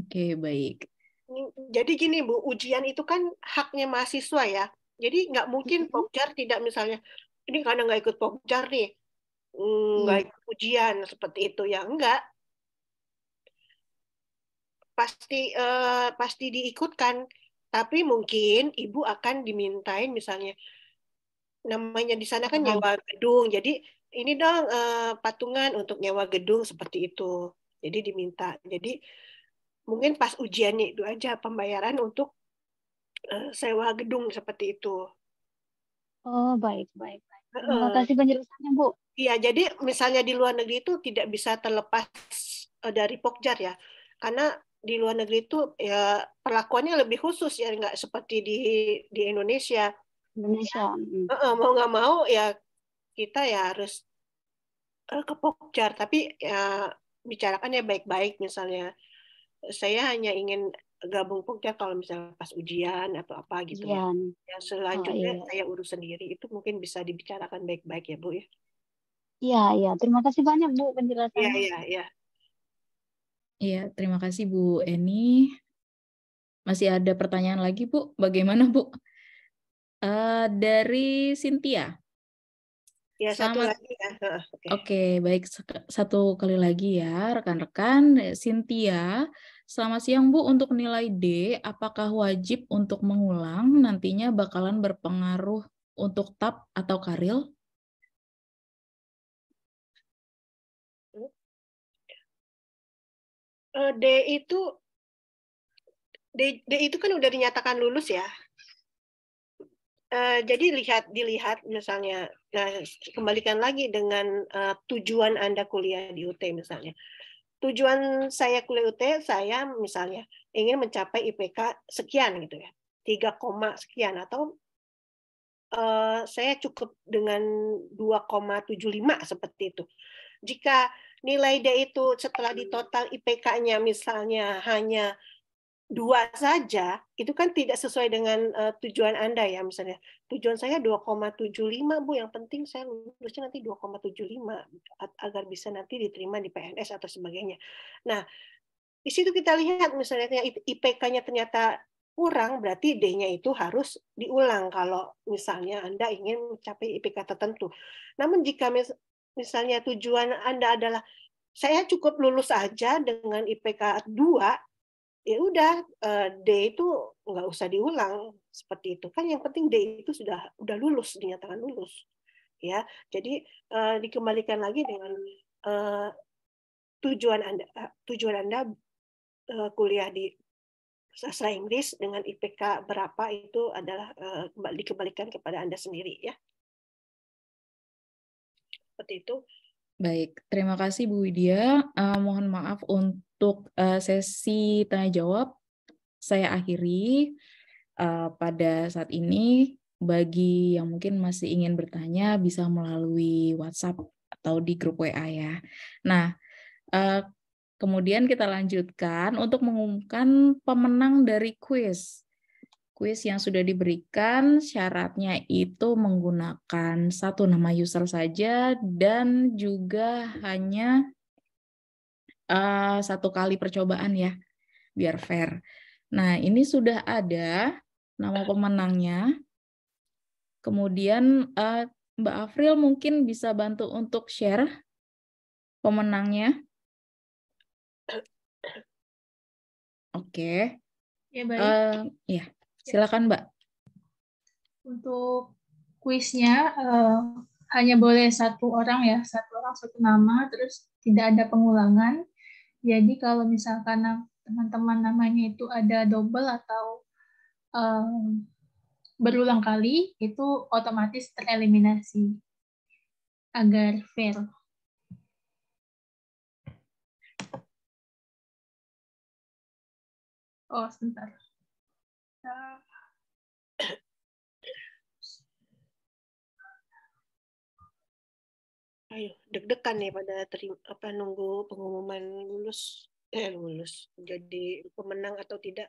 okay, baik. Jadi gini Bu, ujian itu kan haknya mahasiswa ya. Jadi nggak mungkin mm-hmm. pokjar tidak misalnya, ini karena nggak ikut pokjar nih, nggak hmm. ujian seperti itu ya enggak pasti uh, pasti diikutkan tapi mungkin ibu akan dimintain misalnya namanya di sana kan oh. Hmm. nyawa gedung jadi ini dong uh, patungan untuk nyawa gedung seperti itu jadi diminta jadi mungkin pas ujiannya itu aja pembayaran untuk uh, sewa gedung seperti itu oh baik baik, baik. Terima kasih penjelasannya Bu. Iya, jadi misalnya di luar negeri itu tidak bisa terlepas eh, dari pokjar ya, karena di luar negeri itu ya perlakuannya lebih khusus ya nggak seperti di di Indonesia. Indonesia. Ya, mau nggak mau ya kita ya harus eh, ke pokjar, tapi ya bicarakannya baik-baik misalnya. Saya hanya ingin gabung pokja kalau misalnya pas ujian atau apa gitu ujian. ya. selanjutnya oh, iya. saya urus sendiri itu mungkin bisa dibicarakan baik-baik ya Bu ya. Iya, iya. Terima kasih banyak Bu penjelasannya. Iya, iya, iya. Iya, terima kasih Bu Eni. Masih ada pertanyaan lagi Bu? Bagaimana Bu? Uh, dari Cynthia. Ya, satu Selamat. lagi ya. Oke, okay. okay, baik. Satu kali lagi ya, rekan-rekan. Cynthia, selamat siang Bu. Untuk nilai D, apakah wajib untuk mengulang nantinya bakalan berpengaruh untuk TAP atau Karil? Eh, D itu D, D itu kan udah dinyatakan lulus ya. Uh, jadi lihat dilihat misalnya, nah kembalikan lagi dengan uh, tujuan anda kuliah di UT misalnya. Tujuan saya kuliah UT saya misalnya ingin mencapai IPK sekian gitu ya, tiga koma sekian atau uh, saya cukup dengan 2,75 seperti itu. Jika nilai D itu setelah ditotal IPK-nya misalnya hanya dua saja, itu kan tidak sesuai dengan uh, tujuan Anda ya misalnya. Tujuan saya 2,75 Bu, yang penting saya lulusnya nanti 2,75 agar bisa nanti diterima di PNS atau sebagainya. Nah, di situ kita lihat misalnya IPK-nya ternyata kurang berarti D-nya itu harus diulang kalau misalnya Anda ingin mencapai IPK tertentu. Namun jika misalnya tujuan Anda adalah saya cukup lulus aja dengan IPK 2, ya udah eh, D itu nggak usah diulang seperti itu. Kan yang penting D itu sudah udah lulus dinyatakan lulus. Ya, jadi eh, dikembalikan lagi dengan eh, tujuan Anda tujuan Anda kuliah di sastra Inggris dengan IPK berapa itu adalah dikembalikan kepada Anda sendiri ya seperti itu. Baik, terima kasih Bu Widya. Uh, mohon maaf untuk uh, sesi tanya jawab saya akhiri uh, pada saat ini. Bagi yang mungkin masih ingin bertanya bisa melalui WhatsApp atau di grup WA ya. Nah, uh, kemudian kita lanjutkan untuk mengumumkan pemenang dari kuis kuis yang sudah diberikan syaratnya itu menggunakan satu nama user saja dan juga hanya uh, satu kali percobaan ya biar fair. Nah ini sudah ada nama pemenangnya. Kemudian uh, Mbak Afril mungkin bisa bantu untuk share pemenangnya. Oke. Okay. Ya baik. Uh, ya. Ya. Silakan Mbak. Untuk kuisnya uh, hanya boleh satu orang ya, satu orang satu nama, terus tidak ada pengulangan. Jadi kalau misalkan teman-teman namanya itu ada double atau um, berulang kali, itu otomatis tereliminasi agar fair. Oh, sebentar. Ayo, deg-degan nih pada terima, apa nunggu pengumuman lulus eh lulus jadi pemenang atau tidak.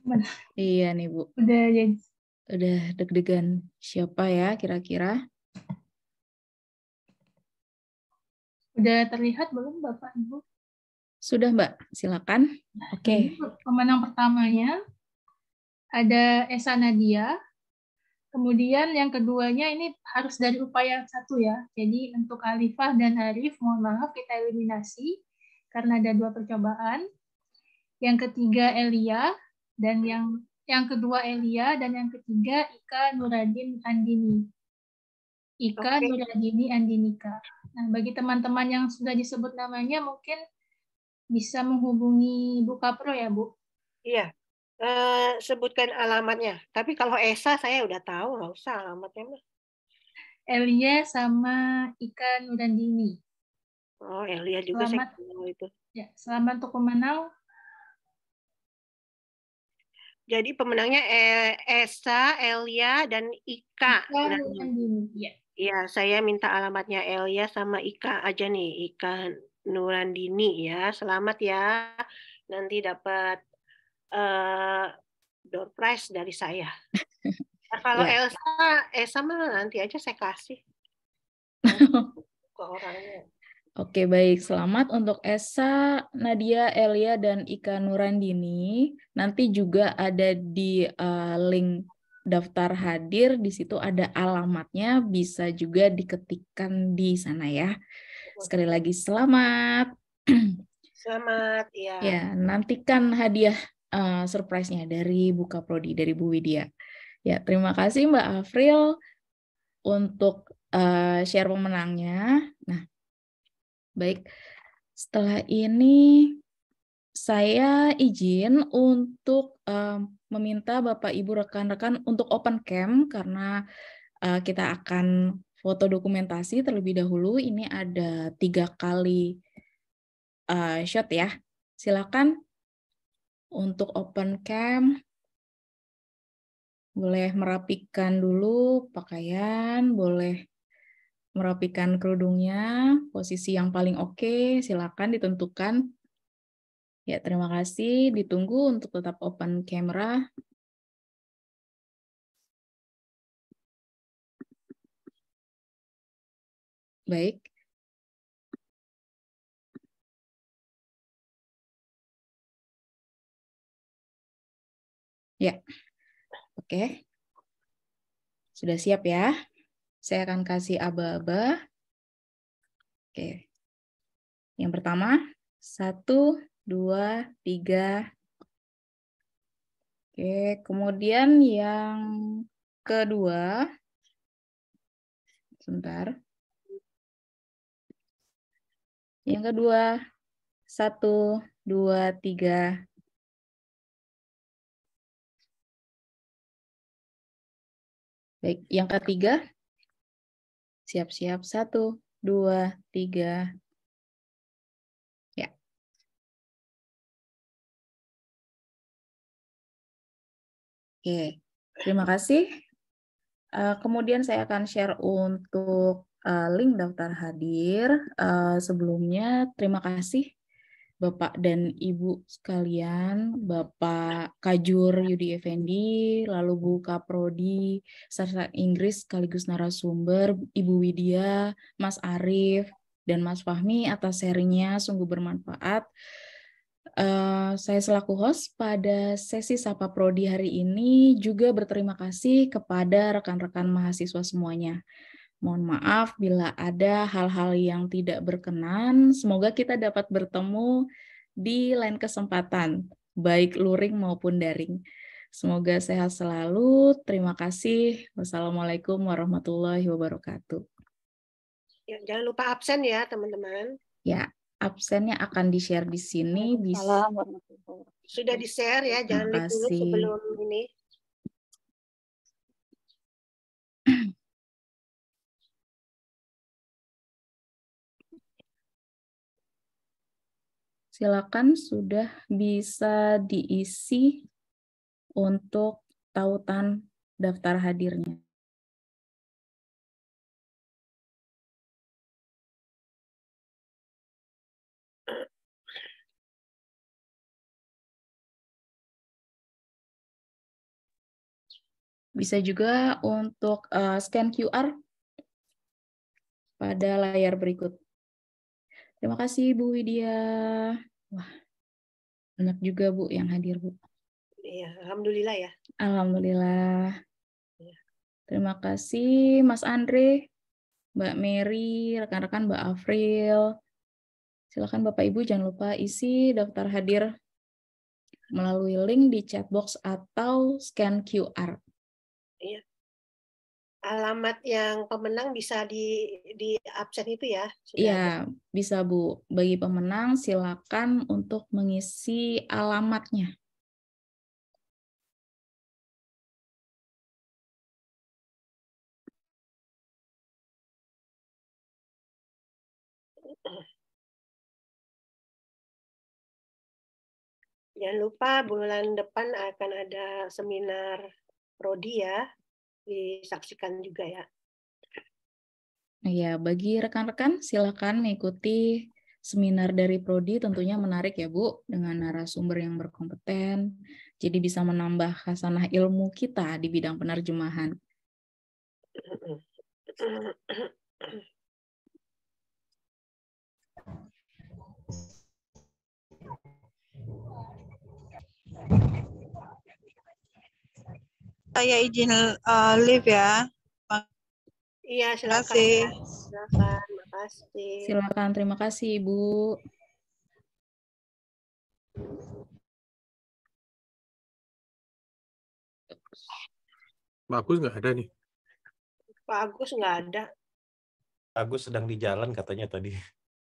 Benar. Iya nih Bu. Udah ya udah deg-degan siapa ya kira-kira? Udah terlihat belum Bapak Ibu? Sudah Mbak, silakan. Oke. Okay. Pemenang pertamanya ada Esa Nadia. Kemudian yang keduanya ini harus dari upaya satu ya. Jadi untuk Alifah dan Arif, mohon maaf kita eliminasi karena ada dua percobaan. Yang ketiga Elia dan yang yang kedua Elia dan yang ketiga Ika Nuradin Andini. Ika okay. Nuradini Andinika. Nah, bagi teman-teman yang sudah disebut namanya mungkin bisa menghubungi Bu Kapro ya, Bu. Iya, Eh, sebutkan alamatnya. Tapi kalau Esa saya udah tahu, nggak usah alamatnya mah. Elia sama Ika Nurandini. Oh, Elia juga selamat, saya tahu itu. Ya, selamat untuk pemenang. Jadi pemenangnya e, Esa, Elia, dan Ika. Ika Nurandini. Ya. ya, saya minta alamatnya Elia sama Ika aja nih. Ika Nurandini ya. Selamat ya. Nanti dapat Eh, door prize dari saya. Nah, kalau yeah. Elsa, Elsa sama nanti aja saya kasih orangnya. Oke, baik. Selamat untuk Esa, Nadia, Elia, dan Ika Nurandini. Nanti juga ada di uh, link daftar hadir. Di situ ada alamatnya, bisa juga diketikkan di sana ya. Sekali lagi, selamat. Selamat, ya. Ya, nantikan hadiah Eh, surprise-nya dari Buka Prodi dari Bu Widya. Ya, terima kasih Mbak Afril untuk uh, share pemenangnya. Nah, baik. Setelah ini saya izin untuk uh, meminta Bapak Ibu rekan-rekan untuk open cam karena uh, kita akan foto dokumentasi terlebih dahulu. Ini ada tiga kali uh, shot ya. Silakan untuk open cam, boleh merapikan dulu pakaian, boleh merapikan kerudungnya, posisi yang paling oke okay, silakan ditentukan. Ya, terima kasih. Ditunggu untuk tetap open camera. Baik, Ya. Oke. Sudah siap ya? Saya akan kasih aba-aba. Oke. Yang pertama, satu, dua, tiga. Oke, kemudian yang kedua. Sebentar. Yang kedua, satu, dua, tiga. Baik, yang ketiga. Siap-siap. Satu, dua, tiga. Ya. Oke, terima kasih. Eh, kemudian saya akan share untuk eh, link daftar hadir. Eh, sebelumnya, terima kasih Bapak dan Ibu sekalian, Bapak Kajur Yudi Effendi, lalu Bu Kaprodi, Sarsa Inggris sekaligus narasumber, Ibu Widya, Mas Arief dan Mas Fahmi atas sharingnya sungguh bermanfaat. Uh, saya selaku host pada sesi Sapa Prodi hari ini juga berterima kasih kepada rekan-rekan mahasiswa semuanya. Mohon maaf bila ada hal-hal yang tidak berkenan. Semoga kita dapat bertemu di lain kesempatan, baik luring maupun daring. Semoga sehat selalu. Terima kasih. Wassalamualaikum warahmatullahi wabarakatuh. Ya, jangan lupa absen ya, teman-teman. Ya, absennya akan di-share di sini. bisa Sudah di-share ya, jangan lupa sebelum ini. silakan sudah bisa diisi untuk tautan daftar hadirnya. Bisa juga untuk uh, scan QR pada layar berikut. Terima kasih Bu Widya. Wah, banyak juga Bu yang hadir Bu. Iya, alhamdulillah ya. Alhamdulillah. Ya. Terima kasih Mas Andre, Mbak Mary, rekan-rekan Mbak Afril. Silakan Bapak Ibu jangan lupa isi daftar hadir melalui link di chat box atau scan QR alamat yang pemenang bisa di di absen itu ya? Iya, bisa Bu. Bagi pemenang silakan untuk mengisi alamatnya. Jangan lupa bulan depan akan ada seminar Prodi ya disaksikan juga ya. Iya, bagi rekan-rekan silakan mengikuti seminar dari prodi tentunya menarik ya Bu dengan narasumber yang berkompeten. Jadi bisa menambah khasanah ilmu kita di bidang penerjemahan. saya izin uh, leave ya. Iya, silakan. Terima kasih. Silakan, makasih. Silakan, terima kasih Ibu. Pak Agus nggak ada nih. Pak Agus nggak ada. Agus sedang di jalan katanya tadi.